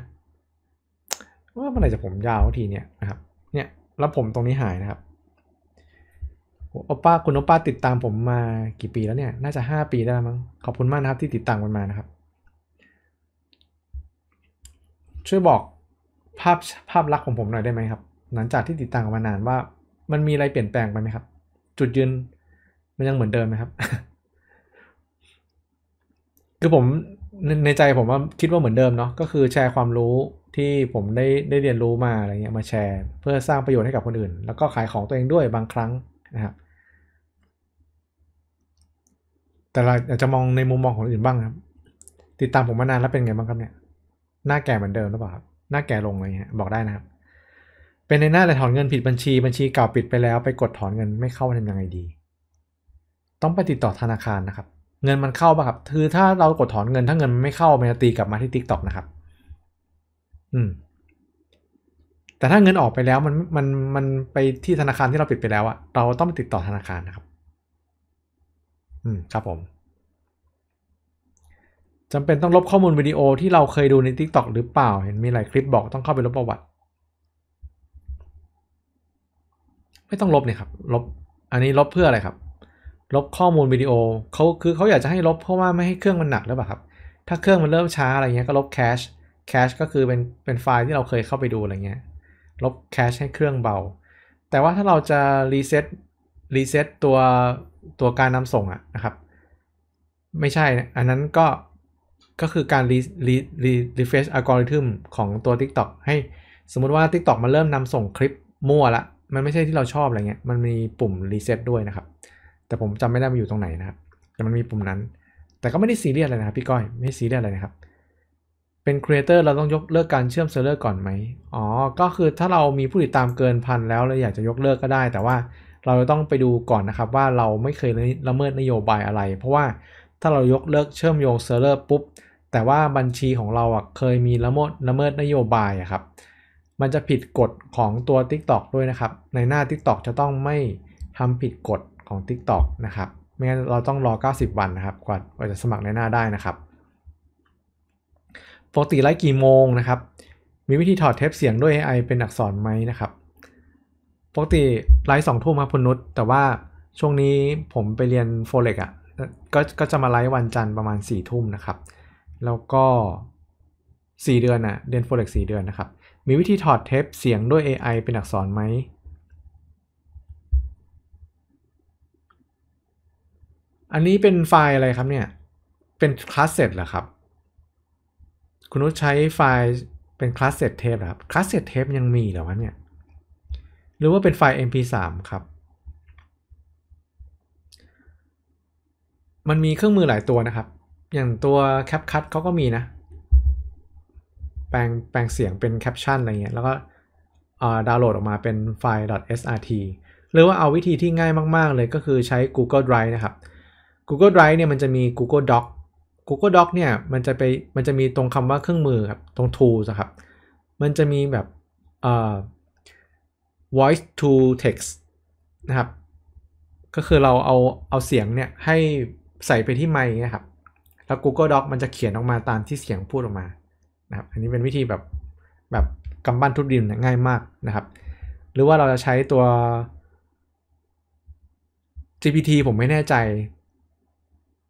ว่าเมื่อไหร่จะผมยาวทีเนี่ยนะครับ เนี่ย แล้วผมตรงนี้หายนะครับโอป้าคุณโอป้าติดตามผมมากี่ปีแล้วเนี่ย น่าจะ 5 ปีได้วมั้งขอบคุณมากนะครับที่ติดตามกันมานะครับ ช่วยบอกภาพภาพลักษณ์ของผมหน่อยได้ไหมครับ หลังจากที่ติดตามกันมานานว่ามันมีอะไรเปลี่ยนแปลงไปไหมครับ จุดยืนมันยังเหมือนเดิมไหมครับคือผมในใจผมว่าคิดว่าเหมือนเดิมเนาะก็คือแชร์ความรู้ที่ผมได้ได้เรียนรู้มาอะไรเงี้ยมาแชร์ เพื่อสร้างประโยชน์ให้กับคนอื่น แล้วก็ขายของตัวเองด้วยบางครั้งนะครับแต่เราอาจจะมองในมุมมองของคนอื่นบ้างครับ ติดตามผมมานานแล้วเป็นไงบ้างครับเนี่ย หน้าแก่เหมือนเดิมหรือเปล่าครับหน้าแก่ลงอะไรเงี้ยบอกได้นะครับเป็นในหน้าแต่ถอนเงินผิดบัญชีบัญชีเก่าปิดไปแล้ว ไปกดถอนเงินไม่เข้าทำยังไงดี ต้องไปติดต่อธนาคารนะครับ เงินมันเข้าป่ะครับคือถ้าเรากดถอนเงินถ้าเงินนไม่เข้ามันจะตีกลับมาที่ทิกตอกนะครับ อืม แต่ถ้าเงินออกไปแล้วมันมันมันไปที่ธนาคารที่เราปิดไปแล้วอะเราต้องไปติดต่อธนาคารนะครับืมครับผมจำเป็นต้องลบข้อมูลวิดีโอที่เราเคยดูใน TikTok หรือเปล่า เห็นมีหลายคลิปบอกต้องเข้าไปลบประวัติ ไม่ต้องลบเนี่ยครับลบอันนี้ลบเพื่ออะไรครับ ลบข้อมูลวิดีโอเขาคือเขาอยากจะให้ลบเพราะว่าไม่ให้เครื่องมันหนักหรือเปล่าครับถ้าเครื่องมันเริ่มช้าอะไรเงี้ยก็ลบแคชแคชก็คือเป็นเป็นไฟล์ที่เราเคยเข้าไปดูอะไรเงี้ยลบแคชให้เครื่องเบาแต่ว่าถ้าเราจะรีเซ็ตรีเซ็ตตัวตัวการนำส่งอะนะครับ ไม่ใช่อันนั้นก็ก็คือการรีรีรีรีเฟชอัลกอริทึมของตัว TikTok ให้สมมติว่า TikTok มันเริ่มนำส่งคลิปมั่วละ มันไม่ใช่ที่เราชอบอะไรเงี้ยมันมีปุ่มรีเซ็ตด้วยนะครับ แต่ผมจำไม่ได้มันอยู่ตรงไหนนะครับ แต่มันมีปุ่มนั้น แต่ก็ไม่ได้ซีเรียสเลยนะครับพี่ก้อยไม่ซีเรียสเลยนะครับ เป็นครีเอเตอร์เราต้องยกเลิกการเชื่อมเซิร์ฟเวอร์ก่อนไหมอ๋อ ก็คือถ้าเรามีผู้ติดตามเกินพันแล้วเราอยากจะยกเลิกก็ได้แต่ว่าเราต้องไปดูก่อนนะครับว่าเราไม่เคยละเมิดนโยบายอะไร เพราะว่าถ้าเรายกเลิกเชื่อมโยงเซิร์ฟเวอร์ปุ๊บแต่ว่าบัญชีของเราอ่ะเคยมีละเมิดละเมิดนโยบายอะครับ มันจะผิดกฎของตัว TikTok ด้วยนะครับ ในหน้า TikTok จะต้องไม่ทำผิดกฎของ TikTok นะครับไม่งั้นเราต้องรอ 90 วันนะครับกว่าจะสมัครในหน้าได้นะครับปกติไลฟ์กี่โมงนะครับมีวิธีถอดเทปเสียงด้วย AI เป็นอักษรไหมนะครับปกติไลฟ์สองทุ่มครับ คุณ นุชแต่ว่าช่วงนี้ผมไปเรียนโฟเล็กอ่ะก็ก็จะมาไลฟ์วันจันทร์ประมาณ4ี่ทุ่มนะครับ แล้วก็ 4 เดือนอะเรียนโฟเล็กสเดือน นะครับ มีวิธีถอดเทปเสียงด้วย AI เป็นอักษรไหม อันนี้เป็นไฟล์อะไรครับเนี่ย เป็นคลาสเซตเหรอครับ คุณนุชใช้ไฟล์ เป็นคลาสเซตเทปครับคลาสเซตเทปยังมีเหรอวะเนี่ยหรือว่าเป็นไฟล์ mp3 ครับ มันมีเครื่องมือหลายตัวนะครับ อย่างตัว CapCut เขาก็มีนะ แปลงแปลงเสียงเป็นแคปชั่นอะไรเงี้ย แล้วก็ดาวน์โหลดออกมาเป็นไฟล์ .srt หรือว่าเอาวิธีที่ง่ายมากๆ เลยก็คือใช้ Google Drive นะครับ Google Drive เนี่ยมันจะมี Google Doc Google Doc เนี่ยมันจะไปมันจะมีตรงคำว่าเครื่องมือครับ ตรง Tools ครับ มันจะมีแบบ voice to text นะครับ ก็คือเราเอาเอาเสียงเนี่ยให้ใส่ไปที่ไมค์นะครับ แล้ว Google Doc มันจะเขียนออกมาตามที่เสียงพูดออกมา นะครับ อันนี้เป็นวิธีแบบแบบกำบัานทุบดินง่ายมากนะครับ หรือว่าเราจะใช้ตัว GPT ผมไม่แน่ใจ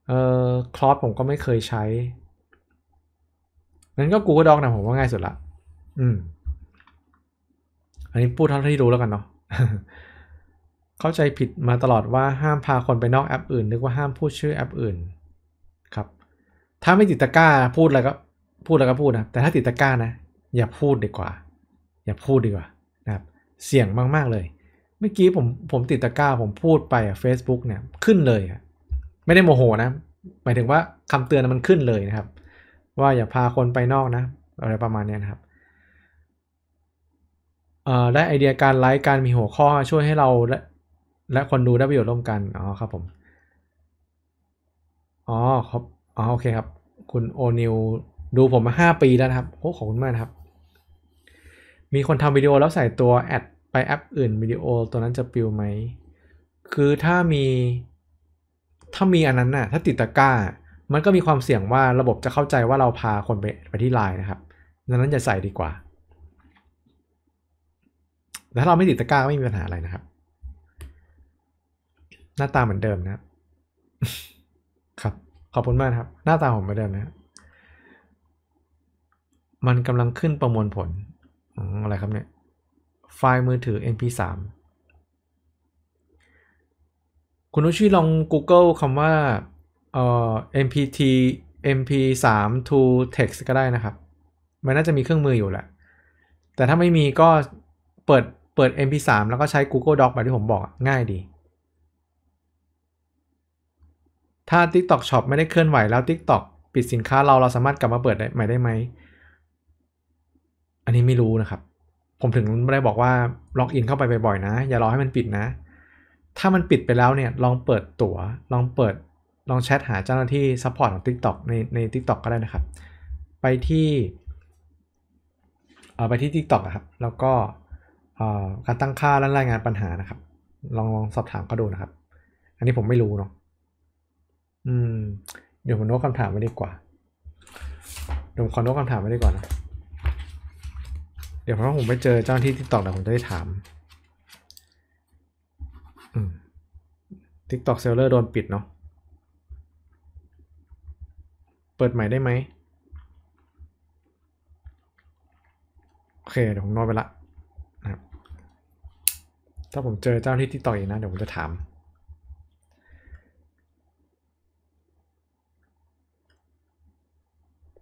เอ่อคลอสผมก็ไม่เคยใช้ งั้นก็ Google Doc นะผมว่าง่ายสุดละ อืมอันนี้พูดเท่าที่รู้แล้วกันเนาะเข้าใจผิดมาตลอดว่าห้ามพาคนไปนอกแอปอื่น นึกว่าห้ามพูดชื่อแอปอื่น ครับ ถ้าไม่ติดตะก้าพูดอะไรก็พูดอะไรก็พูดนะ แต่ถ้าติดตะก้านะอย่าพูดดีกว่า อย่าพูดดีกว่านะครับเสี่ยงมากๆเลย เมื่อกี้ผมผมติดตะก้าผมพูดไปอ่ะเ a c e b o o k เนี่ยขึ้นเลยอ่ะไม่ได้โมโหนะหมายถึงว่าคำเตือนมันขึ้นเลยนะครับ ว่าอย่าพาคนไปนอกนะอะไรประมาณนี้นะครับได้ไอเดียการไลฟ์การมีหัวข้อช่วยให้เราและและคนดูได้ประโยชน์ร่วมกัน อ๋อครับผม อ๋อครับอ๋อโอเคครับ คุณโอนิวดูผมมาห้าปีแล้วครับ โอ้ขอบคุณมากครับ มีคนทำวิดีโอแล้วใส่ตัวแอด ไปแอปอื่นวิดีโอตัวนั้นจะปิวไหม คือถ้ามี ถ้ามีอันนั้นนะ่ะถ้าติดตะกร้า มันก็มีความเสี่ยงว่าระบบจะเข้าใจว่าเราพาคนไปไปที่ไลน์นะครับดังนั้นจะใส่ดีกว่าแต่ถ้าเราไม่ติดตะกร้าไม่มีปัญหาอะไรนะครับ หน้าตาเหมือนเดิมนะครับ ขอบคุณมากครับ หน้าตาผมเหมือนเดิมนะ มันกำลังขึ้นประมวลผล อะไรครับเนี่ย ไฟล์มือถือ m p 3คุณนุชีลอง Google คำว่าเอ่อ mpt mp3 to text ก็ได้นะครับ มันน่าจะมีเครื่องมืออยู่แหละ แต่ถ้าไม่มีก็เปิดเปิด MP3 แล้วก็ใช้ Google Doc แบบที่ผมบอกง่ายดี ถ้า TikTok Shop ไม่ได้เคลื่อนไหวแล้ว TikTok ปิดสินค้าเรา เราสามารถกลับมาเปิดไดใหม่ได้ไหม อันนี้ไม่รู้นะครับ ผมถึงไม่ได้บอกว่า ล็อกอินเข้าไปบ่อยๆ นะ อย่ารอให้มันปิดนะ ถ้ามันปิดไปแล้วเนี่ย ลองเปิดตัว๋วลองเปิด ลองแชท หาเจ้าหน้าที่ซัพพอร์ตของ TikTok ในใน TikTok ก็ได้นะครับ ไปที่ เอาไปที่ TikTok ครับ แล้วก็การตั้งค่าและรายงานปัญหานะครับ ลองลองสอบถามก็ดูนะครับอันนี้ผมไม่รู้เนาะอืม เดี๋ยวผมโน้ตคำถามไม่ดีกว่าเดี๋ยวผมขอโน้ตคำถามไม่ดีกว่านะเดี๋ยวเพราะผมไปเจอเจ้าที่ทิกตอกเดี๋ยวผมจะได้ถามทิกตอกเซลเลอร์โดนปิดเนาะเปิดใหม่ได้ไหมโอเคเดี๋ยวผมนอนไปละถ้าผมเจอเจ้าที่ที่ต่อยนะเดี๋ยวผมจะถาม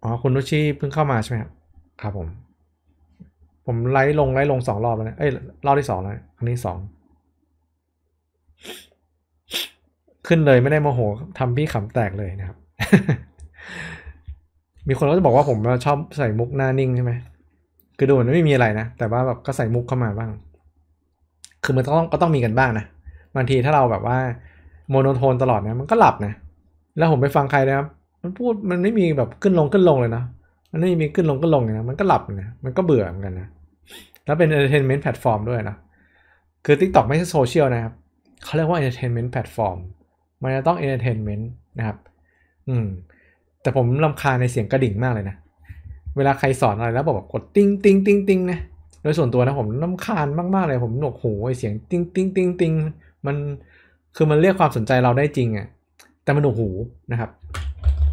อ๋อคุณนุชิเพิ่งเข้ามาใช่ไหมครับ ครับผม ผมไลฟ์ลงไลฟ์ลงสองรอบแล้วนะเอ้ยรอบที่สองแล้วอันนี้สอง ขึ้นเลยไม่ได้โมโหทำพี่ขำแตกเลยนะครับ มีคนก็จะบอกว่าผมชอบใส่มุกหน้านิ่งใช่ไหมคือดูเหมือนไม่มีอะไรนะแต่ว่าแบบก็ใส่มุกเข้ามาบ้างคือมันต้องก็ต้องมีกันบ้างนะ บางทีถ้าเราแบบว่าโมโนโทนตลอดเนี่ยมันก็หลับนะแล้วผมไปฟังใครนะครับมันพูดมันไม่มีแบบขึ้นลงขึ้นลงเลยนะมันไม่มีขึ้นลงขึ้นลงเลยนะมันก็หลับนะมันก็เบื่อเหมือนกันนะแล้วเป็นเเอนตอร์เทนเมนต์แพลตฟอร์มด้วยนะคือ TikTok ไม่ใช่โซเชียลนะครับเขาเรียกว่าเอนเตอร์เทนเมนต์แพลตฟอร์มมันจะต้องเอนเตอร์เทนเมนต์นะครับ อืมแต่ผมลำคาในเสียงกระดิ่งมากเลยนะเวลาใครสอนอะไรแล้วบอกกด ติ้งติ้งติ้งติ้งนะดยส่วนตัวนะผมน้ำคานมากๆเลย ผมหนวกหูไอเสียง ติ้งติ้งติ้งติ้งมันคือมันเรียกความสนใจเราได้จริงอะ่ะแต่มันหนวกหูนะครับ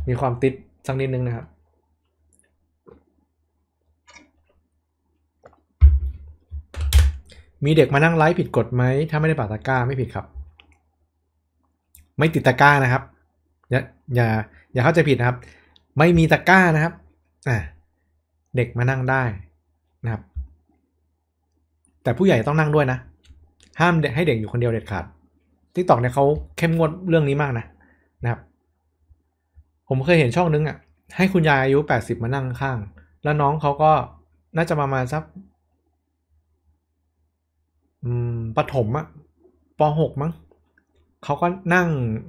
มีความติดสักนิดนึงนะครับ มีเด็กมานั่งไลฟ์ผิดกฎไหมถ้าไม่ได้ปาตะก้าไม่ผิดครับ ไม่ติดตะก้านะครับ อย่าอย่าอย่าเข้าใจผิดนะครับ ไม่มีตะก้านะครับอ่าเด็กมานั่งได้นะครับแต่ผู้ใหญ่ต้องนั่งด้วยนะ ห้ามให้เด็กอยู่คนเดียวเด็ดขาดทิกตอกเนี่ยเขาเข้มงวดเรื่องนี้มากนะนะครับ ผมเคยเห็นช่องนึงอะ่ะ ให้คุณยายอายุแปดสิบมานั่งข้าง แล้วน้องเขาก็น่าจะประมาณสักปฐมอะปหกมั้งเขาก็นั่ง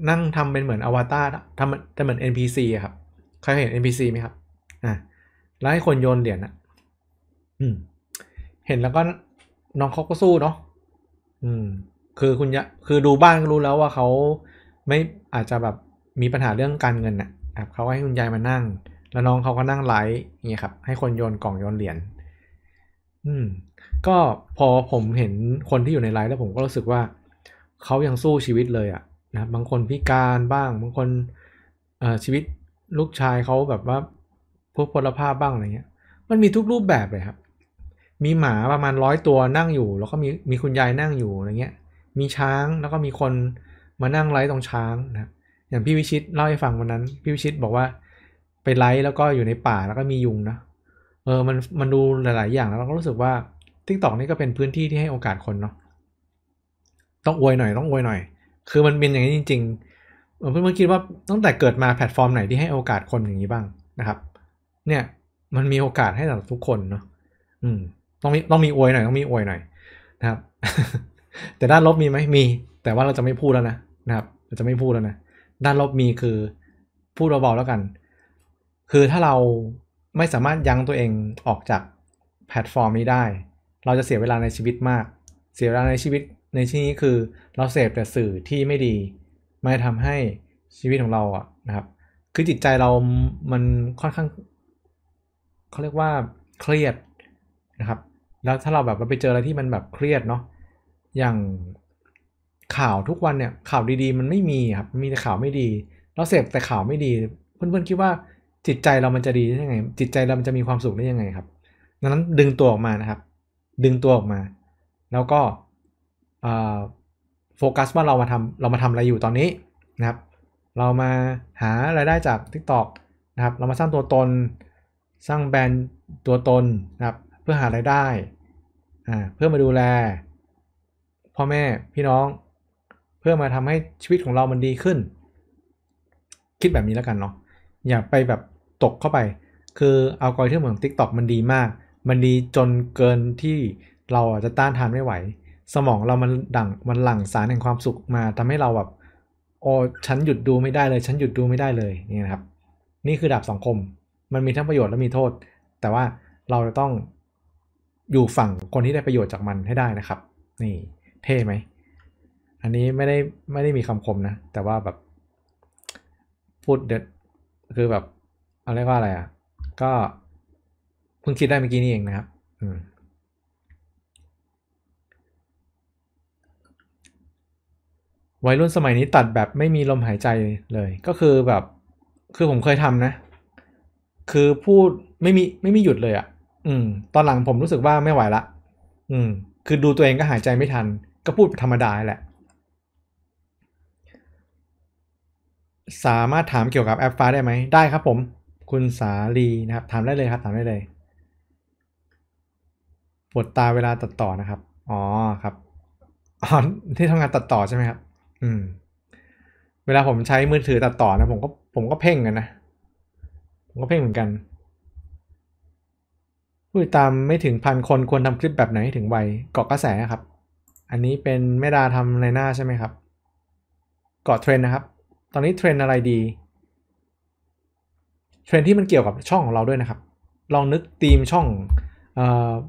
นั่งทำเป็นเหมือนอวตารทำจะเหมือน NPC อะครับใครเห็น NPC ไหมครับ อ่ะ แล้วให้คนโยนเหรียญอะอืม เห็นแล้วก็น้องเขาก็สู้เนาะ อืม คือคุณยะคือดูบ้านก็รู้แล้วว่าเขาไม่อาจจะแบบมีปัญหาเรื่องการเงินอะ่ะเขาให้คุณยายมานั่ง แล้วน้องเขาก็นั่งไลฟ์เนี่ยครับ ให้คนโยนกล่องโยนเหรียญ อืม ก็พอผมเห็นคนที่อยู่ในไลฟ์แล้วผมก็รู้สึกว่าเขายังสู้ชีวิตเลยอะ่ะนะ บางคนพิการบ้าง บางคน เอ่อชีวิตลูกชายเขาแบบว่าพวกพลภาพบ้างอะไรเงี้ย มันมีทุกรูปแบบเลยครับมีหมาประมาณร้อยตัวนั่งอยู่ แล้วก็มีมีคุณยายนั่งอยู่อะไรเงี้ย มีช้างแล้วก็มีคนมานั่งไลฟ์ตรงช้างนะ อย่างพี่วิชิตเล่าให้ฟังวันนั้นพี่วิชิตบอกว่า ไปไลฟ์แล้วก็อยู่ในป่าแล้วก็มียุงนะเออมันมันดูหลาย ๆ อย่างแล้วเราก็รู้สึกว่าทิกตอกนี่ก็เป็นพื้นที่ที่ให้โอกาสคนเนาะ ต้องอวยหน่อย ต้องอวยหน่อย คือมันเป็นอย่างนี้จริงๆเพื่อนๆคิดว่าตั้งแต่เกิดมาแพลตฟอร์มไหนที่ให้โอกาสคนอย่างนี้บ้างนะครับ เนี่ย มันมีโอกาสให้สำหรับทุกคนเนาะ อืมต้องมีต้องมีอวยหน่อยต้องมีอวยหน่อยนะครับ แต่ด้านลบมีไหมมี แต่ว่าเราจะไม่พูดแล้วนะนะครับเราจะไม่พูดแล้วนะ ด้านลบมีคือพูดเบาๆแล้วกัน คือถ้าเราไม่สามารถยั้งตัวเองออกจากแพลตฟอร์มนี้ได้ เราจะเสียเวลาในชีวิตมาก เสียเวลาในชีวิตในที่นี้คือเราเสพแต่สื่อที่ไม่ดีไม่ทำทำให้ชีวิตของเราอ่ะนะครับ คือจิตใจเรามันค่อนข้างเขาเรียกว่าเครียดนะครับแล้วถ้าเราแบบไปเจออะไรที่มันแบบเครียดเนาะอย่างข่าวทุกวันเนี่ยข่าวดีๆ มันไม่มีครับมีแต่ข่าวไม่ดี เราเสพแต่ข่าวไม่ดีเพื่อนๆคิดว่าจิตใจเรามันจะดีได้ยังไงจิตใจเรามันจะมีความสุขได้ยังไงครับดังนั้นดึงตัวออกมานะครับ ดึงตัวออกมา แล้วก็โฟกัสว่าเรามาทำเรามาทำอะไรอยู่ตอนนี้นะครับ เรามาหาไรายได้จาก TikTok นะครับเรามาสร้างตัวตนสร้างแบรนด์ตัวตนนะครับเพื่อหารายได้อ่าเพื่อมาดูแล พ่อแม่พี่น้อง เพื่อมาทำให้ชีวิตของเรามันดีขึ้น คิดแบบนี้แล้วกันเนาะ อย่าไปแบบตกเข้าไป คือเอากอริทึมของ TikTok มันดีมาก มันดีจนเกินที่เราจะต้านทานไม่ไหว สมองเรามันดั่งมันหลั่งสารแห่งความสุขมาทำให้เราแบบโอ้ฉันหยุดดูไม่ได้เลย ฉันหยุดดูไม่ได้เลย นี่นะครับ นี่คือดาบสองคม มันมีทั้งประโยชน์และมีโทษ แต่ว่าเราจะต้องอยู่ฝั่งคนที่ได้ประโยชน์จากมันให้ได้นะครับ นี่เท่ไหมอันนี้ไม่ได้ไม่ได้มีคำคมนะ แต่ว่าแบบพูดเด็ดคือแบบเอาเรียกว่าอะไรอะ่ะก็เพิ่งคิดได้เมื่อกี้นี่เองนะครับ อืวัยรุ่นสมัยนี้ตัดแบบไม่มีลมหายใจเลย ก็คือแบบ คือผมเคยทำนะ คือพูดไม่มีไม่มีหยุดเลยอะอืมตอนหลังผมรู้สึกว่าไม่ไหวละ อืม คือดูตัวเองก็หายใจไม่ทันก็พูดธรรมดาแหละ สามารถถามเกี่ยวกับแอปฟ้า ได้ไหมได้ครับผม คุณสาลีนะครับ ถามได้เลยครับถามได้เลยปวดตาเวลาตัดต่อนะครับ อ๋อครับอ๋อที่ทำงานตัดต่อใช่ไหมครับ อืม เวลาผมใช้มือถือตัดต่อนะผมก็ผมก็เพ่งกันนะผมก็เพ่งเหมือนกันผู้ติดตามไม่ถึงพันคนควรทำคลิปแบบไหนถึงไวเกาะกระแสครับอันนี้เป็นแม่ดาทำในหน้าใช่ไหมครับเกาะเทรนนะครับตอนนี้เทรนอะไรดีเทรนที่มันเกี่ยวกับช่องของเราด้วยนะครับ ลองนึกธีมช่อง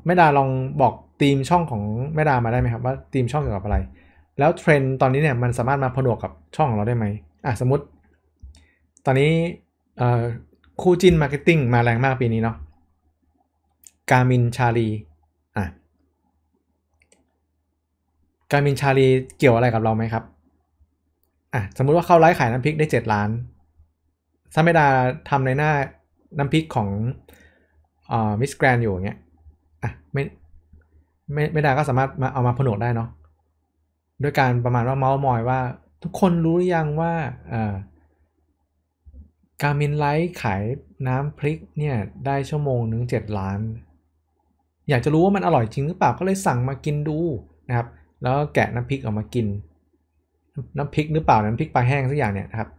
แม่ดาลองบอกธีมช่องของแม่ดามาได้ไหมครับว่าธีมช่องเกี่ยวกับอะไรแล้วเทรนตอนนี้เนี่ยมันสามารถมาผนวกกับช่องของเราได้ไหมอ่ะสมมติ ตอนนี้คู่จิ้นมาร์เก็ตติ้งมาแรงมากปีนี้เนาะกามินชาลีอ่ะกามินชาลีเกี่ยวอะไรกับเราไหมครับอ่ะสมมุติว่าเข้าไลฟ์ขายน้ำพริกได้เจ็ดล้านถ้าไม่ดาทำในหน้าน้ำพริกของอ่มิสแกรนอยู่อย่างเงี้ยอ่ะไม่ไม่ไม่ดาก็สามารถมาเอามาผนวกได้เนาะ ด้วยการประมาณว่าเมาส์มอยว่า ทุกคนรู้หรือยังว่าเอ่อการมินไลท์ขายน้ำพริกเนี่ยได้ชั่วโมงหนึ่งเจ็ดล้านอยากจะรู้ว่ามันอร่อยจริงหรือเปล่าก็เลยสั่งมากินดูนะครับ แล้วแกะน้ำพริกออกมากิน น้ำพริกหรือเปล่าน้ำพริกปลาแห้งสักอย่างเนี่ยนะครับ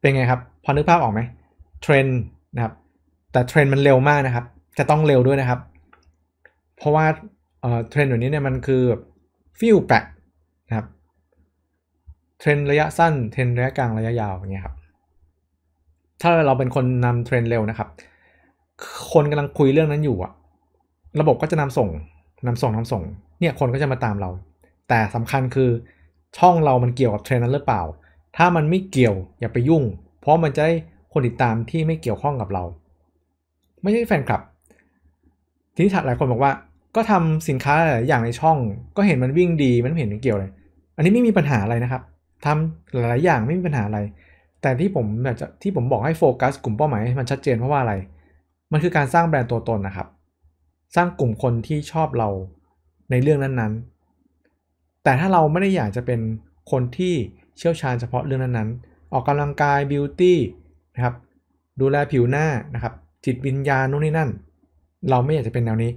เป็นไงครับ พอนึกภาพออกไหมเทรนนะครับ แต่เทรนมันเร็วมากนะครับ จะต้องเร็วด้วยนะครับ เพราะว่าเทรนด์แบบนี้เนี่ยมันคือฟิลแปะนะครับเทรนระยะสั้นเทรนระยะกลางระยะยาวอย่างเงี้ยครับถ้าเราเป็นคนนำเทรนเร็วนะครับ คนกำลังคุยเรื่องนั้นอยู่อะระบบก็จะนำส่งนำส่งนำส่ง เนี่ยคนก็จะมาตามเรา แต่สำคัญคือช่องเรามันเกี่ยวกับเทรนนั้นหรือเปล่า ถ้ามันไม่เกี่ยว อย่าไปยุ่ง เพราะมันจะได้คนติดตามที่ไม่เกี่ยวข้องกับเรา ไม่ใช่แฟนคลับ ทีนี้ถัดหลายคนบอกว่า ก็ทำสินค้าหลายอย่างในช่อง ก็เห็นมันวิ่งดีมันไม่เห็นมันเกี่ยวเลยอันนี้ไม่มีปัญหาอะไรนะครับ ทำหลายอย่างไม่มีปัญหาอะไร แต่ที่ผมแบบที่ผมบอกให้โฟกัสกลุ่มเป้าหมายมันชัดเจนเพราะว่าอะไร มันคือการสร้างแบรนด์ตัวตนนะครับสร้างกลุ่มคนที่ชอบเราในเรื่องนั้นๆ แต่ถ้าเราไม่ได้อยากจะเป็นคนที่เชี่ยวชาญเฉพาะเรื่องนั้นๆ ออกกำลังกายบิวตี้นะครับดูแลผิวหน้านะครับจิตวิญญาณนู่นนี่นั่น เราไม่อยากจะเป็นแนวนี้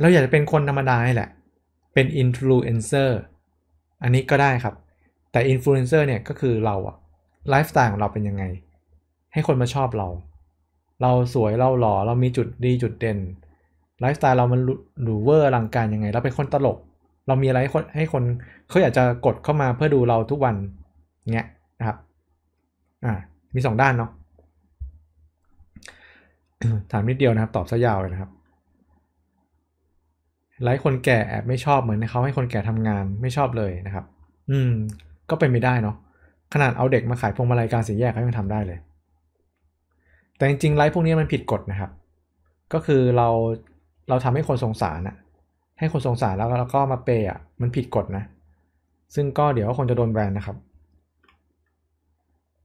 เราอยากจะเป็นคนธรรมดาแหละ เป็นอินฟลูเอนเซอร์อันนี้ก็ได้ครับ แต่อินฟลูเอนเซอร์เนี่ยก็คือเราอะไลฟ์สไตล์ของเราเป็นยังไงให้คนมาชอบเรา เราสวยเราหล่อเรามีจุดดีจุดเด่นไลฟ์สไตล์เรามันหรูเวอร์ลังการยังไงเราเป็นคนตลก เรามีอะไรให้คนให้คนเขาอยากจะกดเข้ามาเพื่อดูเราทุกวันเงี้ยนะครับอ่ามีสองด้านเนาะถามนิดเดียวนะครับ ตอบซะยาวเลยนะครับไลฟ์คนแก่แอบไม่ชอบเหมือนเขาให้คนแก่ทำงานไม่ชอบเลยนะครับ อืมก็เป็นไม่ได้เนาะขนาดเอาเด็กมาขายพวงมาลัยการสีแยกเขายังทำได้เลย แต่จริงๆไลฟ์พวกนี้มันผิดกฎนะครับ ก็คือเราเราทำให้คนสงสาร่ะ ให้คนสงสารแล้ว แล้วก็มาเปย์อ่ะ มันผิดกฎนะ ซึ่งก็เดี๋ยวคนจะโดนแบนนะครับ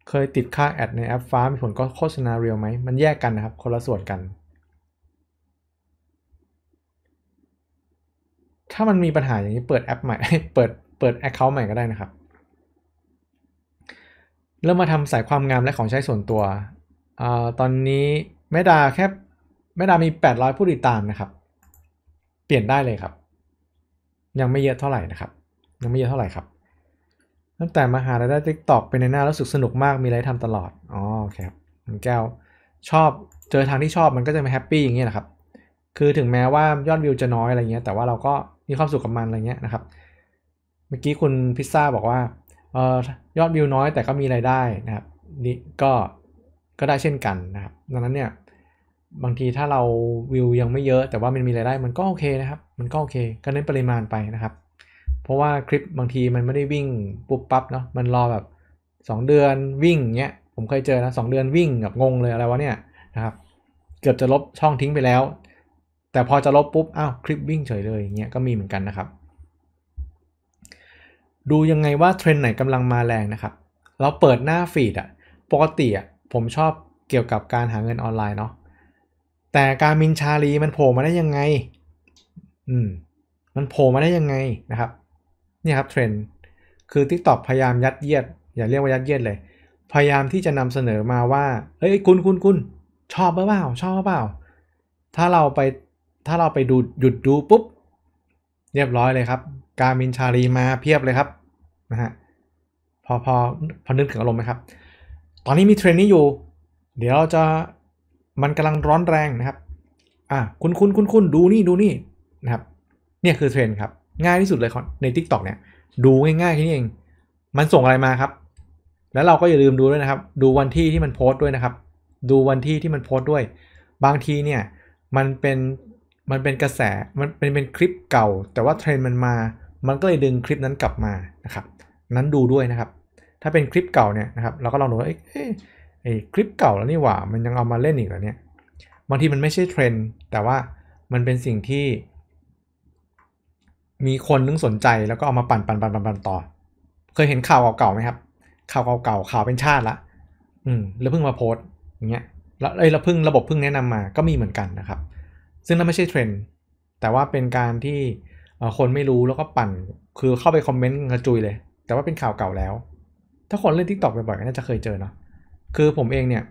เคยติดค่าแอดในแอปฟ้ามีผลก็โฆษณาเรียวไหมมันแยกกันนะครับ คนละส่วนกัน ถ้ามันมีปัญหาอย่างนี้เปิดแอปใหม่ เปิด เปิดแอคเคาท์ใหม่ก็ได้นะครับ เริ่มมาทำสายความงามและของใช้ส่วนตัวอตอนนี้แม่ดาแค่แม่ดามี 800 ผู้ติดตามนะครับ เปลี่ยนได้เลยครับ ยังไม่เยอะเท่าไหร่นะครับ ยังไม่เยอะเท่าไหร่ครับตั้งแต่มาหายได้ติ๊กตอกเป็นในหน้ารู้สึกสนุกมากมีอะไรทำตลอด อ๋อโอเคครับแก้วชอบเจอทางที่ชอบมันก็จะมาแฮปปี้อย่างเงี้ยนะครับ คือถึงแม้ว่ายอดวิวจะน้อยอะไรเงี้ย แต่ว่าเราก็มีความสุขกับมันอะไรเงี้ยนะครับ เมื่อกี้คุณพิซซ่าบอกว่าเออยอดวิวน้อยแต่ก็มีไรายได้นะครับนี่ก็ก็ได้เช่นกันนะครับ ดังนั้นเนี่ยบางทีถ้าเราวิวยังไม่เยอะแต่ว่ามันมีรายได้มันก็โอเคนะครับ มันก็โอเค ก็เน้นปริมาณไปนะครับ เพราะว่าคลิปบางทีมันไม่ได้วิ่งปุ๊บปั๊บเนาะมันรอแบบ 2 เดือนวิ่งเงี้ยผมเคยเจอนะสเดือนวิ่งแบบงงเลยอะไรวะเนี่ยนะครับเกือบจะลบช่องทิ้งไปแล้ว แต่พอจะลบปุ๊บอ้าวคลิปวิ่งเฉยเลยเงี้ยก็มีเหมือนกันนะครับ ดูยังไงว่าเทรนไหนกำลังมาแรงนะครับ เราเปิดหน้าฟีดอะปกติอะผมชอบเกี่ยวกับการหาเงินออนไลน์เนาะแต่การมินชาลีมันโผล่มาได้ยังไง อืมมันโผล่มาได้ยังไงนะครับนี่ครับเทรนด์คือ TikTok พยายามยัดเยียด อย่าเรียกว่ายัดเยียดเลย พยายามที่จะนำเสนอมาว่าเฮ้ยคุณคุณคุณชอบเปล่าชอบเปล่า ถ้าเราไปถ้าเราไปดูหยุดดูปุ๊บเรียบร้อยเลยครับ การมินชาลีมาเพียบเลยครับนะฮะพอพอพอนึกถึงอารมณ์ไหมครับ ตอนนี้มีเทรนนี้อยู่ เดี๋ยวเราจะมันกำลังร้อนแรงนะครับ อ่ะ คุณคุณคุณคุณดูนี่ดูนี่นะครับ เนี่ยคือเทรนครับ ง่ายที่สุดเลยในทิกต o k เนี่ย ดูง่ายๆแค่นี้เอง มันส่งอะไรมาครับ แล้วเราก็อย่าลืมดูด้วยนะครับ ดูวันที่ที่มันโพสต์ด้วยนะครับ ดูวันที่ที่มันโพสต์ด้วย บางทีเนี่ย มันเป็นมันเป็นกระแสมันเป็นเป็นคลิปเก่า แต่ว่าเทรนมันมา มันก็เลยดึงคลิปนั้นกลับมานะครับ นั้นดูด้วยนะครับ ถ้าเป็นคลิปเก่าเนี่ยนะครับ เราก็ลองดูว่าเอ๊ะไอ้คลิปเก่าแล้วนี่หว่ามันยังเอามาเล่นอีกเหรอเนี่ยบางทีมันไม่ใช่เทรนด์แต่ว่ามันเป็นสิ่งที่ มีคนนึงสนใจแล้วก็เอามาปั่นปั่นปั่นปั่นปันต่อเคยเห็นข่าวเก่าๆไหมครับ ข่าวเก่าๆข่าวเป็นชาติละอืมแล้วเพิ่งมาโพสอย่างเงี้ยแล้วไอ้ราเพิ่งระบบเพิ่งแนะนำมาก็มีเหมือนกันนะครับ ซึ่งนั่นไม่ใช่เทรนด์แต่ว่าเป็นการที่คนไม่รู้แล้วก็ปั่น คือเข้าไปคอมเมนต์กระจุยเลย แต่ว่าเป็นข่าวเก่าแล้ว ถ้าคนเล่นทิกตอกบ่อยๆก็น่าจะเคยเจอเนาะคือผมเองเนี่ย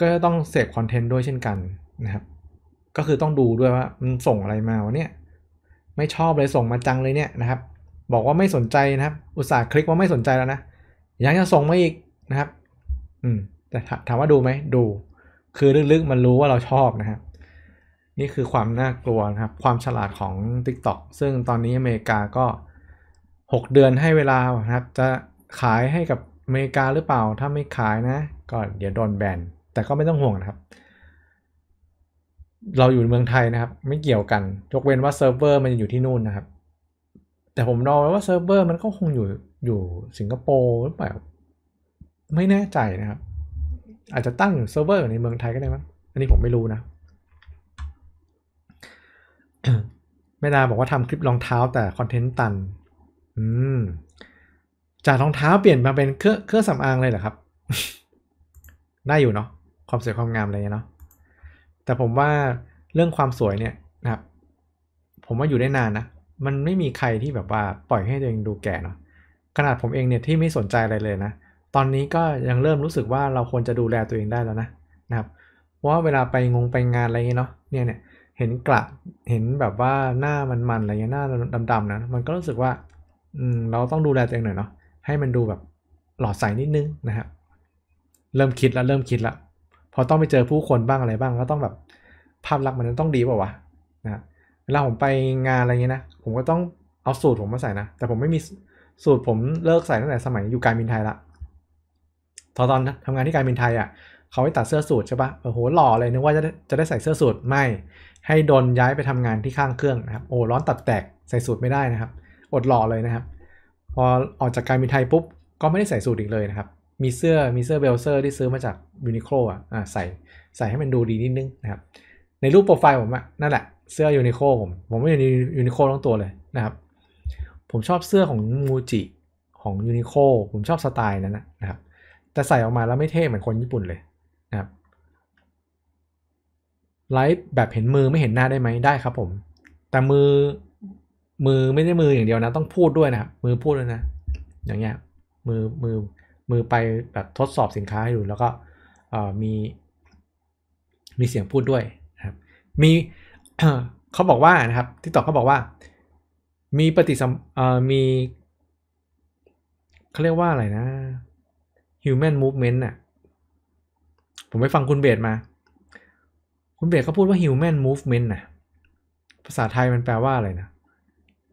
ก็ต้องเสพคอนเทนต์ด้วยเช่นกันนะครับ ก็คือต้องดูด้วยว่ามันส่งอะไรมาวะเนี่ย ไม่ชอบเลยส่งมาจังเลยเนี่ยนะครับ บอกว่าไม่สนใจนะครับ อุตส่าห์คลิกว่าไม่สนใจแล้วนะยังจะส่งมาอีกนะครับอืมแต่ถามว่าดูไหมดู คือลึกๆมันรู้ว่าเราชอบนะครับ นี่คือความน่ากลัวนะครับความฉลาดของ TikTok ซึ่งตอนนี้อเมริกาก็ 6 เดือนให้เวลานะครับ จะขายให้กับอเมริกาหรือเปล่าถ้าไม่ขายนะก็เดี๋ยวโดนแบนแต่ก็ไม่ต้องห่วงนะครับ เราอยู่เมืองไทยนะครับ ไม่เกี่ยวกัน ยกเว้นว่าเซิร์ฟเวอร์มันอยู่ที่นู่นนะครับแต่ผมรอไว้ว่าเซิร์ฟเวอร์มันก็คงอยู่อยู่สิงคโปร์หรือเปล่าไม่แน่ใจนะครับ อาจจะตั้งเซิร์ฟเวอร์อยู่ในเมืองไทยก็ได้มั้งอันนี้ผมไม่รู้นะแม่ดาบอกว่าทำคลิปรองเท้าแต่คอนเทนต์ตัน อืมจากรองเท้าเปลี่ยนมาเป็นเครื่องเครื่องสำอางเลยเหรอครับ ได้อยู่เนาะความสวยความงามอะไรเนาะ แต่ผมว่าเรื่องความสวยเนี่ยนะครับ ผมว่าอยู่ได้นานนะ มันไม่มีใครที่แบบว่าปล่อยให้ตัวเองดูแก่เนาะ ขนาดผมเองเนี่ยที่ไม่สนใจอะไรเลยนะ ตอนนี้ก็ยังเริ่มรู้สึกว่าเราควรจะดูแลตัวเองได้แล้วนะนะครับ เพราะว่าเวลาไปงงไปงานอะไรเงี้ยเนาะเนี่ยเนี่ย เห็นกระเห็นแบบว่าหน้ามันๆอะไรเงี้ยหน้าดำๆนะ มันก็รู้สึกว่าอืมเราต้องดูแลตัวเองหน่อยเนาะให้มันดูแบบหลอดใสนิดนึงนะฮะ เริ่มคิดแล้วเริ่มคิดแล้วพอต้องไปเจอผู้คนบ้างอะไรบ้างก็ต้องแบบภาพลักษณ์มันต้องดีป่าวะนะเวลาผมไปงานอะไรเงี้ยนะผมก็ต้องเอาสูตรผมมาใส่นะแต่ผมไม่มีสูตรผมเลิกใส่ตั้งแต่สมัยอยู่การบินไทยละตอนตอนทำงานที่การบินไทยอะ่ะเขาให้ตัดเสื้อสูตรใช่ปะโอ้โหหล่อเลยนึกว่าจะจะได้ใส่เสื้อสูตรไม่ให้ดนย้ายไปทำงานที่ข้างเครื่องนะครับ โอ้ร้อนตับแตกใส่สูตรไม่ได้นะครับ อดหล่อเลยนะครับพอออกจากการบินไทยปุ๊บก็ไม่ได้ใส่สูทอีกเลยนะครับ มีเสื้อมีเสื้อเบลเซอร์ที่ซื้อมาจากยูนิโคลอ่ะใส่ใส่ให้มันดูดีนิดนึงนะครับ ในรูปโปรไฟล์ผมอะนั่นแหละเสื้อยูนิโคลผม ผมไม่อยู่ในยูนิโคลทั้งตัวเลยนะครับ ผมชอบเสื้อของมูจิของยูนิโคลผมชอบสไตล์นั้นนะครับ แต่ใส่ออกมาแล้วไม่เท่เหมือนคนญี่ปุ่นเลยนะครับไลฟ์แบบเห็นมือไม่เห็นหน้าได้ไหมได้ครับ ผมแต่มือมือ ไม่ใช่มืออย่างเดียวนะ ต้องพูดด้วยนะครับ มือพูดด้วยนะ อย่างเงี้ย มือ มือ มือไปแบบทดสอบสินค้าให้ดูแล้วก็มี มีเสียงพูดด้วยครับ มีเขาบอกว่านะครับ ที่ตอบเขาบอกว่า มีปฏิสัมมีเขาเรียกว่าอะไรนะ human movement น่ะ ผมไปฟังคุณเบสมา คุณเบสเขาพูดว่า human movement น่ะ ภาษาไทยมันแปลว่าอะไรนะ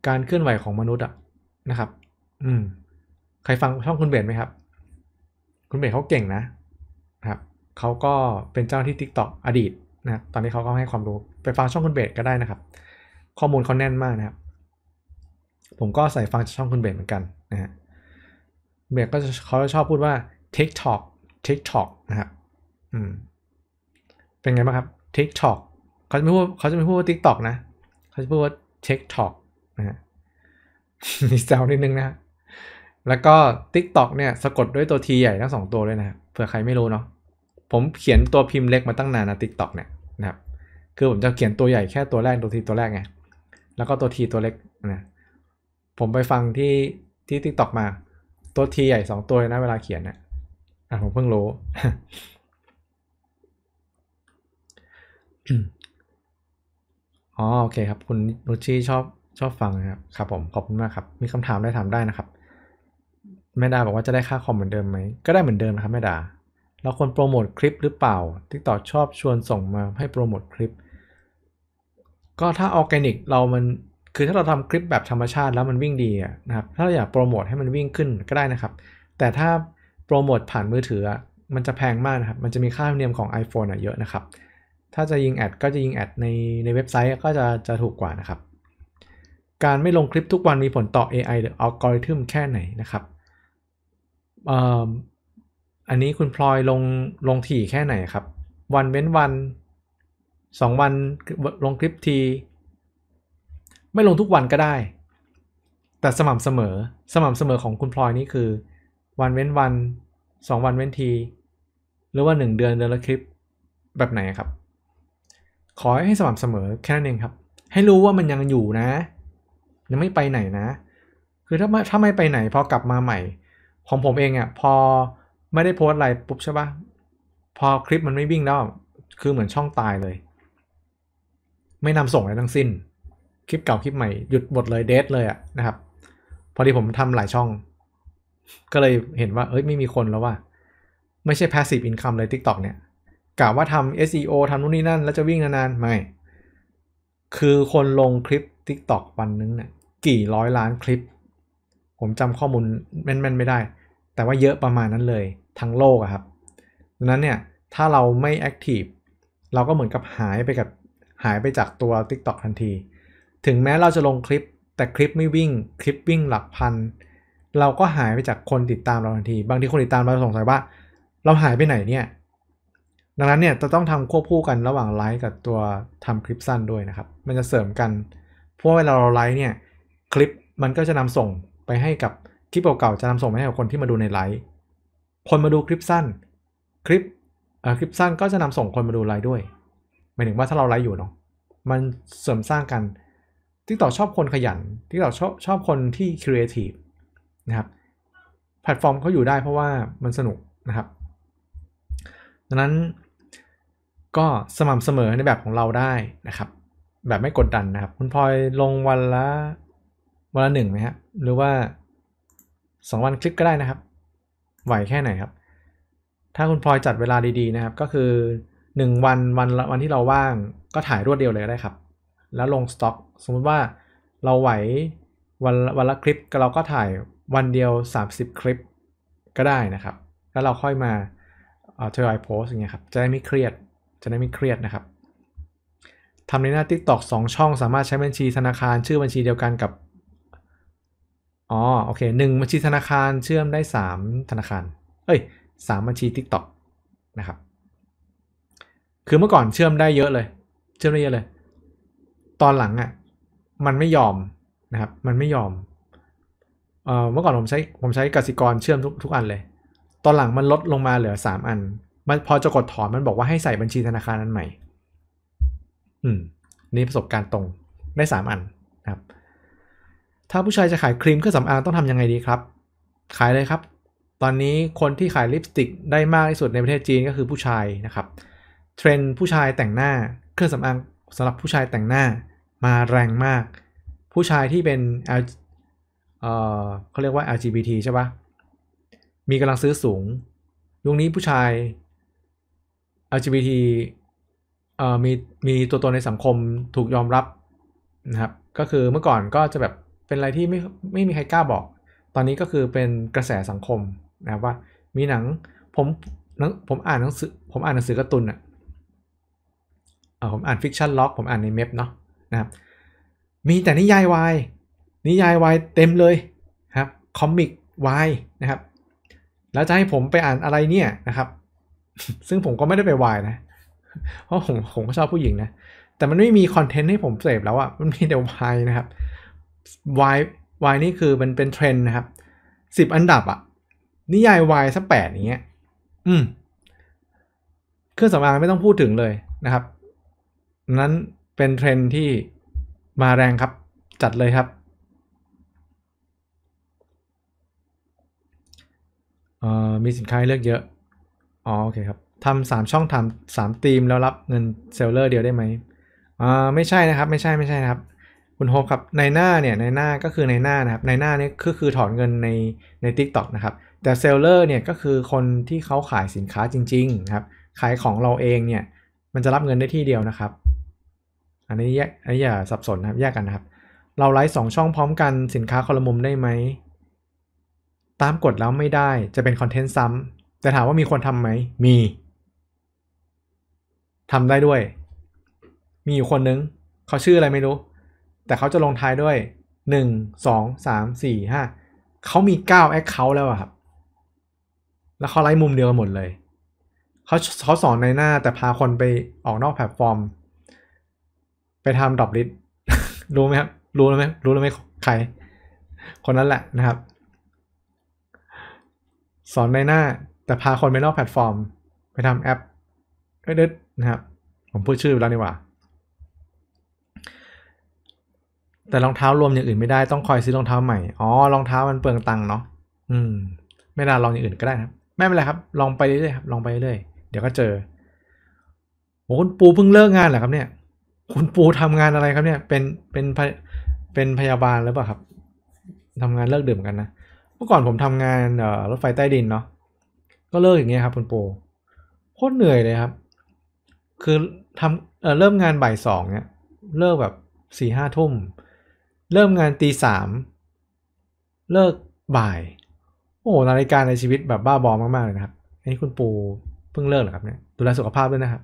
การเคลื่อนไหวของมนุษย์อะนะครับ อืม ใครฟังช่องคุณเบนไหมครับ คุณเบนเขาเก่งนะครับเขาก็เป็นเจ้าที่ TikTok อดีตนะ ตอนนี้เขาก็ให้ความรู้ไปฟังช่องคุณเบนก็ได้นะครับ ข้อมูลเขาแน่นมากนะครับ ผมก็ใส่ฟังช่องคุณเบนเหมือนกันนะฮะ เบนก็เขาชอบพูดว่า TikTok TikTok นะครับอืม เป็นไงบ้างครับ TikTok เขาจะไม่พูดเขาจะไม่พูดว่า TikTok นะ เขาจะพูดว่า TikTok ะฮะมีแซวนิดนึงนะ แล้วก็ TikTok เนี่ยสะกดด้วยตัวทีใหญ่ทั้งสองตัวเลยนะเผื่อใครไม่รู้เนาะ ผมเขียนตัวพิมพ์เล็กมาตั้งนานนะ TikTok เนี่ยนะครับ คือผมจะเขียนตัวใหญ่แค่ตัวแรกตัวทีตัวแรกไง แล้วก็ตัวทีตัวเล็กนะ ผมไปฟังที่ที่ TikTok มา ตัวทีใหญ่สองตัวนะเวลาเขียนเนะี่ยผมเพิ่งรู้ อ๋อโอเคครับคุณนุชชีชอบชอบฟังนะครับครับผม ขอบคุณมากครับ มีคำถามได้ถามได้นะครับแม่ดาบอกว่าจะได้ค่าคอมเหมือนเดิมไหม ก็ได้เหมือนเดิมนะครับแม่ดาเราควรโปรโมทคลิปหรือเปล่าทิกตอกชอบชวนส่งมาให้โปรโมทคลิป ก็ถ้าออร์แกนิกเรา มัน คือถ้าเราทำคลิปแบบธรรมชาติแล้วมันวิ่งดีนะครับ ถ้าเราอยากโปรโมทให้มันวิ่งขึ้นก็ได้นะครับ แต่ถ้าโปรโมทผ่านมือถือ มันจะแพงมากนะครับ มันจะมีค่าธรรมเนียมของ iPhone อะเยอะนะครับ ถ้าจะยิงแอดก็จะยิงแอดในในเว็บไซต์ก็จะจะถูกกว่านะครับการไม่ลงคลิปทุกวันมีผลต่อ AI หรืออัลกอริทึมแค่ไหนนะครับ อันนี้คุณพลอยลงลงถี่แค่ไหนครับ วันเว้นวัน2วันลงคลิปทีไม่ลงทุกวันก็ได้ แต่สม่ำเสมอสม่ำเสมอของคุณพลอยนี่คือวันเว้นวัน 2 วันเว้นที หรือว่า 1 เดือนเดือนละคลิปแบบไหนครับขอให้สม่ำเสมอแค่นั้นเองครับ ให้รู้ว่ามันยังอยู่นะยังไม่ไปไหนนะ คือถ้าถ้าไม่ไปไหน พอกลับมาใหม่ ของผมเองอะ่ะพอไม่ได้โพสอะไรปุ๊บใช่ปะ พอคลิปมันไม่วิ่งแล้ว คือเหมือนช่องตายเลย ไม่นำส่งอะไรทั้งสิ้น คลิปเก่าคลิปใหม่ หยุดหมดเลย เดทเลยอะ่ะนะครับ พอดีผมทำหลายช่อง ก็เลยเห็นว่าเอ้ยไม่มีคนแล้วว่า ไม่ใช่ passive income เลย TikTok เนี่ย กล่าวว่าทำ SEO ทำนู่นนี่นั่นแล้วจะวิ่งนานๆไม่ คือคนลงคลิป TikTok วันนึงเนะี่ยกี่ร้อยล้านคลิป ผมจำข้อมูลแม่นๆไม่ได้ แต่ว่าเยอะประมาณนั้นเลยทั้งโลกครับ ดังนั้นเนี่ย ถ้าเราไม่แอคทีฟเราก็เหมือนกับหายไปกับหายไปจากตัว TikTok ทันที ถึงแม้เราจะลงคลิป แต่คลิปไม่วิ่ง คลิปวิ่งหลักพัน เราก็หายไปจากคนติดตามเราทันที บางทีคนติดตามเราสงสัยว่า เราหายไปไหนเนี่ย ดังนั้นเนี่ยจะต้องทำควบคู่กันระหว่างไลฟ์กับตัวทำคลิปสั้นด้วยนะครับ มันจะเสริมกัน เพราะเวลาเราไลฟ์เนี่ยคลิปมันก็จะนำส่งไปให้กับ คลิปเก่าๆจะนำส่งไปให้กับคนที่มาดูในไลฟ์คนมาดูคลิปสั้นคลิปคลิปสั้นก็จะนำส่งคนมาดูไลฟ์ด้วยหมายถึงว่าถ้าเราไลฟ์อยู่เนาะมันเสริมสร้างกันที่ต่อชอบคนขยันที่ต่อชอบชอบคนที่ครีเอทีฟนะครับแพลตฟอร์มเขาอยู่ได้เพราะว่ามันสนุกนะครับ ดังนั้น ก็สม่ำเสมอในแบบของเราได้นะครับ แบบไม่กดดันนะครับคุณพลอยลงวันละวันละหนึ่งไหมฮะหรือว่า 2 วันคลิปก็ได้นะครับ ไหวแค่ไหนครับ ถ้าคุณพลอยจัดเวลาดีๆนะครับ ก็คือ1วันวันวันที่เราว่างก็ถ่ายรวดเดียวเลยได้ครับ แล้วลงสต็อกสมมติว่าเราไหววันวันละคลิปเราก็ถ่ายวันเดียว 30 คลิป ก็ได้นะครับ แล้วเราค่อยมาเอาทยอยโพสอย่างเงี้ยครับ จะได้ไม่เครียด จะได้ไม่เครียดนะครับทำในหน้าต็อกสองช่องสามารถใช้บัญชีธนาคารชื่อบัญชีเดียวกันกับอ๋อโอเคหนึ่งบัญชีธนาคารเชื่อมได้3ธนาคารเอ้ยสามบัญชี TikTok นะครับคือเมื่อก่อนเชื่อมได้เยอะเลย เชื่อมได้เยอะเลยตอนหลังอะ่ะมันไม่ยอมนะครับ มันไม่ยอมเอ่อเมื่อก่อนผมใช้ผมใช้กสิกรเชื่อมทุกทุกอันเลย ตอนหลังมันลดลงมาเหลือ 3 อันมันพอจะกดถอนมันบอกว่าให้ใส่บัญชีธนาคารอันใหม่ อืมนี่ประสบการณ์ตรงได้3อันนะครับถ้าผู้ชายจะขายครีมเครื่องสำอางต้องทำยังไงดีครับ ขายเลยครับ ตอนนี้คนที่ขายลิปสติกได้มากที่สุดในประเทศจีนก็คือผู้ชายนะครับ เทรนด์ผู้ชายแต่งหน้าเครื่องสำอางสำหรับผู้ชายแต่งหน้ามาแรงมาก ผู้ชายที่เป็น L เเขาเรียกว่า LGBT ใช่ปะ มีกำลังซื้อสูง ยุคนี้ผู้ชาย LGBT มีมีตัวตนในสังคมถูกยอมรับนะครับ ก็คือเมื่อก่อนก็จะแบบเป็นอะไรที่ไม่ไม่มีใครกล้าบอก ตอนนี้ก็คือเป็นกระแสสังคมนะครับว่ามีหนังผมผมอ่านหนังสือผมอ่านหนังสือการ์ตูนอ่ะผมอ่านฟิกชันล็อกผมอ่านในเมพเนาะนะครับ มีแต่นิยายวายนิยายวายเต็มเลยครับคอมิกวายนะครับ แล้วจะให้ผมไปอ่านอะไรเนี่ยนะครับ ซึ่งผมก็ไม่ได้ไปวายนะ เพราะผมผมก็ชอบผู้หญิงนะ แต่มันไม่มีคอนเทนต์ให้ผมเสพแล้วอ่ะมันมีแต่วายนะครับวายวายนี่คือมันเป็นเทรนนะครับ สิบอันดับอะ นิยายวายสักแปดอย่างเงี้ย อืมเครื่องสำอางไม่ต้องพูดถึงเลยนะครับ นั้นเป็นเทรนที่มาแรงครับ จัดเลยครับเอ่อมีสินค้าเลือกเยอะ อ๋อโอเคครับทำสามช่องทำสามทีมแล้วรับเงินเซลเลอร์ เดียวได้ไหมอ่าไม่ใช่นะครับไม่ใช่ไม่ใช่นะครับคุณโฮปครับ ในหน้าเนี่ย ในหน้าก็คือในหน้านะครับ ในหน้านี่ก็คือถอนเงินในใน t ิ k t o กนะครับแต่เซลเลอร์เนี่ยก็คือคนที่เขาขายสินค้าจริงๆนะครับ ขายของเราเองเนี่ยมันจะรับเงินได้ที่เดียวนะครับ อันนี้แยกอันนี้อย่าสับสนนะครับ แยกกันนะครับ เราไลฟ์สองช่องพร้อมกันสินค้าคนละมุมได้ไหมตามกฎแล้วไม่ได้จะเป็นคอนเทนต์ซ้ำแต่ถามว่ามีคนทำไหมมีทำได้ด้วย มีอยู่คนนึงเขาชื่ออะไรไม่รู้แต่เขาจะลงท้ายด้วย1 2 3 4 5เขามี9 Account แล้วครับ แล้วเขาไล่มุมเดียวหมดเลยเขาเขาสอนในหน้าแต่พาคนไปออกนอกแพลตฟอร์ม ไปทำดรอปลิสรู้ไหมครับรู้ไหมรู้ไหมใคร คนนั้นแหละนะครับ สอนในหน้าแต่พาคนไปนอกแพลตฟอร์ม ไปทำแอปเด็ดนะครับ ผมพูดชื่อแล้วนี่หว่าแต่รองเท้ารวมอย่างอื่นไม่ได้ต้องคอยซื้อรองเท้าใหม่ อ๋อรองเท้ามันเปลืองตังค์เนาะ อืม ไม่น่าลองอย่างอื่นก็ได้ครับ ไม่เป็นไรครับ ลองไปเรื่อยๆครับลองไปเรื่อยเดี๋ยวก็เจอโอ้คุณปูเพิ่งเลิกงานเหรอครับ เนี่ย คุณปูทำงานอะไรครับ เนี่ย เป็นเป็นเป็นพยาบาลหรือเปล่าครับ ทำงานเลิกดื่มกันนะ เมื่อก่อนผมทำงานเอ่อรถไฟใต้ดินเนาะ ก็เลิกอย่างเงี้ยครับ คุณปู โคตรเหนื่อยเลยครับ คือทำเออเริ่มงานบ่ายสองเนี่ยเลิกแบบสี่ห้าทุ่มเริ่มงานตีสามเลิกบ่าย โอ้โห นาฬิกาในชีวิตแบบบ้าบอมากๆเลยนะครับ อันนี้คุณปูเพิ่งเลิกเหรอครับเนี่ย ดูแลสุขภาพด้วยนะครับ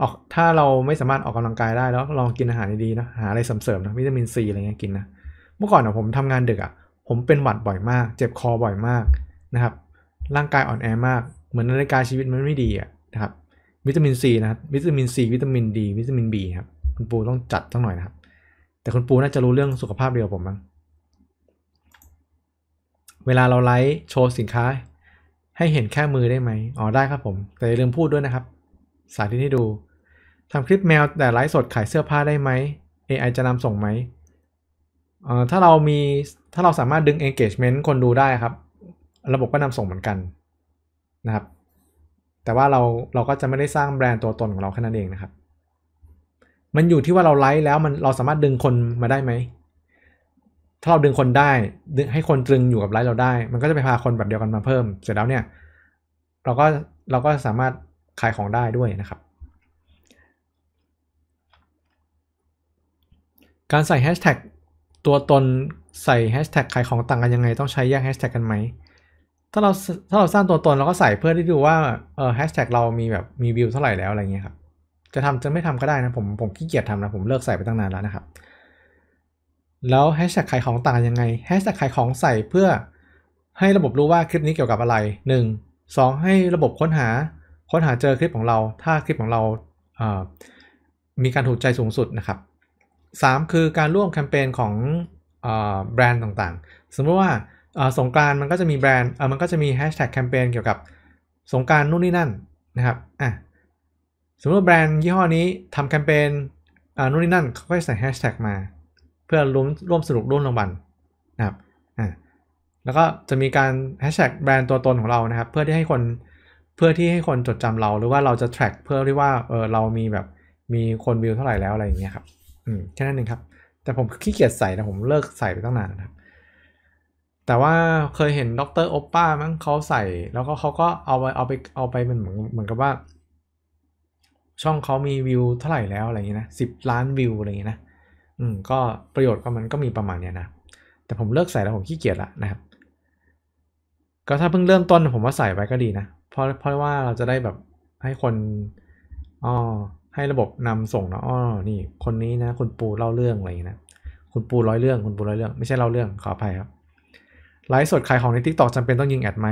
ออกถ้าเราไม่สามารถออกกำลังกายได้แล้ว ลองกินอาหารดีๆนะหาอะไรเสริมๆนะ วิตามินซีอะไรเงี้ยกินนะ เมื่อก่อนอะผมทำงานดึกอะผมเป็นหวัดบ่อยมาก เจ็บคอบ่อยมากนะครับ ร่างกายอ่อนแอ มาก เหมือนนาฬิกาชีวิตมันไม่ดีอะนะครับ วิตามินซีนะครับ วิตามินซีวิตามินดีวิตามินบีครับ คุณปูต้องจัด้ังหน่อยนะครับแต่คุณปูน่าจะรู้เรื่องสุขภาพเดียวผมมั้งเวลาเราไลฟ์โชว์สินค้า ให้เห็นแค่มือได้ไหม อ๋อ ได้ครับผม แต่อย่าลืมพูดด้วยนะครับ สาธิตให้ดู ทำคลิปแมวแต่ไลฟ์สดขายเสื้อผ้าได้ไหม AI จะนำส่งไหมออถ้าเรามีถ้าเราสามารถดึง engagement คนดูได้ครับ ระบบก็นำส่งเหมือนกันนะครับ แต่ว่าเราเราก็จะไม่ได้สร้างแบรนด์ตัวตนของเราแค่นั้นเองนะครับมันอยู่ที่ว่าเราไลฟ์แล้วมันเราสามารถดึงคนมาได้ไหมถ้าเราดึงคนได้ดึงให้คนตรึงอยู่กับไลฟ์เราได้ มันก็จะไปพาคนแบบเดียวกันมาเพิ่มเสร็จแล้วเนี่ย เราก็เราก็สามารถขายของได้ด้วยนะครับ การใส่แฮชแท็กตัวตนใส่แฮชแท็กขายของต่างกันยังไงต้องใช้แยกแฮชแท็กกันไหมถ้าเราถ้าเราสร้างตัวตนเราก็ใส่เพื่อที่ดูว่าเออแฮชแท็กเรามีแบบมีวิวเท่าไหร่แล้วอะไรเงี้ยครับจะทำจะไม่ทำก็ได้นะ ผมผมขี้เกียจทำนะ ผมเลิกใส่ไปตั้งนานแล้วนะครับ แล้วแฮชแท็กขายของต่างยังไงแฮชแท็กขายของใส่เพื่อให้ระบบรู้ว่าคลิปนี้เกี่ยวกับอะไร1 2 ให้ระบบค้นหาค้นหาเจอคลิปของเรา ถ้าคลิปของเราามีการถูกใจสูงสุดนะครับ 3 คือการร่วมแคมเปญของแบรนด์ต่างๆ สมมติว่าสงการมันก็จะมีแบรนด์มันก็จะมีแฮชแท็กแคมเปญเกี่ยวกับสงการนู่นนี่นั่นนะครับอ่ะสมมติว่าแบรนด์ยี่ห้อนี้ทำแคมเปญอ่านู่นนี่นั่นเขาก็ใส่แฮชแท็กมา เพื่อร่วมร่วมสรุปร่วมรางวัลนะครับอ่าแล้วก็จะมีการแฮชแท็กแบรนด์ตัวตนของเรานะครับ เพื่อที่ให้คนเพื่อที่ให้คนจดจำเราหรือว่าเราจะแทร็กเพื่อที่ว่าเออเรามีแบบมีคนวิวเท่าไหร่แล้วอะไรอย่างเงี้ยครับอืมแค่นั้นเองครับแต่ผมขี้เกียจใส่นะผมเลิกใส่ไปตั้งนานนะครับ แต่ว่าเคยเห็นดรโอปป้ามั้งเขาใส่ แล้วก็เขาก็เอาไป เอาไปเอาไปเป็นเหมือนเหมือนกับว่าช่องเขามีวิวเท่าไหร่แล้วอะไรเงี้ยนะสิบล้านวิวอะไรเงี้ยนะอืมก็ประโยชน์ก็มันก็มีประมาณเนี้ยนะ แต่ผมเลิกใส่แล้วผมขี้เกียจละนะครับ ก็ถ้าเพิ่งเริ่มต้นผมว่าใส่ไว้ก็ดีนะ เพราะเพราะว่าเราจะได้แบบให้คนอ๋อให้ระบบนำส่งเนาะอ๋อนี่ คนนี้นะคุณปูเล่าเรื่องอะไรอย่างนี้นะคุณปูร้อยเรื่อง คุณปูร้อยเรื่อง ไม่ใช่เล่าเรื่องขออภัยครับไลฟ์สดขายของในทิกตอกจำเป็นต้องยิงแอดไหม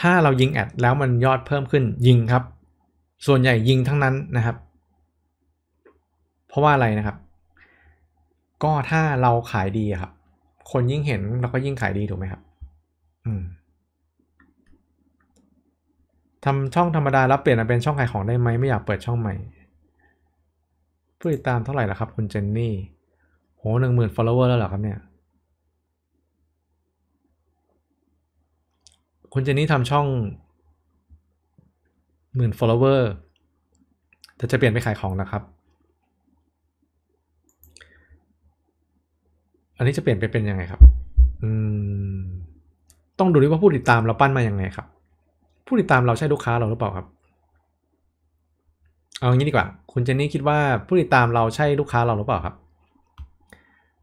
ถ้าเรายิงแอดแล้วมันยอดเพิ่มขึ้นยิงครับ ส่วนใหญ่ยิงทั้งนั้นนะครับ เพราะว่าอะไรนะครับ ก็ถ้าเราขายดีครับคนยิ่งเห็นเราก็ยิ่งขายดีถูกไหมครับ อืมทำช่องธรรมดาแล้วเปลี่ยนมาเป็นช่องขายของได้ไหมไม่อยากเปิดช่องใหม่ผู้ติดตามเท่าไหร่ละครับคุณเจนนี่ โหหนึ่งหมื่นฟอลโลเวอร์แล้วเหรอครับเนี่ยคุณเจนนี่ทำช่องหมื่น follower แต่จะเปลี่ยนไปขายของนะครับ อันนี้จะเปลี่ยนไปเป็นยังไงครับ อืม ต้องดูด้วยว่าผู้ติดตามเราปั้นมายังไงครับ ผู้ติดตามเราใช่ลูกค้าเราหรือเปล่าครับ เอางี้ดีกว่า คุณเจนนี่คิดว่าผู้ติดตามเราใช่ลูกค้าเราหรือเปล่าครับ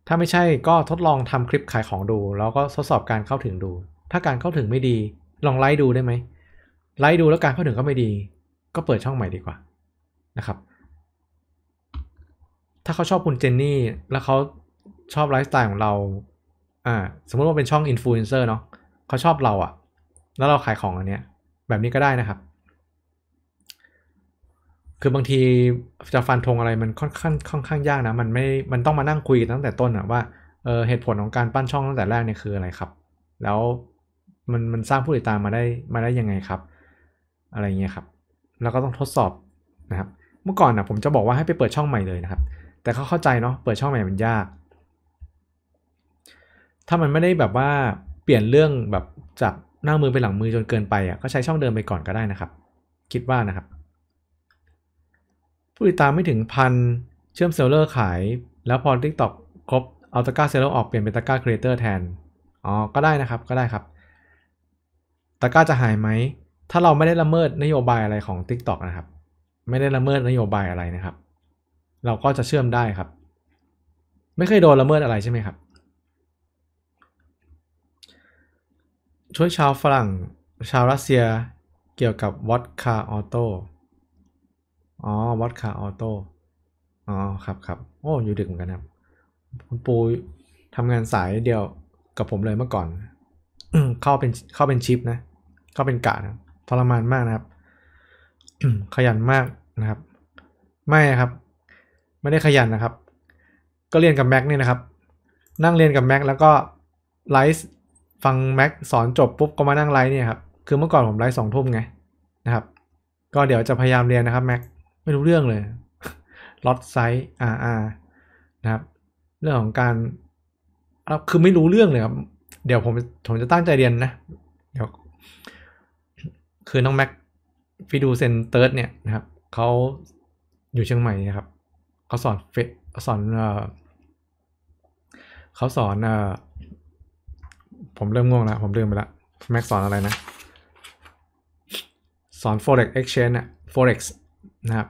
ถ้าไม่ใช่ก็ทดลองทำคลิปขายของดู แล้วก็ทดสอบการเข้าถึงดู ถ้าการเข้าถึงไม่ดีลองไลค์ดูได้ไหมไลค์ดูแล้วการเข้าถึงก็ไม่ดี ก็เปิดช่องใหม่ดีกว่านะครับ ถ้าเขาชอบคุณเจนนี่ แล้วเขาชอบไลฟ์สไตล์ของเราอ่าสมมติว่าเป็นช่องอินฟลูเอนเซอร์เนาะเขาชอบเราอ่ะ แล้วเราขายของอันเนี้ยแบบนี้ก็ได้นะครับ คือบางที จะฟันธงอะไรมันค่อนข้างค่อนข้างยากนะมันไม่มันต้องมานั่งคุยตั้งแต่ต้นอะว่าเออเหตุผลของการปั้นช่องตั้งแต่แรกเนี่ยคืออะไรครับ แล้วมันมันสร้างผู้ติดตามมาได้มาได้ยังไงครับ อะไรเงี้ยครับ แล้วก็ต้องทดสอบนะครับ เมื่อก่อนนะผมจะบอกว่าให้ไปเปิดช่องใหม่เลยนะครับ แต่เขาเข้าใจเนาะเปิดช่องใหม่มันยาก ถ้ามันไม่ได้แบบว่าเปลี่ยนเรื่องแบบจากหน้ามือไปหลังมือจนเกินไปอ่ะก็ใช้ช่องเดิมไปก่อนก็ได้นะครับ คิดว่านะครับ ผู้ติดตามไม่ถึงพันเชื่อมเซลเลอร์ขาย แล้วพอ TikTok ครบเอาตะกร้าเซลเลอร์ออกเปลี่ยนเป็นตะกร้าครีเอเตอร์แทนอ๋อก็ได้นะครับก็ได้ครับตะกร้าจะหายไหมถ้าเราไม่ได้ละเมิดนโยบายอะไรของ TikTok นะครับ ไม่ได้ละเมิดนโยบายอะไรนะครับ เราก็จะเชื่อมได้ครับ ไม่เคยโดนละเมิดอะไรใช่ไหมครับ ช่วยชาวฝรั่ง ชาวรัสเซีย เกี่ยวกับวอดคาออโต้อ๋อวอดคาออโต้อ๋อ ครับครับ โอ้ อยู่ดึกเหมือนกันครับคุณปูทำงานสายเดียวกับผมเลยเมื่อก่อน เข้าเป็น เข้าเป็นชิป นะก็เป็นกะนะทรมานมากนะครับ ขยันมากนะครับ ไม่ครับ ไม่ได้ขยันนะครับ ก็เรียนกับแม็กนี่นะครับ นั่งเรียนกับแม็กแล้วก็ไลฟ์ฟังแม็กสอนจบปุ๊บ ก็มานั่งไลฟ์เนี่ยครับคือเมื่อก่อนผมไลฟ์สองทุ่มไงนะครับ ก็เดี๋ยวจะพยายามเรียนนะครับแม็กไม่รู้เรื่องเลยล็อตไซส์อาร์นะครับเรื่องของการคือไม่รู้เรื่องเลยครับเดี๋ยวผมผมจะตั้งใจเรียนนะ เดี๋ยวคือน้องแม็กฟิดูเซนเตอร์เนี่ยนะครับเขาอยู่เชียงใหม่นะครับเขาสอนเฟสอนเออเขาสอนเออผมเริ่มง่วงแล้วผมลืมไปละแม็กสอนอะไรนะ สอน forex exchange อะ forex นะครับ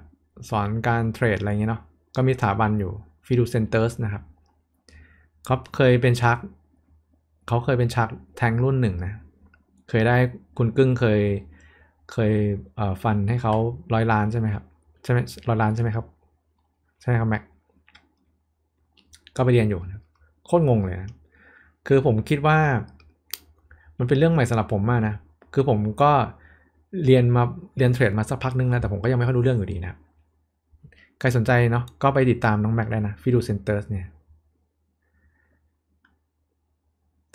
สอนการเทรดอะไรเงี้ยเนาะก็มีสถาบันอยู่ฟิดูเซนเตอร์สนะครับเขาเคยเป็นชักเขาเคยเป็นชักแทงรุ่นหนึ่งนะ เคยได้คุณกึ้งเคยเคยฟันให้เขาร้อยล้านใช่ไหมครับ ใช่ไหมร้อยล้านใช่ไหมครับใช่ไหมครับแม็กก็ไปเรียนอยู่นะโคตรงงเลยนะ คือผมคิดว่า มันเป็นเรื่องใหม่สำหรับผมมากนะ คือผมก็เรียนมาเรียนเทรดมาสักพักนึงแล้ว แต่ผมก็ยังไม่ค่อยรู้เรื่องอยู่ดีนะ ใครสนใจเนาะก็ไปติดตามน้องแม็กได้นะฟิดูเซนเตอร์สเนี่ย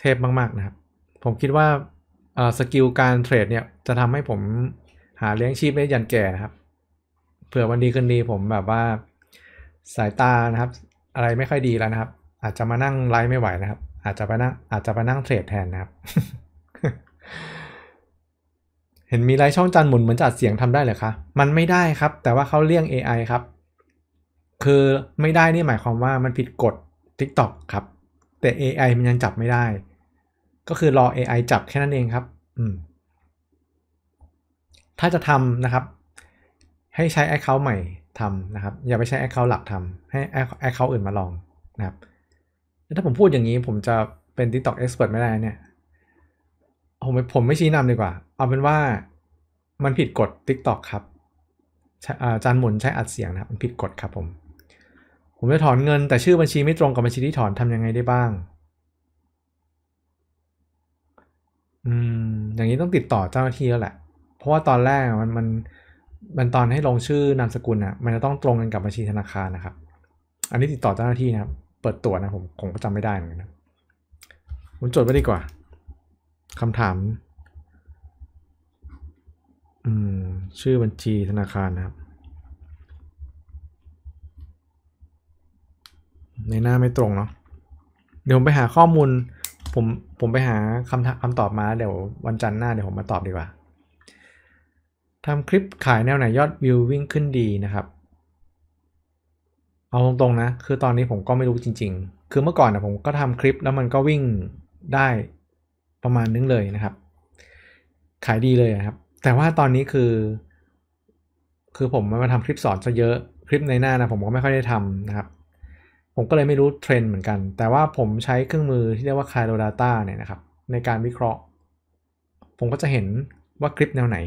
เทพมากๆนะครับ ผมคิดว่าสกิลการเทรดเนี่ยจะทำให้ผมหาเลี้ยงชีพได้ยันแก่นะครับเผื่อวันดีคืนดีผมแบบว่าสายตานะครับ อะไรไม่ค่อยดีแล้วนะครับ อาจจะมานั่งไลฟ์ไม่ไหวนะครับ อาจจะไปนั่งอาจจะไปนั่งเทรดแทนนะครับ เห็นมีไลฟ์ช่องจันหมุนเหมือนจัดเสียงทำได้เหรอคะมันไม่ได้ครับ แต่ว่าเขาเลี่ยง AI ครับ คือไม่ได้นี่หมายความว่ามันผิดกฎ TikTok ครับแต่ AI มันยังจับไม่ได้ก็คือรอ AI จับแค่นั้นเองครับ อืมถ้าจะทำนะครับ ให้ใช้ Account ใหม่ทำนะครับ อย่าไปใช้ Account หลักทำให้ Account อื่นมาลองนะครับถ้าผมพูดอย่างนี้ผมจะเป็น TikTok Expert ไม่ได้เนี่ย ผมผมไม่ชี้นำดีกว่า เอาเป็นว่ามันผิดกฎ TikTok ครับอาจารย์หมุนใช้อัดเสียงนะครับมันผิดกฎครับผม ผมจะถอนเงินแต่ชื่อบัญชีไม่ตรงกับบัญชีที่ถอนทำยังไงได้บ้างอืมอย่างนี้ต้องติดต่อเจ้าหน้าที่แล้วแหละ เพราะว่าตอนแรกมันมันมันตอนให้ลงชื่อนามสกุลอนะ่ะ มันจะต้องตรงกันกับบัญชีธนาคารนะครับ อันนี้ติดต่อเจ้าหน้าที่นะครับเปิดตัวนะผมผมก็จำไม่ได้เหมือนกันนะผมจดไว้ดีกว่าคำถาม อืม ชื่อบัญชีธนาคารนะครับในหน้าไม่ตรงเนาะเดี๋ยวผมไปหาข้อมูลผม ผมไปหาคำคำตอบมาเดี๋ยววันจันทร์หน้าเดี๋ยวผมมาตอบดีกว่าทำคลิปขายแนวไหนยอดวิววิ่งขึ้นดีนะครับ เอา ตรง ๆ นะคือตอนนี้ผมก็ไม่รู้จริง ๆ คือเมื่อก่อนนะผมก็ทำคลิปแล้วมันก็วิ่งได้ประมาณนึงเลยนะครับ ขายดีเลยนะครับ แต่ว่าตอนนี้คือ คือผมมาทำคลิปสอนซะเยอะ คลิปในหน้านะผมก็ไม่ค่อยได้ทำนะครับผมก็เลยไม่รู้เทรนด์เหมือนกัน แต่ว่าผมใช้เครื่องมือที่เรียกว่า Cairo Data เนี่ยนะครับ ในการวิเคราะห์ ผมก็จะเห็นว่าคลิปแนวไหน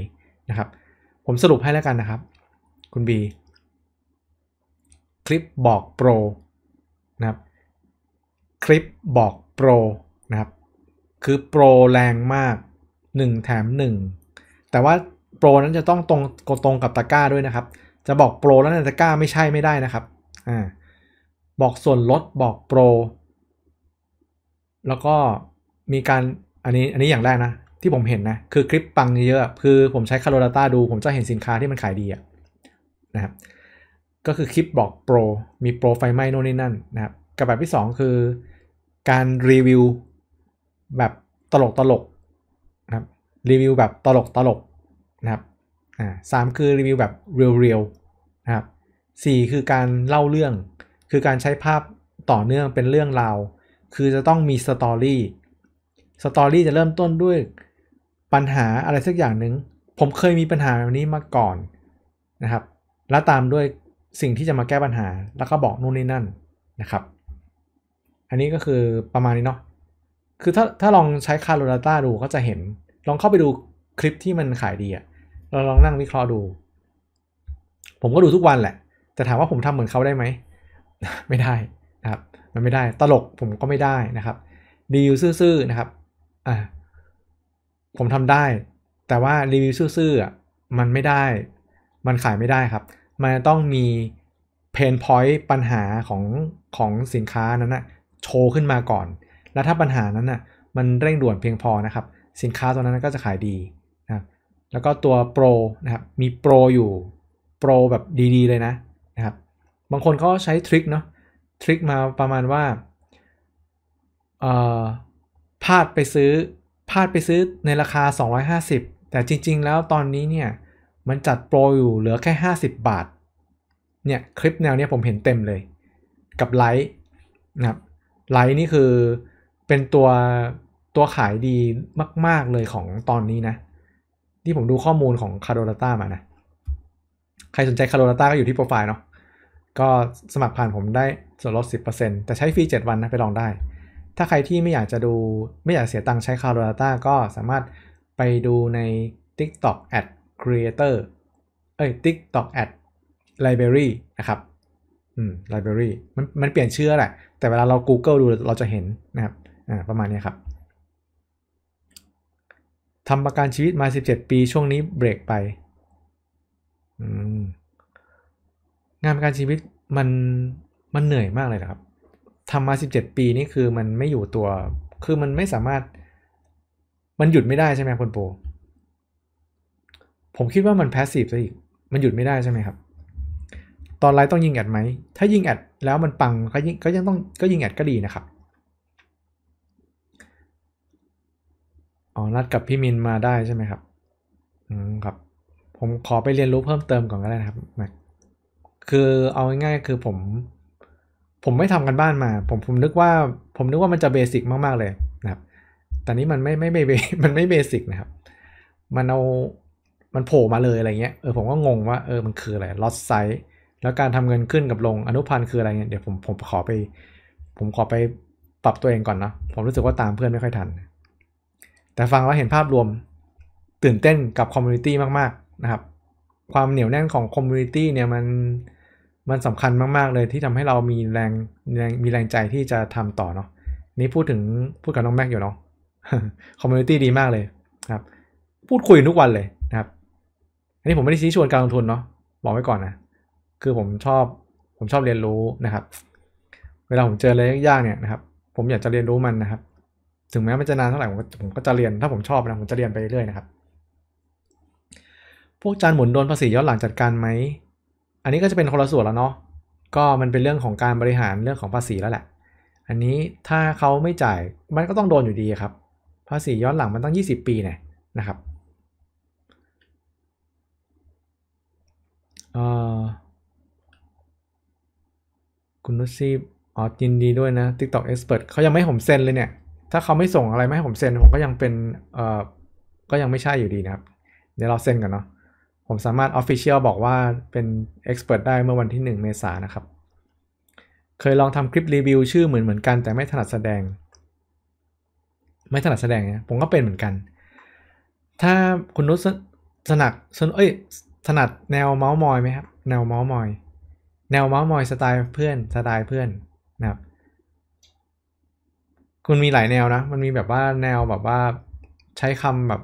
นะครับ ผมสรุปให้แล้วกันนะครับ คุณ B คลิปบอกโปรนะครับคลิปบอกโปรนะครับคือโปรแรงมาก 1 แถม 1 แต่ว่าโปรนั้นจะต้องตรงตรงกับตะกร้าด้วยนะครับ จะบอกโปรแล้วในตะกร้าไม่ใช่ไม่ได้นะครับอ่าบอกส่วนลดบอกโปร แล้วก็มีการอันนี้อันนี้อย่างแรกนะ ที่ผมเห็นนะ คือคลิปปังเยอะคือผมใช้คาร์โลดาต้าดู ผมจะเห็นสินค้าที่มันขายดีอะนะครับก็คือคลิปบอกโปรมีโปรไฟไหม้โน่นนี่นั่นนะครับกับ แบบที่ 2 คือ การรีวิว แบบตลกตลกนะครับ รีวิวแบบตลกตลกนะครับอ่าสามคือรีวิวแบบเรียววนะครับสี่คือการเล่าเรื่องคือการใช้ภาพต่อเนื่องเป็นเรื่องราว คือจะต้องมีสตอรี่ สตอรี่จะเริ่มต้นด้วยปัญหาอะไรสักอย่างหนึ่ง ผมเคยมีปัญหาแบบนี้มาก่อนนะครับ แล้วตามด้วยสิ่งที่จะมาแก้ปัญหา แล้วก็บอกนู่นนี่นั่นนะครับ อันนี้ก็คือประมาณนี้เนาะ คือถ้าถ้าลองใช้คาร์โลาต้าดูก็จะเห็น ลองเข้าไปดูคลิปที่มันขายดีอะเราลองนั่งวิเคราะห์ดู ผมก็ดูทุกวันแหละ แต่ถามว่าผมทำเหมือนเขาได้ไหมไม่ได้นะครับ มันไม่ได้ตลกผมก็ไม่ได้นะครับ รีวิวซื่อๆนะครับอ่าผมทำได้แต่ว่ารีวิวซื่อๆมันไม่ได้ มันขายไม่ได้ครับมันต้องมีเพนพอยต์ปัญหาของของสินค้านั้นนะโชว์ขึ้นมาก่อน แล้วถ้าปัญหานั้นนะ่ะมันเร่งด่วนเพียงพอนะครับ สินค้าตัวนั้นก็จะขายดีนะแล้วก็ตัวโปรนะครับมีโปรอยู่ โปรแบบดีๆเลยนะนะครับบางคนก็ใช้ทริคเนาะทริคมาประมาณว่าเอ่อพลาดไปซื้อพลาดไปซื้อในราคา 250 แต่จริงๆแล้วตอนนี้เนี่ย มันจัดโปรอยู่เหลือแค่ 50 บาท เนี่ย คลิปแนวนี้ผมเห็นเต็มเลย กับไลท์นะครับไลท์นี่คือเป็นตัวตัวขายดีมากๆเลยของตอนนี้นะ ที่ผมดูข้อมูลของคาร์โดลต้ามานะ ใครสนใจคาร์โดลต้าก็อยู่ที่โปรไฟล์เนาะก็สมัครผ่านผมได้ส่วนลด10%แต่ใช้ฟรี7 วันนะไปลองได้ ถ้าใครที่ไม่อยากจะดูไม่อยากเสียตังค์ใช้คาร์โดต้าก็สามารถไปดูใน TikTok ad creator เอ้ย TikTok ad library นะครับอืม library มันมันเปลี่ยนชื่อแหละแต่เวลาเรา Google ดูเราจะเห็นนะครับอ่าประมาณนี้ครับทำประกันชีวิตมา 17 ปีช่วงนี้เบรกไปอืมงานประกันชีวิตมันมันเหนื่อยมากเลยนะครับทำมาสิบเจ็ดปีนี่คือมันไม่อยู่ตัว คือมันไม่สามารถ มันหยุดไม่ได้ใช่ไหมคนโป ผมคิดว่ามันแพสซีฟซะอีกมันหยุดไม่ได้ใช่ไหมครับ ตอนไลน์ต้องยิงแอดไหมถ้ายิงแอดแล้วมันปังก็ยิงก็ยังต้องก็ยิงแอดก็ดีนะครับอ๋อนัดกับพี่มินมาได้ใช่ไหมครับ อืมครับ ผมขอไปเรียนรู้เพิ่มเติมก่อนก็ได้นะครับแม็กคือเอาง่ายๆ คือผม ผมไม่ทำกันบ้านมาผมผมนึกว่าผมนึกว่ามันจะเบสิกมากๆเลยนะครับแต่นี้มันไม่ไม่ไม่มันไม่เบสิกนะครับ มันเอามันโผล่มาเลยอะไรเงี้ยเออผมก็งงว่าเออมันคืออะไรลอสไซส์แล้วการทำเงินขึ้นกับลงอนุพันธ์คืออะไรเงี้ยเดี๋ยวผมผมขอไป ผมขอไปปรับตัวเองก่อนเนาะผมรู้สึกว่าตามเพื่อนไม่ค่อยทัน แต่ฟังแล้วเห็นภาพรวมตื่นเต้นกับคอมมูนิตี้มากๆนะครับ ความเหนียวแน่นของคอมมูนิตี้เนี่ยมันมันสำคัญมากๆเลยที่ทำให้เรามีแรงมีแรงใจที่จะทำต่อเนาะนี่พูดถึงพูดกับน้องแม็กอยู่เนาะคอมมูนิตี้ดีมากเลยครับ พูดคุยทุกวันเลยนะครับอันนี้ผมไม่ได้ชี้ชวนการลงทุนเนาะบอกไว้ก่อนนะ คือผมชอบ ผมชอบเรียนรู้นะครับ เวลาผมเจออะไรยากๆ เนี่ยนะครับ ผมอยากจะเรียนรู้มันนะครับถึงแม้มันจะนานเท่าไหร่ผมผมก็จะเรียนถ้าผมชอบนะผมจะเรียนไปเรื่อยๆนะครับพวกจานหมุนโดนภาษีย้อนหลังจัดการไหมันนี้ก็จะเป็นคนละส่วนแล้วเนาะ ก็มันเป็นเรื่องของการบริหารเรื่องของภาษีแล้วแหละ อันนี้ถ้าเขาไม่จ่าย มันก็ต้องโดนอยู่ดีครับ ภาษีย้อนหลังมันต้อง20ปีเนี่ยนะครับคุณนุชซีอ๋อยินดีด้วยนะ TikTok Expert เขายังไม่ผมเซ็นเลยเนี่ย ถ้าเขาไม่ส่งอะไรมาให้ผมเซ็นผมก็ยังเป็น เอ่อ ก็ยังไม่ใช่อยู่ดีนะครับ เดี๋ยวเราเซ็นกันเนาะผมสามารถ Official บอกว่าเป็น Expert ได้เมื่อวันที่ 1 เมษายนนะครับ เคยลองทำคลิปรีวิวชื่อเหมือนเหมือนกันแต่ไม่ถนัดแสดง ไม่ถนัดแสดงเนี่ยผมก็เป็นเหมือนกัน ถ้าคุณนุชสนักสนเอ้ยถนัดแนวเมาส์มอยไหมครับ แนวเมาส์มอย แนวเมาส์มอยสไตล์เพื่อน สไตล์เพื่อนนะครับคุณมีหลายแนวนะ มันมีแบบว่าแนวแบบว่าใช้คำแบบ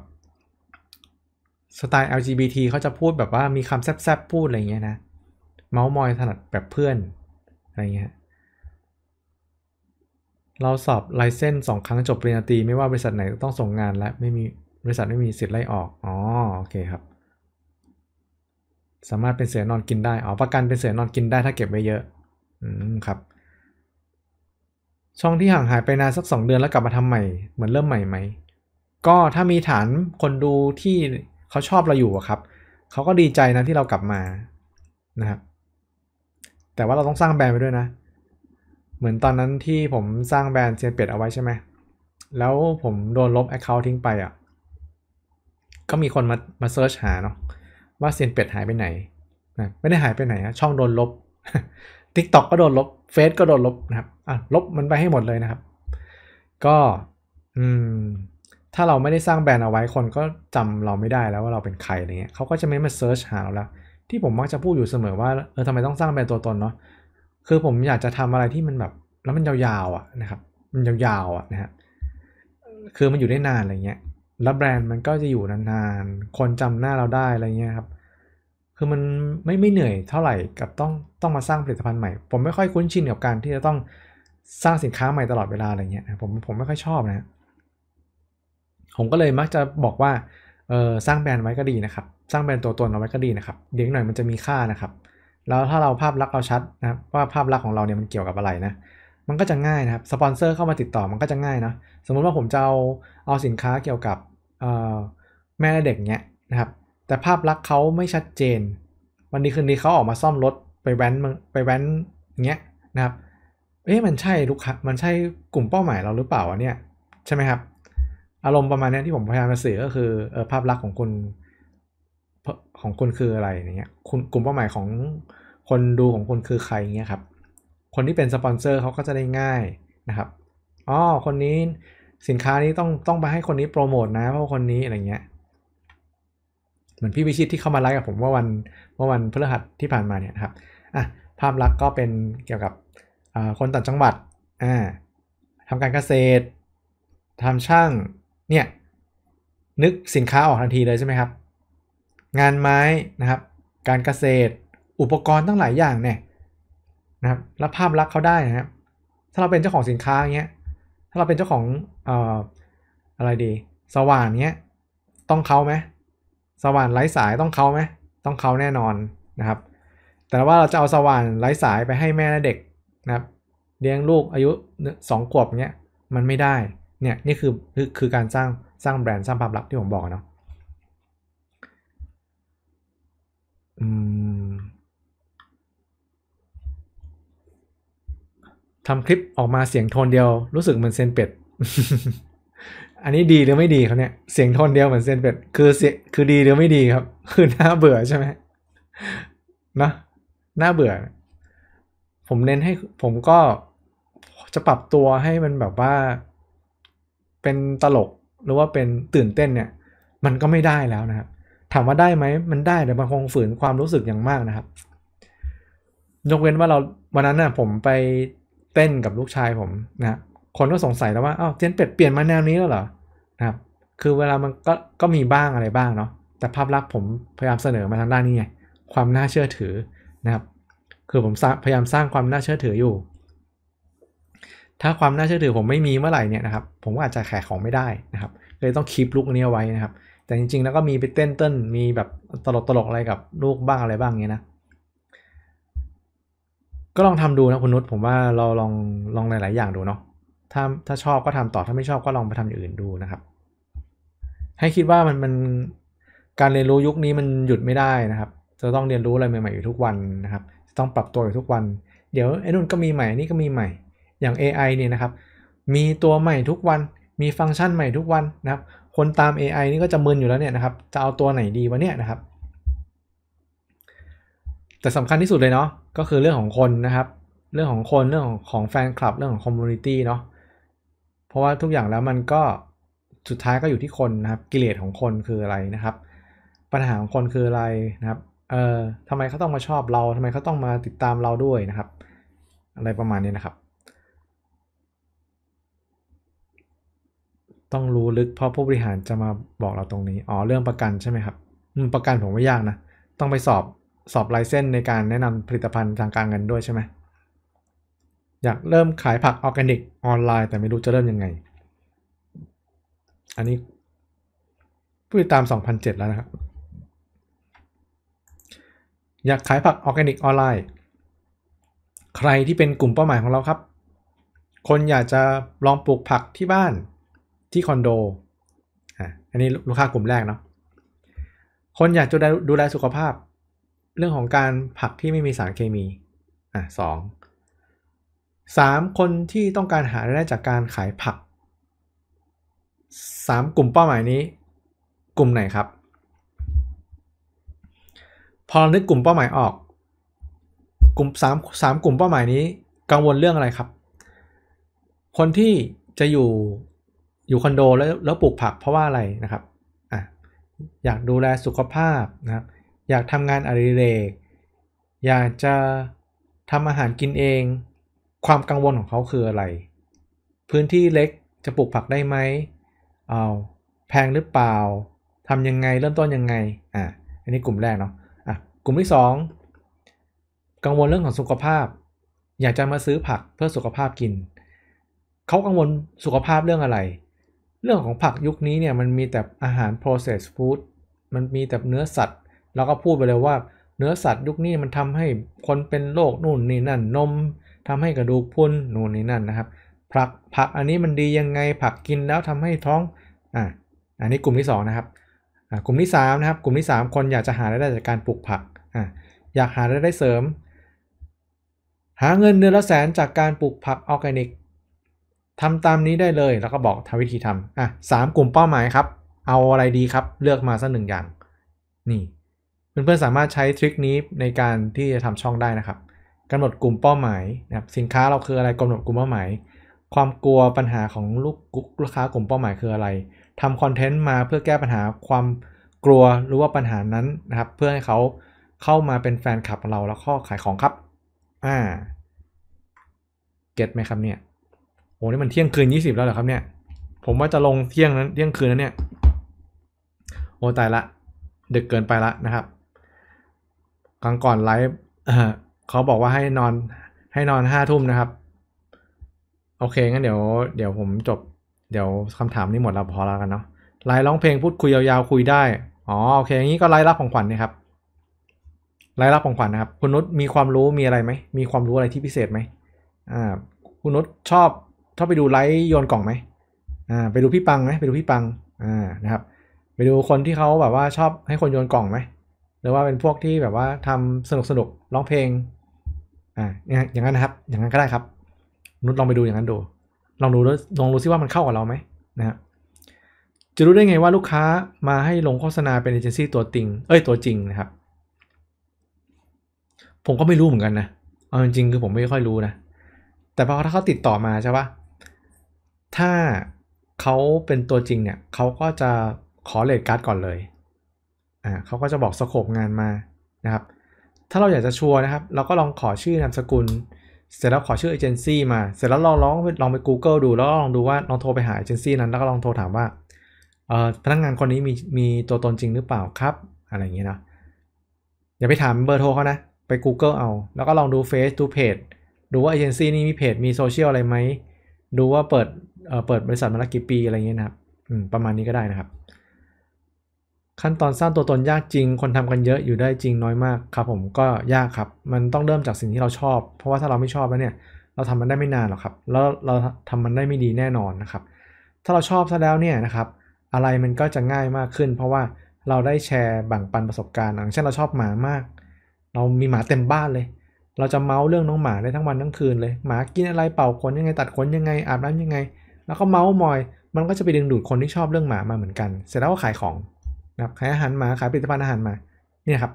สไตล์ LGBT เขาจะพูดแบบว่ามีคำแซบๆ พูด อะไรเงี้ยนะ เมาส์มอยถนัดแบบเพื่อน อะไรเงี้ย เราสอบไลเซนสองครั้งจบปริญญาตรีไม่ว่า บริษัทไหนต้องส่งงานและไม่มี บริษัทไม่มี สิทธิ์ไล่ออก อ๋อ โอเคครับ สามารถเป็นเสือนอนกินได้ อ๋อ ประกันเป็นเสือนอนกินได้ถ้าเก็บไว้เยอะ อืมครับ ช่องที่ห่างหายไปนานสักสองเดือนแล้วกลับมาทำใหม่เหมือนเริ่มใหม่ไหม ก็ถ้ามีฐานคนดูที่เขาชอบเราอยู่อะครับ เขาก็ดีใจนะที่เรากลับมา นะครับ แต่ว่าเราต้องสร้างแบรนด์ไปด้วยนะ เหมือนตอนนั้นที่ผมสร้างแบรนด์เซียนเป็ดเอาไว้ใช่ไหม แล้วผมโดนลบแอคเคาท์ทิ้งไป อ่ะ ก็มีคนมามาเซิร์ชหาเนาะ ว่าเซียนเป็ดหายไปไหน นะ ไม่ได้หายไปไหนนะช่องโดนลบ t ิ k t o k ก็โดนลบเฟซก็โดนลบนะครับอ่ะลบมันไปให้หมดเลยนะครับ ก็ อืมถ้าเราไม่ได้สร้างแบรนด์เอาไว้คนก็จำเราไม่ได้แล้วว่าเราเป็นใครอะไรเงี้ยเขาก็จะไม่มาเซิร์ชหาเราแล้วที่ผมมักจะพูดอยู่เสมอว่าเออทำไมต้องสร้างแบรนด์ตัวตนเนาะคือผมอยากจะทำอะไรที่มันแบบแล้วมันยาวๆอ่ะนะครับมันยาวๆอ่ะนะฮะคือมันอยู่ได้นานอะไรเงี้ย แล้วแบรนด์มันก็จะอยู่นานๆคนจำหน้าเราได้อะไรเงี้ยครับคือมันไม่ไม่เหนื่อยเท่าไหร่กับต้องต้องมาสร้างผลิตภัณฑ์ใหม่ผมไม่ค่อยคุ้นชินกับการที่จะต้องสร้างสินค้าใหม่ตลอดเวลาอะไรเงี้ยผมผมไม่ค่อยชอบนะผมก็เลยมักจะบอกว่าเออสร้างแบรนด์ไว้ก็ดีนะครับ สร้างแบรนด์ตัวตนเอาไว้ก็ดีนะครับเดี๋ยวหน่อยมันจะมีค่านะครับ แล้วถ้าเราภาพลักษณ์เราชัดนะว่าภาพลักษณ์ของเราเนี่ยมันเกี่ยวกับอะไรนะมันก็จะง่ายนะครับสปอนเซอร์เข้ามาติดต่อมันก็จะง่ายนะสมมุติว่าผมจะเอาเอาสินค้าเกี่ยวกับแม่และเด็กเนี้ยนะครับแต่ภาพลักษณ์เขาไม่ชัดเจน วันนี้คืนนี้เขาออกมาซ่อมรถไปแว้นไปแว้นเงี้ยนะครับเอ๊ะมันใช่ลูกค้ามันใช่กลุ่มเป้าหมายเราหรือเปล่าเนี่ยใช่ไหมครับอารมณ์ประมาณนี้ที่ผมพยายามจะสื่อก็คือเออภาพลักษณ์ของคุณของคุณคืออะไรอย่างเงี้ยคุณกลุ่มเป้าหมายของคนดูของคุณคือใครเงี้ยครับ คนที่เป็นสปอนเซอร์เขาก็จะได้ง่ายนะครับอ๋อคนนี้สินค้านี้ต้องต้องไปให้คนนี้โปรโมทนะเพราะคนนี้อะไรเงี้ยเหมือนพี่วิชิตที่เข้ามาไลฟ์กับผมเมื่อวันเมื่อวันพฤหัสที่ผ่านมาเนี่ยครับอ่ะภาพลักษณ์ก็เป็นเกี่ยวกับคนต่างจังหวัดอ่าทำการเกษตรทำช่างเนี่ยนึกสินค้าออกทันทีเลยใช่ไหมครับ งานไม้นะครับ การเกษตรอุปกรณ์ตั้งหลายอย่างเนี่ยนะครับรับภาพลักษณ์เขาได้นะครับ ถ้าเราเป็นเจ้าของสินค้าเงี้ยถ้าเราเป็นเจ้าของเอ่ออะไรดี สว่านเงี้ยต้องเขาไหมสว่านไร้สายต้องเขาไหม ต้องเขาแน่นอนนะครับ แต่ว่าเราจะเอาสว่านไร้สายไปให้แม่และเด็กนะครับ เลี้ยงลูกอายุสองขวบเงี้ยมันไม่ได้เนี่ยนี่คือคือการสร้างสร้างแบรนด์สร้างความลับที่ผมบอกเนาะทำคลิปออกมาเสียงโทนเดียวรู้สึกเหมือนเซนเป็ด อันนี้ดีหรือไม่ดีครับเนี่ยเสียงโทนเดียวเหมือนเซนเป็ดคือเสียคือดีหรือไม่ดีครับ คือน่าเบื่อใช่ไหมนะน่าเบื่อผมเน้นให้ ผมก็จะปรับตัวให้มันแบบว่าเป็นตลกหรือว่าเป็นตื่นเต้นเนี่ยมันก็ไม่ได้แล้วนะครับถามว่าได้ไหมมันได้แต่มันคงฝืนความรู้สึกอย่างมากนะครับ ยกเว้นว่าเราวันนั้นนะ่ะผมไปเต้นกับลูกชายผมนะคนก็สงสัยแล้วว่าอ้าวเจนเป็ดเปลี่ยนมาแนวนี้แล้วเหรอนะครับ คือเวลามันก็ก็มีบ้างอะไรบ้างเนาะแต่ภาพลักษณ์ผมพยายามเสนอมาทางด้านนี้ไงความน่าเชื่อถือนะครับ คือผมพยายามสร้างความน่าเชื่อถืออยู่ถ้าความน่าเชื่อถือ ผมไม่มีเมื่อไหร่เนี่ยนะครับ ผมก็อาจจะแขกของไม่ได้นะครับเลยต้องคลิปลุกนี้ไว้นะครับ แต่จริง ๆ แล้วก็มีไปเต้นเต้นมีแบบตลกๆอะไรกับลูกบ้างอะไรบ้างเงี้ยนะก็ลองทำดูนะคุณนุชผมว่าเราลองลองหลายๆอย่างดูเนาะถ้าถ้าชอบก็ทำต่อถ้าไม่ชอบก็ลองไปทำอย่างอื่นดูนะครับ ให้คิดว่ามันมันการเรียนรู้ยุคนี้มันหยุดไม่ได้นะครับ จะต้องเรียนรู้อะไรใหม่ ๆ อยู่ทุกวันนะครับจะต้องปรับตัวอยู่ทุกวันเดี๋ยวไอ้นุ่นก็มีใหม่นี่ก็มีใหม่อย่าง AI เนี่ยนะครับ มีตัวใหม่ทุกวัน มีฟังก์ชันใหม่ทุกวันนะครับ คนตาม AI นี่ก็จะมึนอยู่แล้วเนี่ยนะครับ จะเอาตัวไหนดีวะเนี่ยนะครับ แต่สำคัญที่สุดเลยเนาะ ก็คือเรื่องของคนนะครับ เรื่องของคน เรื่องของแฟนคลับ เรื่องของคอมมูนิตี้เนาะ เพราะว่าทุกอย่างแล้วมันก็สุดท้ายก็อยู่ที่คนนะครับ กิเลสของคนคืออะไรนะครับ ปัญหาของคนคืออะไรนะครับ เอ่อทำไมเขาต้องมาชอบเรา ทำไมเขาต้องมาติดตามเราด้วยนะครับ อะไรประมาณนี้นะครับต้องรู้ลึกเพราะผู้บริหารจะมาบอกเราตรงนี้ อ๋อ เรื่องประกันใช่ไหมครับประกันผมไม่ยากนะ ต้องไปสอบสอบลายเส้นในการแนะนำผลิตภัณฑ์ทางการเงินด้วยใช่ไหม อยากเริ่มขายผักออร์แกนิกออนไลน์ แต่ไม่รู้จะเริ่มยังไง อันนี้ ผู้ติดตาม 2,007แล้วนะครับ อยากขายผักออร์แกนิกออนไลน์ ใครที่เป็นกลุ่มเป้าหมายของเราครับ คนอยากจะลองปลูกผักที่บ้านที่คอนโด อ่ะ อันนี้ลูกค้ากลุ่มแรกเนาะ คนอยากจะดูแลสุขภาพ เรื่องของการผักที่ไม่มีสารเคมี อ่ะสอง สามคนที่ต้องการหารายได้จากการขายผักสามกลุ่มเป้าหมายนี้ กลุ่มไหนครับ พอรนึกกลุ่มเป้าหมายออก กลุ่มสามสามกลุ่มเป้าหมายนี้ กังวลเรื่องอะไรครับ คนที่จะอยู่อยู่คอนโดแล้วแล้วปลูกผักเพราะว่าอะไรนะครับ อ่ะ อยากดูแลสุขภาพนะครับ อยากทำงานอริเรกอยากจะทำอาหารกินเอง ความกังวลของเขาคืออะไร พื้นที่เล็กจะปลูกผักได้ไหมเอาแพงหรือเปล่าทำยังไงเริ่มต้นยังไง อ่ะ อันนี้กลุ่มแรกเนาะ อ่ะ กลุ่มที่สอง กังวลเรื่องของสุขภาพ อยากจะมาซื้อผักเพื่อสุขภาพกิน เขากังวลสุขภาพเรื่องอะไรเรื่องของผักยุคนี้เนี่ยมันมีแต่อาหาร processed food มันมีแต่เนื้อสัตว์เราก็พูดไปเลยว่าเนื้อสัตว์ยุคนี้มันทำให้คนเป็นโรคนู่นนี่นั่น นมทำให้กระดูกพุนนู่นนี่นั่นนะครับ ผักผักอันนี้มันดียังไงผักกินแล้วทำให้ท้อง อ่าอันนี้กลุ่มที่2นะครับ อ่า กลุ่มที่3นะครับ กลุ่มที่3 คนอยากจะหารายได้จากการปลูกผัก อ่อยากหารายได้เสริม หาเงินเดือนละแสนจากการปลูกผักออร์แกนิกทำตามนี้ได้เลยแล้วก็บอกทาวิธีทำอ่ะสามกลุ่มเป้าหมายครับ เอาอะไรดีครับ เลือกมาสักหนึ่งอย่างนี่เพื่อนๆสามารถใช้ทริคนี้ในการที่จะทำช่องได้นะครับกำหนดกลุ่มเป้าหมายนะครับสินค้าเราคืออะไรกำหนดกลุ่มเป้าหมาย ความกลัวปัญหาของลูกลูกค้ากลุ่มเป้าหมายคืออะไรทำคอนเทนต์มาเพื่อแก้ปัญหาความกลัวหรือว่าปัญหานั้นนะครับ เพื่อให้เขาเข้ามาเป็นแฟนคลับเราแล้วก็ขายของครับอ่าเก็ตไหมครับเนี่ยโอ้นี่มันเที่ยงคืนยี่สิบแล้วเหรอครับเนี่ยผมว่าจะลงเที่ยงนั้นเที่ยงคืนนั้นเนี่ยโอ้ตายละ ดึกเกินไปละนะครับครั้งก่อนไลฟ์เขาบอกว่าให้นอนให้นอนห้าทุ่มนะครับโอเคงั้นเดี๋ยวเดี๋ยวผมจบเดี๋ยวคำถามนี้หมดแล้วพอแล้วกันเนาะไลฟ์ร้องเพลงพูดคุยยาวๆ คุยได้อ๋อโอเคอย่างนี้ก็ไลฟ์รับของขวัญนี่ครับลฟ์รับของขวัญนนะครับ คุณนุชมีความรู้มีอะไรไหมมีความรู้อะไรที่พิเศษไหมอ่าคุณนุชชอบชอบไปดูไลฟ์โยนกล่องไหมอ่า ไปดูพี่ปังไหมไปดูพี่ปัง อ่า นะครับ ไปดูคนที่เขาแบบว่าชอบให้คนโยนกล่องไหมหรือว่าเป็นพวกที่แบบว่าทำสนุกสนุกร้องเพลง อ่า อย่างนั้นนะครับ อย่างนั้นก็ได้ครับ นุชลองไปดูอย่างนั้นดู ลองดูลองดูซิว่ามันเข้ากับเราไหมนะครับจะรู้ได้ไงว่าลูกค้ามาให้ลงโฆษณาเป็นเอเจนซี่ตัวจริง เอ้ย ตัวจริงนะครับ ผมก็ไม่รู้เหมือนกันนะเอาจริงๆ คือผมไม่ค่อยรู้นะ แต่พอถ้าเขาติดต่อมาใช่ปะถ้าเขาเป็นตัวจริงเนี่ยเขาก็จะขอเลดการ์ดก่อนเลยอ่าเขาก็จะบอกสโคปงานมานะครับ ถ้าเราอยากจะชัวร์นะครับเราก็ลองขอชื่อนามสกุล เสร็จแล้วขอชื่อเอเจนซี่มา เสร็จแล้วลองลองลองไป Google ดูแล้วลองดูว่าลองโทรไปหาเอเจนซี่นั้นแล้วก็ลองโทรถามว่าเออพนักงงานคนนี้มีมีตัวตนจริงหรือเปล่าครับ อะไรอย่างเงี้ยนะ อย่าไปถามเบอร์โทรเขานะ ไป Google เอา แล้วก็ลองดูเฟซ o ูเพจ ดูว่าเอเจนซี่นี้มีเพจมีโซเชียลอะไรไหม ดูว่าเปิดเปิดบริษัทมาแล้วกี่ปีอะไรเงี้ยนะครับประมาณนี้ก็ได้นะครับ ขั้นตอนสร้างตัวตนยากจริงคนทำกันเยอะอยู่ได้จริงน้อยมากครับผมก็ยากครับมันต้องเริ่มจากสิ่งที่เราชอบ เพราะว่าถ้าเราไม่ชอบแล้วเนี่ยเราทำมันได้ไม่นานหรอกครับแล้วเราทำมันได้ไม่ดีแน่นอนนะครับถ้าเราชอบซะแล้วเนี่ยนะครับอะไรมันก็จะง่ายมากขึ้น เพราะว่าเราได้แชร์แบ่งปันประสบการณ์อย่างเช่นเราชอบหมามาก เรามีหมาเต็มบ้านเลย เราจะเมาส์เรื่องน้องหมาได้ทั้งวันทั้งคืนเลยหมากินอะไรเป่าขนยังไงตัดขนยังไงอาบน้ำยังไงแล้วก็เมาส์มอย มันก็จะไปดึงดูดคนที่ชอบเรื่องหมามาเหมือนกัน เสร็จแล้วก็ขายของนะครับขายอาหารหมา ขายผลิตภัณฑ์อาหารมาเนี่ยครับ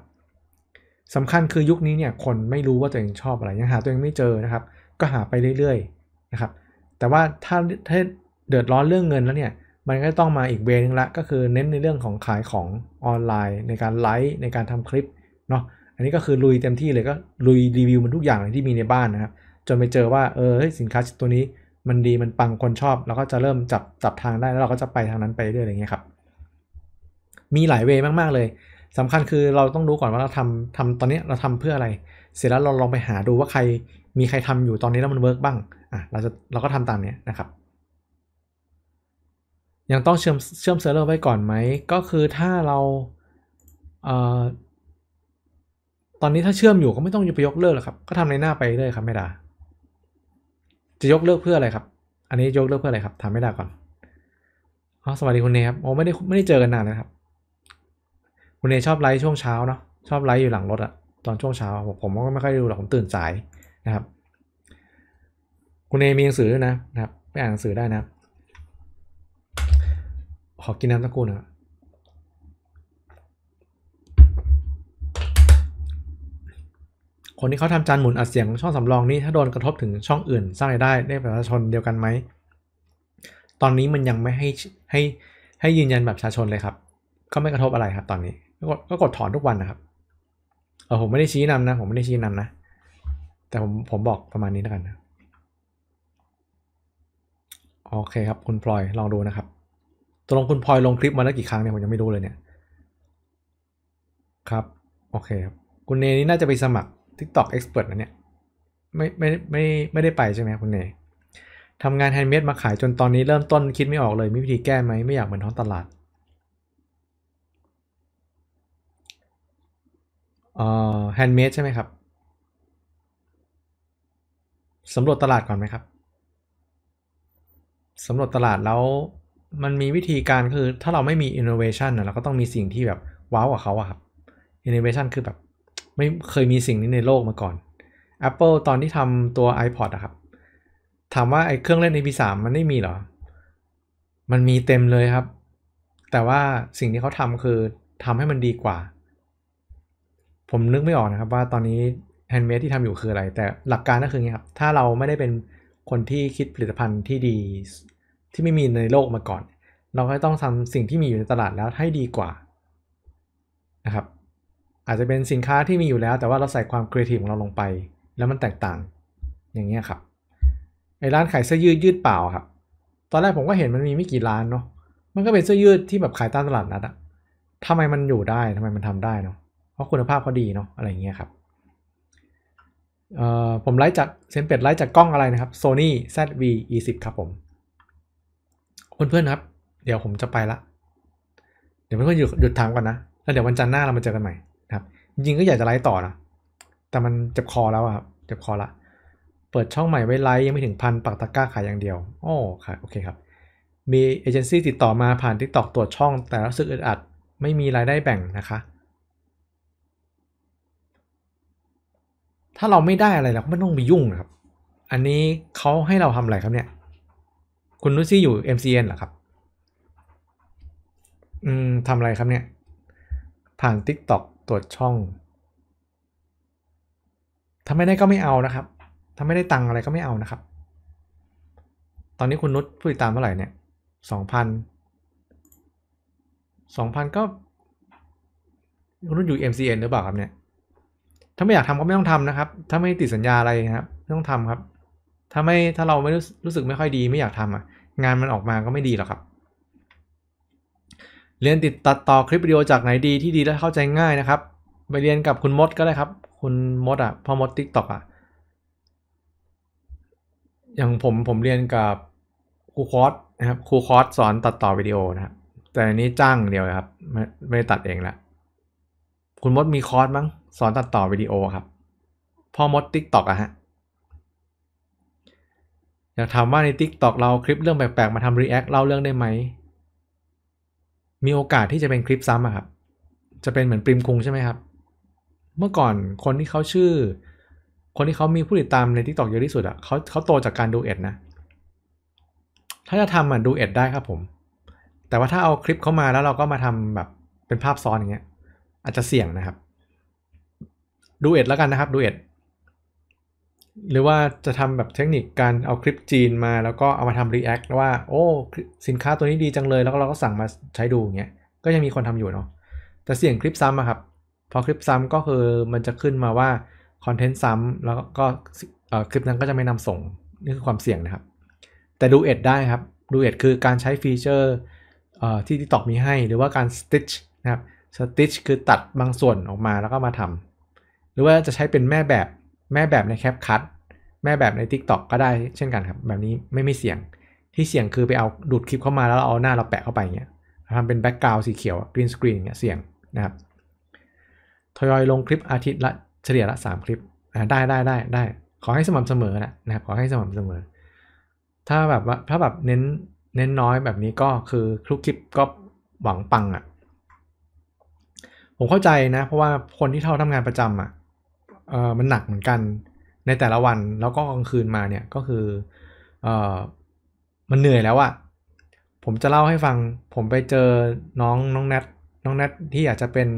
สำคัญคือยุคนี้เนี่ย คนไม่รู้ว่าตัวเองชอบอะไร ยังหาตัวเองไม่เจอนะครับ ก็หาไปเรื่อยๆนะครับ แต่ว่าถ้าถ้าเดือดร้อนเรื่องเงินแล้วเนี่ย มันก็ต้องมาอีกเวนึงละ ก็คือเน้นในเรื่องของขายของออนไลน์ ในการไลฟ์ในการทำคลิปเนาะ อันนี้ก็คือลุยเต็มที่เลยก็ลุยรีวิวมันทุกอย่างที่มีในบ้านนะครับ จนไปเจอว่า เออสินค้าตัวนี้มันดีมันปังคนชอบเราก็จะเริ่มจับจับทางได้แล้วเราก็จะไปทางนั้นไปเรื่อยอย่างเงี้ยครับ มีหลายเวยมาก ๆเลย สำคัญคือเราต้องรู้ก่อนว่าเราทำทำตอนนี้เราทำเพื่ออะไร เสร็จแล้วเราลองไปหาดูว่าใครมีใครทำอยู่ตอนนี้แล้วมันเวิร์กบ้างอ่ะเราจะเราก็ทำตามเนี้ยนะครับ ยังต้องเชื่อมเชื่อมเซิร์ฟเวอร์ไว้ก่อนไหมก็คือถ้าเราเอ่อตอนนี้ถ้าเชื่อมอยู่ก็ไม่ต้องยุบยกเลิกหรอกครับ ก็ทำในหน้าไปเลยครับไม่ด้าจะยกเลิกเพื่ออะไรครับ อันนี้ยกเลิกเพื่ออะไรครับถามไม่ได้ก่อนอ๋อสวัสดีคุณเนครับ โอ้ไม่ได้ไม่ได้เจอกันนานนะครับ คุณเนชอบไลฟ์ช่วงเช้าเนาะ ชอบไลฟ์อยู่หลังรถอะ ตอนช่วงเช้า ผมก็ไม่ค่อยดูหรอก ผมตื่นสายนะครับ คุณเนมีหนังสือนะนะครับ ไปอ่านหนังสือได้นะขอกินน้ำตะกูนะคนที่เขาทำจานหมุนอัดเสียงช่องสำรองนี้ถ้าโดนกระทบถึงช่องอื่นสร้างรายได้ได้ประชาชนเดียวกันไหมตอนนี้มันยังไม่ให้ให้ให้ยืนยันแบบประชาชนเลยครับ ก็ไม่กระทบอะไรครับตอนนี้ก็ก็กดถอนทุกวันนะครับเออผมไม่ได้ชี้นำนะผมไม่ได้ชี้นำนะ แต่ผมผมบอกประมาณนี้แล้วกันนะโอเคครับ คุณพลอยลองดูนะครับตกลงคุณพลอยลงคลิปมาแล้วกี่ครั้งเนี่ยผมยังไม่รู้เลยเนี่ยครับโอเคครับคุณเนนี่น่าจะไปสมัครติกอกเอ็กซ์เพรสนะเนี่ยไม่ไม่ไม่ไม่ได้ไปใช่ไหมคุณเนยทำงานแฮนด์เมดมาขายจนตอนนี้เริ่มต้นคิดไม่ออกเลย มีวิธีแก้ไหมไม่อยากเหมือนท้องตลาด เอ่อแฮนด์เมดใช่ไหมครับสำรวจตลาดก่อนไหมครับสำรวจตลาดแล้วมันมีวิธีการคือถ้าเราไม่มีอินโนเวชันเราก็ต้องมีสิ่งที่แบบว้าวกว่าเขาอะครับอินโนเวชันคือแบบไม่เคยมีสิ่งนี้ในโลกมาก่อน Apple ตอนที่ทำตัว iPod อะครับ ถามว่าไอ้เครื่องเล่น MP3 มันไม่มีเหรอ มันมีเต็มเลยครับ แต่ว่าสิ่งที่เขาทำคือทำให้มันดีกว่า ผมนึกไม่ออกนะครับว่าตอนนี้แฮนด์เมดที่ทำอยู่คืออะไร แต่หลักการก็คือไงครับ ถ้าเราไม่ได้เป็นคนที่คิดผลิตภัณฑ์ที่ดี ที่ไม่มีในโลกมาก่อน เราก็ต้องทำสิ่งที่มีอยู่ในตลาดแล้วให้ดีกว่านะครับอาจจะเป็นสินค้าที่มีอยู่แล้ว แต่ว่าเราใส่ความครีเอทีฟของเราลงไป แล้วมันแตกต่างอย่างเงี้ยครับไอร้านขายเสื้อยืดยืดเปล่าครับตอนแรกผมก็เห็นมันมีไม่กี่ร้านเนาะมันก็เป็นเสื้อยืดที่แบบขายตามตลาดนัดอะทำไมมันอยู่ได้ทำไมมันทำได้เนาะเพราะคุณภาพเขาดีเนาะอะไรเงี้ยครับเออ่ผมไลฟ์จากเซนเป็ดไลฟ์จากกล้องอะไรนะครับ Sony ZV-E10 ครับผมเพื่อนๆครับ เดี๋ยวผมจะไปละเดี๋ยวเพื่อนๆหยุดถามก่อนนะ แล้วเดี๋ยววันจันทร์หน้าเรามาเจอกันใหม่ยิงก็อยากจะไลฟ์ต่อนะ แต่มันเจ็บคอแล้วครับเจ็บคอละ เปิดช่องใหม่ไว้ไลฟ์ยังไม่ถึงพันปักตะกร้าขายอย่างเดียวอ๋อค่ะโอเค ครับ มีเอเจนซี่ติดต่อมาผ่านทิกตอกตรวจช่องแต่รู้สึกอึดอัด ไม่มีรายได้แบ่งนะคะ ถ้าเราไม่ได้อะไรเราก็ไม่ต้องไปยุ่งนะครับ อันนี้เขาให้เราทำอะไรครับเนี่ย คุณนุซี่อยู่ MCN เหรอครับ อืมทำอะไรครับเนี่ย ผ่านทิกตอกตรวจช่องถ้าไม่ได้ก็ไม่เอานะครับถ้าไม่ได้ตังอะไรก็ไม่เอานะครับ ตอนนี้คุณนุชผู้ติดตามเท่าไหร่เนี่ย สองพันสองพันก็คุณนุชอยู่ MCN หรือเปล่าครับเนี่ย ถ้าไม่อยากทำก็ ไม่ต้องทำนะครับ ถ้าไม่ติดสัญญาอะไรนะครับไม่ต้องทำครับถ้าไม่ถ้าเราไม่ รู้สึกไม่ค่อยดี ไม่อยากทำอ่ะ งานมันออกมาก็ไม่ดีหรอกครับเรียนติดตัดต่อคลิปวิดีโอจากไหนดีที่ดีและเข้าใจง่ายนะครับ ไปเรียนกับคุณมดก็ได้ครับ คุณมดอ่ะพ่อมดทิกตอกอ่ะอย่างผมผมเรียนกับครูคอร์สนะครับครูคอร์สสอนตัดต่อวิดีโอนะครับแต่อันนี้จ้างเดียวครับไม่ไม่ตัดเองละคุณมดมีคอร์สมั้งสอนตัดต่อวิดีโอครับพ่อมดทิกตอกอะฮะอยากถามว่าในติต็อกเราคลิปเรื่องแปลกๆมาทำรีแอคเล่าเรื่องได้ไหมมีโอกาสที่จะเป็นคลิปซ้ำอะครับ จะเป็นเหมือนปริมคุงใช่ไหมครับ เมื่อก่อนคนที่เขาชื่อ คนที่เขามีผู้ติดตามในทิกตอกเยอะที่สุดอะเขาเขาโตจากการดูเอ็ดนะ ถ้าจะทำอะดูเอ็ดได้ครับผม แต่ว่าถ้าเอาคลิปเข้ามาแล้วเราก็มาทำแบบเป็นภาพซ้อนอย่างเงี้ยอาจจะเสี่ยงนะครับ ดูเอ็ดแล้วกันนะครับดูเอ็ดหรือว่าจะทำแบบเทคนิคการเอาคลิปจีนมาแล้วก็เอามาทำรีแอคว่าโอ้สินค้าตัวนี้ดีจังเลย แล้วเราก็สั่งมาใช้ดูเงี้ยก็ยังมีคนทำอยู่เนาะแต่เสี่ยงคลิปซ้ำอะครับ พอคลิปซ้ำก็คือมันจะขึ้นมาว่าคอนเทนต์ซ้ำแล้วก็คลิปนั้นก็จะไม่นำส่ง นี่คือความเสี่ยงนะครับ แต่ดูเอ็ดได้ครับดูเอ็ดคือการใช้ฟีเจอร์ที่ที่ตอกมีให้ หรือว่าการสติชนะครับสติชคือตัดบางส่วนออกมาแล้วก็มาทำหรือว่าจะใช้เป็นแม่แบบแม่แบบในแคปคัตแม่แบบใน Tik t o อกก็ได้เช่นกันครับ แบบนี้ไม่มีเสียงที่เสียงคือไปเอาดูดคลิปเข้ามาแล้วเเอาหน้าเราแปะเข้าไปเงี้ยทำเป็นแบ็กกราวด์สีเขียวกรีนสกรีนเงี้ยเสียงนะครับทยอยลงคลิปอาทิตย์ละเฉลี่ยละ3 คลิปได้ได้ได้ได้ ขอให้สม่ำเสมอนะนะครับขอให้สม่ำเสมอ ถ้าแบบว่าถ้าแบบเน้นเน้นน้อยแบบนี้ก็คือทุกคลิปก็หวังปังอะ่ะผมเข้าใจนะเพราะว่าคนที่เท่าทำงานประจำอ่ะเออมันหนักเหมือนกัน ในแต่ละวันแล้วก็กลางคืนมาเนี่ยก็คือเออมันเหนื่อยแล้วอะผมจะเล่าให้ฟังผมไปเจอน้องน้องแนทน้องแนทที่อยากจะเป็น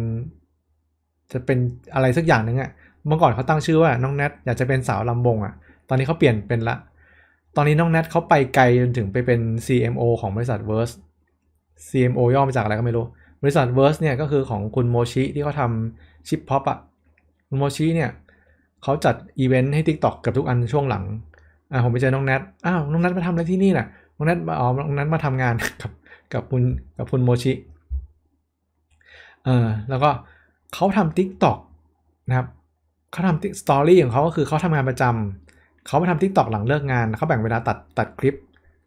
จะเป็นอะไรสักอย่างหนึ่งอะเมื่อก่อนเขาตั้งชื่อว่าน้องแนทอยากจะเป็นสาวลำบงอะตอนนี้เขาเปลี่ยนเป็นละตอนนี้น้องแนทเขาไปไกลจนถึงไปเป็น CMO ของบริษัท v e r s e CMO ย่อมาจากอะไรก็ไม่รู้ บริษัท v e r s e เนี่ยก็คือของคุณโมชิที่เขาทำชิปพ็อปอะคุณโมชีเนี่ยเขาจัดอีเวนต์ให้ทิกตอกกับทุกอันช่วงหลังอ่าผมไปเจอน้องแนท อ้าว น้องแนทมาทำอะไรที่นี่น่ะน้องแนทมาอ๋อ น้องแนทมาทำงานกับกับคุณกับคุณโมชิ เออแล้วก็เขาทำทิกตอกนะครับเขาทำสตอรี่ของเขาก็คือเขาทำงานประจำเขาไปทำทิกตอกหลังเลิกงานเขาแบ่งเวลาตัดตัดคลิป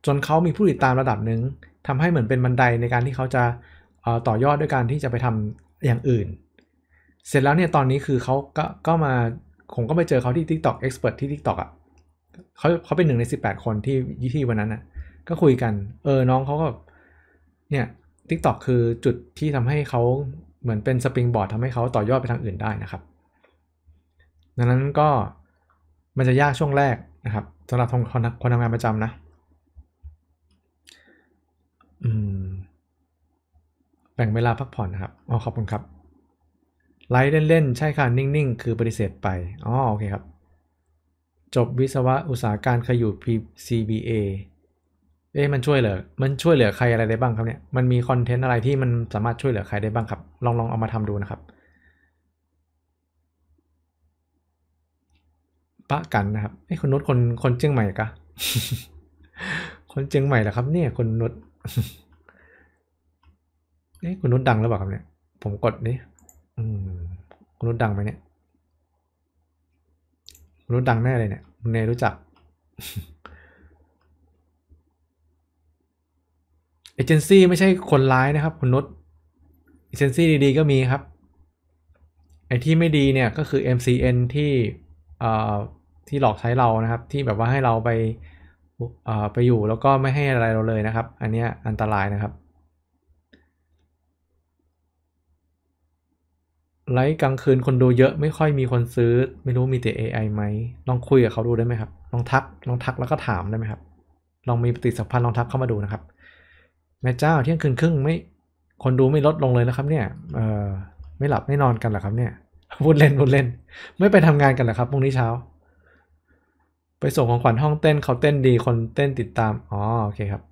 จนเขามีผู้ติดตามระดับหนึ่งทำให้เหมือนเป็นบันไดในการที่เขาจะต่อยอดด้วยการที่จะไปทำอย่างอื่นเสร็จแล้วเนี่ยตอนนี้คือเขาก็ก็มาผมก็ไปเจอเขาที่ TikTok Expert ที่ TikTok อะ่ะเขาเขาเป็นหนึ่งใน 18 คนที่ยี่ที่วันนั้นอะ่ะ ก็คุยกัน เออน้องเขาก็ เนี่ย TikTok คือจุดที่ทำให้เขาเหมือนเป็นสปริงบอร์ดทำให้เขาต่อยอดไปทางอื่นได้นะครับ ดังนั้นก็มันจะยากช่วงแรกนะครับสำหรับคนคนทำงานประจำนะ อืมแบ่งเวลาพักผ่อนนะครับอ๋อขอบคุณครับไลท์เล่นๆ ใช่ค่ะ นิ่งๆ คือปฏิเสธไป อ๋อ โอเคครับ จบวิศวะอุตสาหการขยุยู่ CBA เอ๊ะมันช่วยเหลือมันช่วยเหลือใครอะไรได้บ้างครับเนี่ย มันมีคอนเทนต์อะไรที่มันสามารถช่วยเหลือใครได้บ้างครับ ลองลองเอามาทำดูนะครับ ปะกันนะครับเอ้คนนุชคนคนเชียงใหม่กะ คนเชียงใหม่เหรอครับ เนี่ยคนนุชเอ้คนนุชดังหรือเปล่าครับเนี่ย ผมกดนี่อืมคุณรู้ดังไหมเนี่ย คุณรู้ดังแน่เลยเนี่ยคุณเนรู้จักเอเจนซี่ไม่ใช่คนร้ายนะครับ คุณนุชเอเจนซี่ดีๆ ก็มีครับ ไอ้ที่ไม่ดีเนี่ยก็คือ MCN ที่เอ่อที่หลอกใช้เรานะครับ ที่แบบว่าให้เราไปเอ่อไปอยู่แล้วก็ไม่ให้อะไรเราเลยนะครับ อันเนี้ยอันตรายนะครับไลฟ์กลางคืนคนดูเยอะไม่ค่อยมีคนซื้อไม่รู้มีแต่ AI ไหมลองคุยกับเขาดูได้ไหมครับลองทัก ลองทักแล้วก็ถามได้ไหมครับลองมีปฏิสัมพันธ์ลองทักเข้ามาดูนะครับแม่เจ้าเที่ยงคืนครึ่งไม่คนดูไม่ลดลงเลยนะครับ เนี่ยเออไม่หลับไม่นอนกันหรอครับ เนี่ยพูดเล่นพูดเล่น ไม่ไปทำงานกันหรอครับพรุ่งนี้เช้า ไปส่งของขวัญห้องเต้นเขาเต้นดีคนเต้นติดตามอ๋อโอเคครับ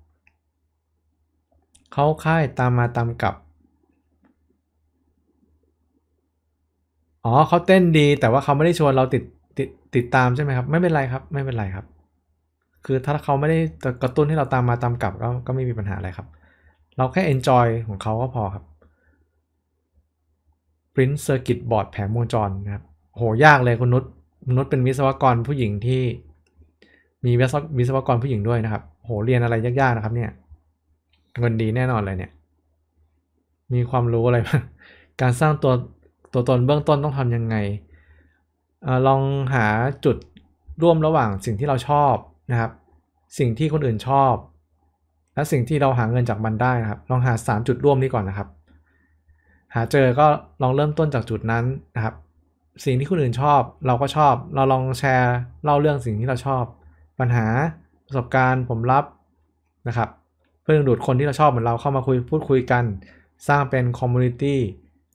เขาค่ายตามมาตามกลับอ๋อเขาเต้นดีแต่ว่าเขาไม่ได้ชวนเราติดติดติดตามใช่ไหมครับ ไม่เป็นไรครับไม่เป็นไรครับ คือถ้าเขาไม่ได้กระตุ้นให้เราตามมาตามกลับก็ก็ไม่มีปัญหาอะไรครับ เราแค่ enjoy ของเขาก็พอครับ print circuit board แผงวงจรนะครับโหยากเลยคุณนุชคุณนุชเป็นวิศวกรผู้หญิงที่มีวิศวกรผู้หญิงด้วยนะครับโหเรียนอะไรยากๆนะครับ เนี่ยเงินดีแน่นอนเลยเนี่ย มีความรู้อะไรบ้างการสร้างตัวตัวตนเบื้องต้นต้องทำยังไงอลองหาจุดร่วมระหว่างสิ่งที่เราชอบนะครับ สิ่งที่คนอื่นชอบ และสิ่งที่เราหาเงินจากมันได้นะครับ ลองหา3จุดร่วมนี้ก่อนนะครับ หาเจอก็ลองเริ่มต้นจากจุดนั้นนะครับ สิ่งที่คนอื่นชอบ เราก็ชอบ เราลองแชร์เล่าเรื่องสิ่งที่เราชอบ ปัญหาประสบการณ์ผมรับนะครับ เพื่อดึงดูดคนที่เราชอบเหมือนเราเข้ามาคุยพูดคุยกัน สร้างเป็นคอมมูนิตี้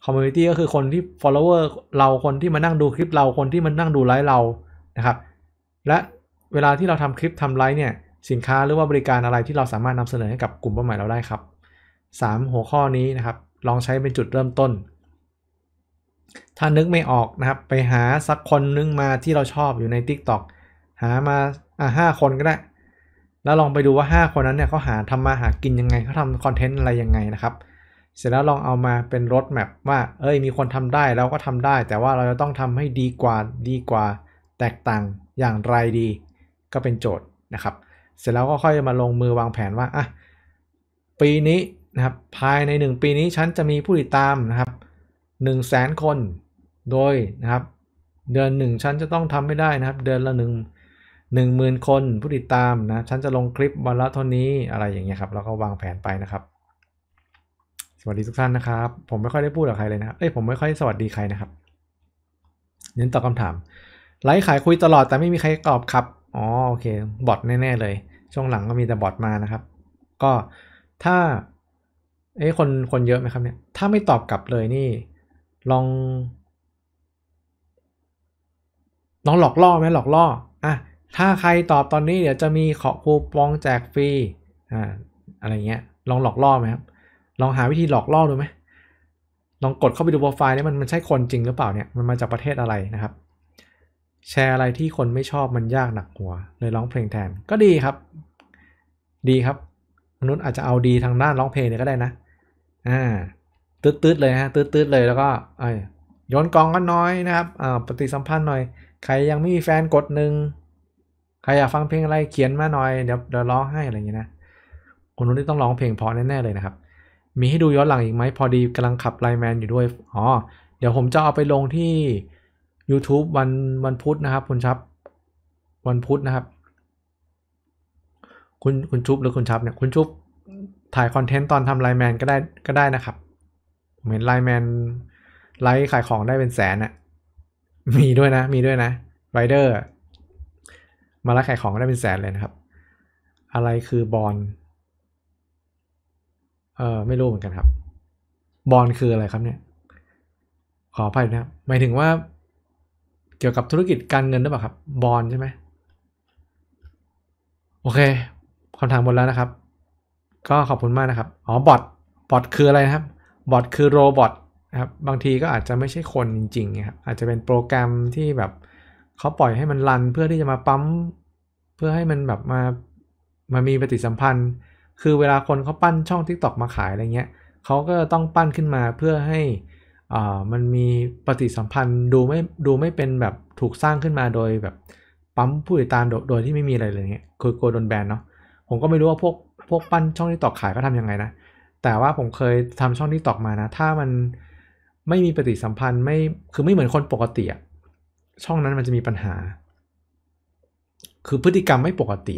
คอมมูนิตี้ก็คือคนที่ follower เราคนที่มานั่งดูคลิปเราคนที่มานั่งดูไลฟ์เรานะครับ และเวลาที่เราทำ คลิปทำไลฟ์เนี่ยสินค้าหรือว่าบริการอะไรที่เราสามารถนำเสนอให้กับกลุ่มเป้าหมายเราได้ครับ 3 หัวข้อนี้นะครับ ลองใช้เป็นจุดเริ่มต้น ถ้านึกไม่ออกนะครับ ไปหาสักคนนึงมาที่เราชอบอยู่ใน Tik t o อกหามาอ่ะห้าคนก็ได้แล้วลองไปดูว่า 5 คนนั้นเนี่ยเขาหาทำมาหากินยังไงเขาทำคอนเทนต์อะไรยังไงนะครับเสร็จแล้วลองเอามาเป็นรถแมพว่าเอ้ยมีคนทำได้เราก็ทำได้ แต่ว่าเราจะต้องทำให้ดีกว่าดีกว่าแตกต่างอย่างไรดี ก็เป็นโจทย์นะครับ เสร็จแล้วก็ค่อยมาลงมือวางแผนว่าอ่ะปีนี้นะครับภายใน 1 ปีนี้ฉันจะมีผู้ติดตามนะครับ 1 0 0 0 0แสนคนโดยนะครับ เดือนหนึ่งฉันจะต้องทำไม่ได้นะครับเดือนละหนึ่งหนึ่งหมื่นคนผู้ติดตามนะฉันจะลงคลิปวันละเท่านี้อะไรอย่างเงี้ยครับเราก็วางแผนไปนะครับสวัสดีทุกท่านนะครับผมไม่ค่อยได้พูดกับใครเลยนะเอ้ยผมไม่ค่อยสวัสดีใครนะครับเน้นตอบคาถามไลฟ์ขายคุยตลอด แต่ไม่มีใครตอบครับอ๋อโอเค บอทแน่ๆ เลย ช่วงหลังก็มีแต่บอทมานะครับ ก็ถ้าเอ้คนคนเยอะไหมครับเนี่ยถ้าไม่ตอบกลับเลยนี่ ลองลองหลอกล่อไหมหลอกล่ออ่ะถ้าใครตอบตอนนี้เดี๋ยวจะมีขอคูปองแจกฟรีอ่าอะไรเงี้ย ลองหลอกล่อไหมครับลองหาวิธีหลอกล่อดูไหมลองกดเข้าไปดูโปรไฟล์นี้มันมันใช่คนจริงหรือเปล่าเนี่ย มันมาจากประเทศอะไรนะครับ แชร์อะไรที่คนไม่ชอบมันยากหนักหัวเลยร้องเพลงแทนก็ดีครับ ดีครับมนุษย์อาจจะเอาดีทางด้านร้องเพลงเนี่ยก็ได้นะ อ่าตืดๆเลยฮะตืดๆเลยแล้วก็ไอ้ย้อนกองกันน้อยนะครับ อ่า ปฏิสัมพันธ์หน่อย ใครยังไม่มีแฟนกดหนึ่ง ใครอยากฟังเพลงอะไรเขียนมาหน่อย เดี๋ยวเดี๋ยวร้องให้อะไรอย่างเงี้ยนะคนนู้นที่ต้องร้องเพลงเพราะแน่ๆเลยนะครับมีให้ดูย้อนหลังอีกไหมพอดีกำลังขับไลแมนอยู่ด้วย อ๋อ เดี๋ยวผมจะเอาไปลงที่ YouTube วันวันพุธนะครับคุณชับวันพุธนะครับคุณคุณชุบหรือคุณชับเนี่ย คุณชุบ ถ่ายคอนเทนต์ตอนทำไลแมนก็ได้ก็ได้นะครับเหมือนไลแมน ไลฟ์ขายของได้เป็นแสนอะมีด้วยนะ มีด้วยนะไรเดอร์มาไลฟ์ขายของได้เป็นแสนเลยนะครับ อะไรคือบอลเออไม่รู้เหมือนกันครับ บอลคืออะไรครับเนี่ยขออภัยนะครับหมายถึงว่าเกี่ยวกับธุรกิจการเงินหรือเปล่าครับบอลใช่ไหมโอเคคำถามหมดแล้วนะครับ ก็ขอบคุณมากนะครับอ๋อบอทบอทคืออะไรครับบอทคือโรบอทนะครับ บางทีก็อาจจะไม่ใช่คนจริงๆนะครับอาจจะเป็นโปรแกรมที่แบบเขาปล่อยให้มันรัน เพื่อที่จะมาปั๊มเพื่อให้มันแบบมามามีปฏิสัมพันธ์คือเวลาคนเขาปั้นช่อง TikTok มาขายอะไรเงี้ยเขาก็ต้องปั้นขึ้นมาเพื่อให้อ่ามันมีปฏิสัมพันธ์ดูไม่ดูไม่เป็นแบบถูกสร้างขึ้นมาโดยแบบปั๊มผู้ติดตามโดยที่ไม่มีอะไรเลยเงี้ยคือกลัวโดนแบนเนาะผมก็ไม่รู้ว่าพวกพวกปั้นช่องทิกตอกขายก็ทํำยังไงนะ แต่ว่าผมเคยทำช่องทิกตอกมานะ ถ้ามันไม่มีปฏิสัมพันธ์ไม่คือไม่เหมือนคนปกติอะช่องนั้นมันจะมีปัญหา คือพฤติกรรมไม่ปกติ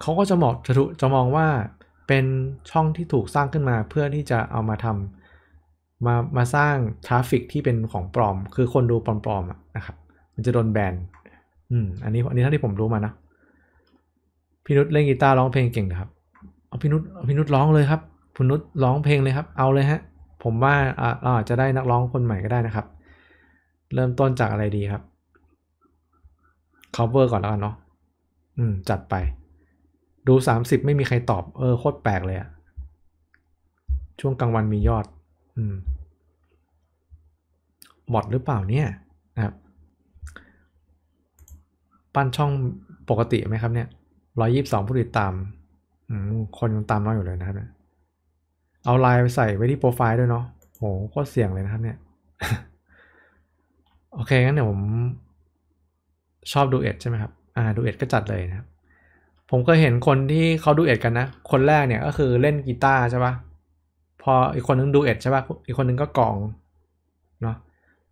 เขาก็จะมองจะจะมองว่าเป็นช่องที่ถูกสร้างขึ้นมา เพื่อที่จะเอามาทำมามาสร้างทราฟิกที่เป็นของปลอม คือคนดูปลอมๆนะครับ มันจะโดนแบนอืมอันนี้อันนี้เท่าที่ผมรู้มานะพี่นุชเล่นกีตาร์ร้องเพลงเก่งครับเอาพี่นุชพี่นุชร้องเลยครับพินุชร้องเพลงเลยครับ เอาเลยฮะ ผมว่าอ่าอาจจะได้นักร้องคนใหม่ก็ได้นะครับ เริ่มต้นจากอะไรดีครับ cover ก่อนแล้วกันเนาะอืม จัดไปดู 30 ไม่มีใครตอบเออ โคตรแปลกเลยอะช่วงกลางวันมียอด อืมบอดหรือเปล่าเนี่ยนะครับปั้นช่องปกติไหมครับเนี่ยร้อยยีบสองผู้ติดตามคนยังตามน้อยอยู่เลยนะครับเนี่ยเอาไลน์ไปใส่ไว้ที่โปรไฟล์ด้วยเนาะโหโคตรเสี่ยงเลยนะครับเนี่ย โอเคงั้นเดี๋ยวผม ชอบดูเอ็ดใช่ไหมครับ อ่า ดูเอ็ดก็จัดเลยนะครับผมก็เห็นคนที่เขาดูเอ็ดกันนะ คนแรกเนี่ยก็คือเล่นกีตาร์ใช่ปะพออีกคนนึงดูเอ็ดใช่ปะอีกคนนึงก็กลองเนาะ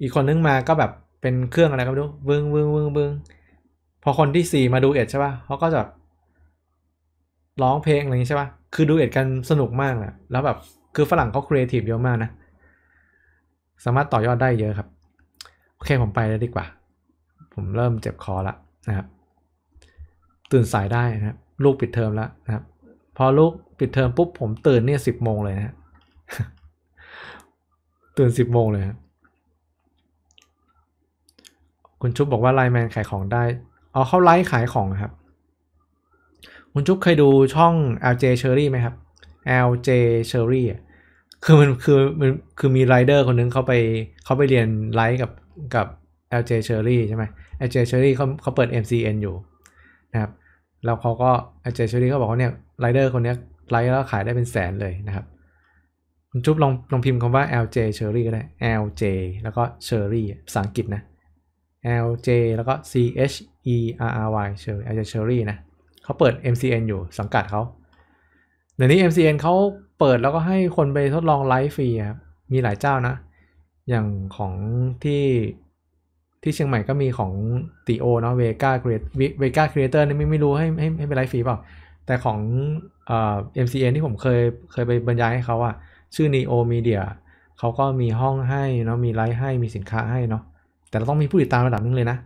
อีกคนนึงมาก็แบบเป็นเครื่องอะไรก็ไม่รู้วึ้งวึ้งวึ้งวึ้งพอคนที่สี่มาดูเอ็ดใช่ปะเขาก็จะร้องเพลงอะไรอย่างนี้ใช่ปะคือดูเอ็ดกันสนุกมากแหละแล้วแบบ คือฝรั่งเขาครีเอทีฟเยอะมากนะ สามารถต่อยอดได้เยอะครับ โอเคผมไปแล้วดีกว่า ผมเริ่มเจ็บคอละนะครับตื่นสายได้นะครับลูกปิดเทอมแล้วนะครับพอลูกปิดเทอมปุ๊บผมตื่นเนี่ยสิบโมงเลยนะตื่นสิบโมงเลยครับคุณชุบบอกว่าไลน์แมนขายของได้อ๋อเขาไลฟ์ขายของครับ คุณชุบเคยดูช่อง LJ Cherry ไหมครับ LJ Cherry คือมันคือมันคือมีไรเดอร์คนนึงเขาไปเขาไปเรียนไลฟ์กับกับ LJ Cherry ใช่ไหม LJ Cherry เขาเขาเปิด MCN อยู่นะครับแล้วเขาก็อาเจชูรีก็บอกว่าเนี่ยไรเดอร์คนนี้ไลฟ์แล้วขายได้เป็นแสนเลยนะครับ คุณจุ๊บลองลองพิมพ์คำว่า LJ Cherry ก็ได้ LJ แล้วก็ Cherry ภาษาอังกฤษนะ LJ แล้วก็ C H E R R Y เชอร์ y LJ Cherry นะเขาเปิด MCN อยู่สังกัดเขาเดี๋ยวนี้ MCN เขาเปิดแล้วก็ให้คนไปทดลองไลฟ์ฟรีครับ มีหลายเจ้านะ อย่างของที่ที่เชียงใหม่ก็มีของตีโอเนาะเวก้าเกรดเวก้าครีเอเตอร์นี่ไม่ไม่รู้ให้ให้ให้ไปไลฟ์ฟรีเปล่าแต่ของเอ็มซีเอ็นที่ผมเคยเคยไปบรรยายให้เขาอะชื่อ Neo Media เขาก็มีห้องให้เนาะมีไลฟ์ให้มีสินค้าให้เนาะแต่เราต้องมีผู้ติดตามระดับนึงเลยนะ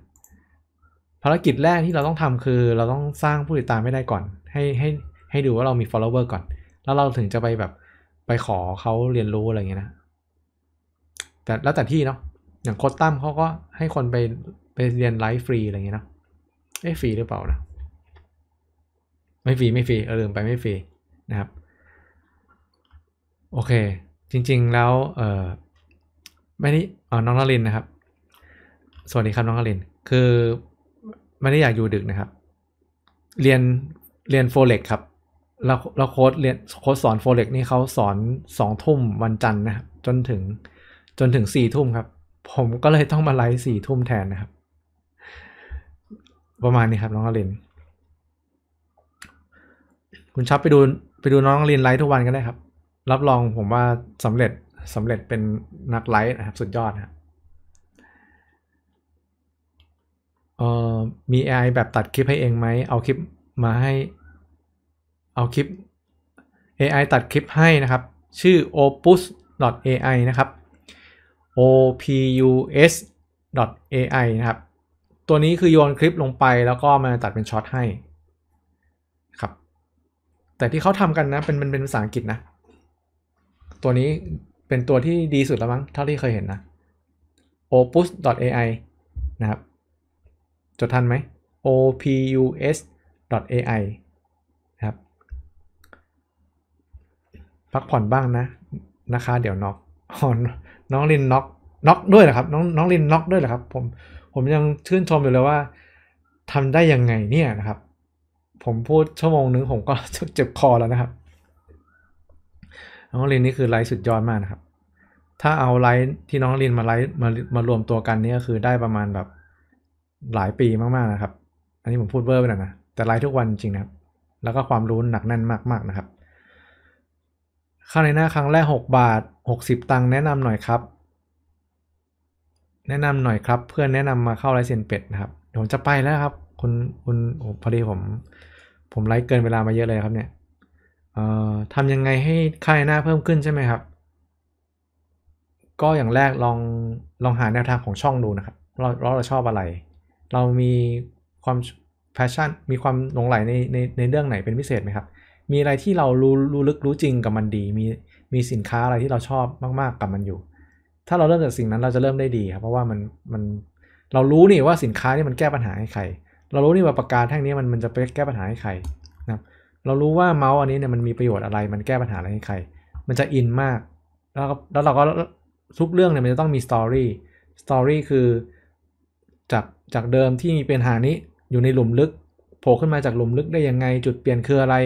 ภารกิจแรกที่เราต้องทำคือเราต้องสร้างผู้ติดตามให้ได้ก่อนให้ให้ให้ดูว่าเรามี follower ก่อน แล้วเราถึงจะไปแบบไปขอเขาเรียนรู้อะไรเงี้ยนะ แต่แล้วแต่ที่เนาะอย่างโคตตั้มเขาก็ให้คนไปไปเรียนไลฟ์ฟรีอะไรเงี้ยนะเอ้ฟรีหรือเปล่านะไม่ฟรี ไม่ฟรี เออลืมไปไม่ฟรีนะครับโอเค จริงๆแล้วเออไม่นี่อ๋อน้องนลินนะครับสวัสดีครับ น้องนลินคือ ไม่ได้อยากอยู่ดึกนะครับ เรียนเรียนโฟเล็กครับเราเราโค้ดเรียนโค้ดสอนโฟเล็กนี่เขาสอนสองทุ่มวันจันทร์นะครับ จนถึงจนถึงสี่ทุ่มครับผมก็เลยต้องมาไลฟ์สี่ทุ่มแทนนะครับ ประมาณนี้ครับน้องอลินคุณชับไปดู ไปดูน้องอลินไลฟ์ทุกวันก็ได้ครับ รับรองผมว่าสำเร็จสำเร็จเป็นนักไลฟ์นะครับ สุดยอดับเอ่อมี AI แบบตัดคลิปให้เองไหม เอาคลิปมาให้เอาคลิป AI ตัดคลิปให้นะครับ ชื่อ opus.ai นะครับ opus.ai นะครับ ตัวนี้คือโยนคลิปลงไปแล้วก็มาตัดเป็นช็อตให้ครับ แต่ที่เขาทำกันนะเป็นเป็นภาษาอังกฤษนะ ตัวนี้เป็นตัวที่ดีสุดแล้วมั้ง เท่าที่เคยเห็นนะ opus.ai นะครับ จดทันไหม opus.ai นะครับ พักผ่อนบ้างนะ นะคะเดี๋ยวนอกออนน้องลินน็อกน็อกด้วยนะครับ น้องน้องลินน็อกด้วยนะครับ ผมผมยังชื่นชมอยู่เลยว่า ทำได้ยังไงเนี่ยนะครับ ผมพูดชั่วโมงนึงผมก็เจ็บคอแล้วนะครับ น้องลินนี่คือไลฟ์สุดยอดมากนะครับ ถ้าเอาไลฟ์ที่น้องลินมาไลฟ์มามารวมตัวกันนี่ก็คือได้ประมาณแบบหลายปีมากๆนะครับ อันนี้ผมพูดเบอร์ ไปหน่อยนะแต่ไลฟ์ทุกวันจริงนะครับ แล้วก็ความรู้หนักแน่นมาก ๆ นะครับค่าในหน้าครั้งแรก 6 บาท 60ตังค์แนะนำหน่อยครับ แนะนำหน่อยครับเพื่อนแนะนำมาเข้าไลเซนเป็ดนะครับผมจะไปแล้วครับคุณคุณพอดีผม ผมไลฟ์เกินเวลามาเยอะเลยครับเนี่ยเอ่อทำยังไงให้ค่าในหน้าเพิ่มขึ้นใช่ไหมครับ ก็อย่างแรกลองลองหาแนวทางของช่องดูนะครับเราเราชอบอะไร เรามีความแพชชั่นมีความหลงไหลในในในเรื่องไหนเป็นพิเศษไหมครับมี อะไรที่เรา รู้ รู้ลึกรู้จริงกับมัน ดี มี มีสินค้าอะไรที่เราชอบมากๆกับมันอยู่ ถ้าเราเริ่มจากสิ่งนั้นเราจะเริ่มได้ดีครับเพราะว่า มันมันเรารู้นี่ว่าสินค้านี่มันแก้ปัญหาให้ใคร เรารู้ นี่ว่าปากกาแท่งนี้มันมัน จะ ไป แก้ปัญหาให้ ใครนะเรารู้ว่าเมาส์อันนี้เนี่ยมันมีประโยชน์อะไร มันแก้ปัญหาอะไรให้ใคร มันจะอินมากแล้วแล้วเราก็ทุกเรื่องเนี่ยมันจะต้องมีสตอรี่สตอรี่คือจากจากเดิมที่มีปัญหานี้อยู่ในหลุมลึก โผล่ขึ้นมาจากหลุมลึกได้ยังไงจุดเปลี่ยนคืออะไร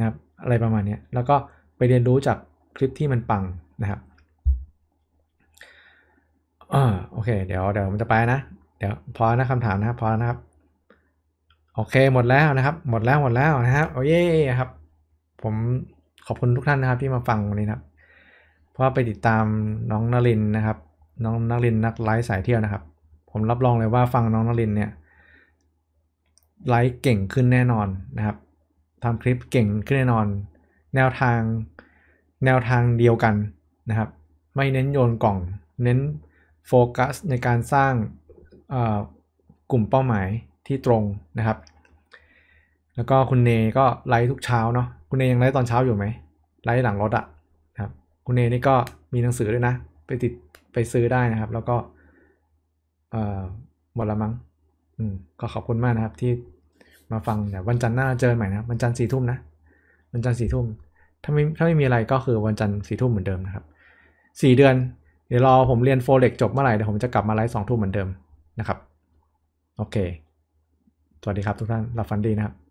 ะครับอะไรประมาณนี้แล้วก็ไปเรียนรู้จากคลิปที่มันปังนะครับอ่าโอเค เดี๋ยว เดี๋ยวมันจะไปนะเดี๋ยว พอ นะคำถามนะครับพอนะครับ โอเค หมดแล้วนะครับ หมดแล้วหมดแล้วนะครับโอเย่ครับ ผมขอบคุณทุกท่านนะครับ ที่มาฟังวันนี้นะครับ เพราะไปติดตามน้องนรินนะครับ น้องนรินนักไลฟ์สายเที่ยวนะครับ ผมรับรองเลยว่าฟังน้องนรินเนี่ย ไลฟ์เก่งขึ้นแน่นอนนะครับทำคลิปเก่งขึ้นแน่นอน แนวทาง แนวทางเดียวกันนะครับ ไม่เน้นโยนกล่อง เน้นโฟกัสในการสร้างกลุ่มเป้าหมายที่ตรงนะครับ แล้วก็คุณเนก็ไลฟ์ทุกเช้าเนาะ คุณเนยังไลฟ์ตอนเช้าอยู่ไหมไลฟ์หลังรถอะะครับ คุณเนนี่ก็มีหนังสือด้วยนะ ไปติด ไปซื้อได้นะครับ แล้วก็หมดละมั้งอืม ก็ขอบคุณมากนะครับที่มาฟังเดี๋ยววันจันทร์หน้าเจอใหม่นะวันจันทร์สี่ทุ่มนะวันจันทร์สี่ทุ่มถ้าไม่ถ้าไม่มีอะไรก็คือวันจันทร์สี่ทุ่มเหมือนเดิมนะครับสี่เดือนเดี๋ยวรอผมเรียนโฟเล็กจบเมื่อไหร่เดี๋ยวผมจะกลับมาไลฟ์สองทุ่มเหมือนเดิมนะครับโอเค สวัสดีครับทุกท่านหลับฝันดีนะครับ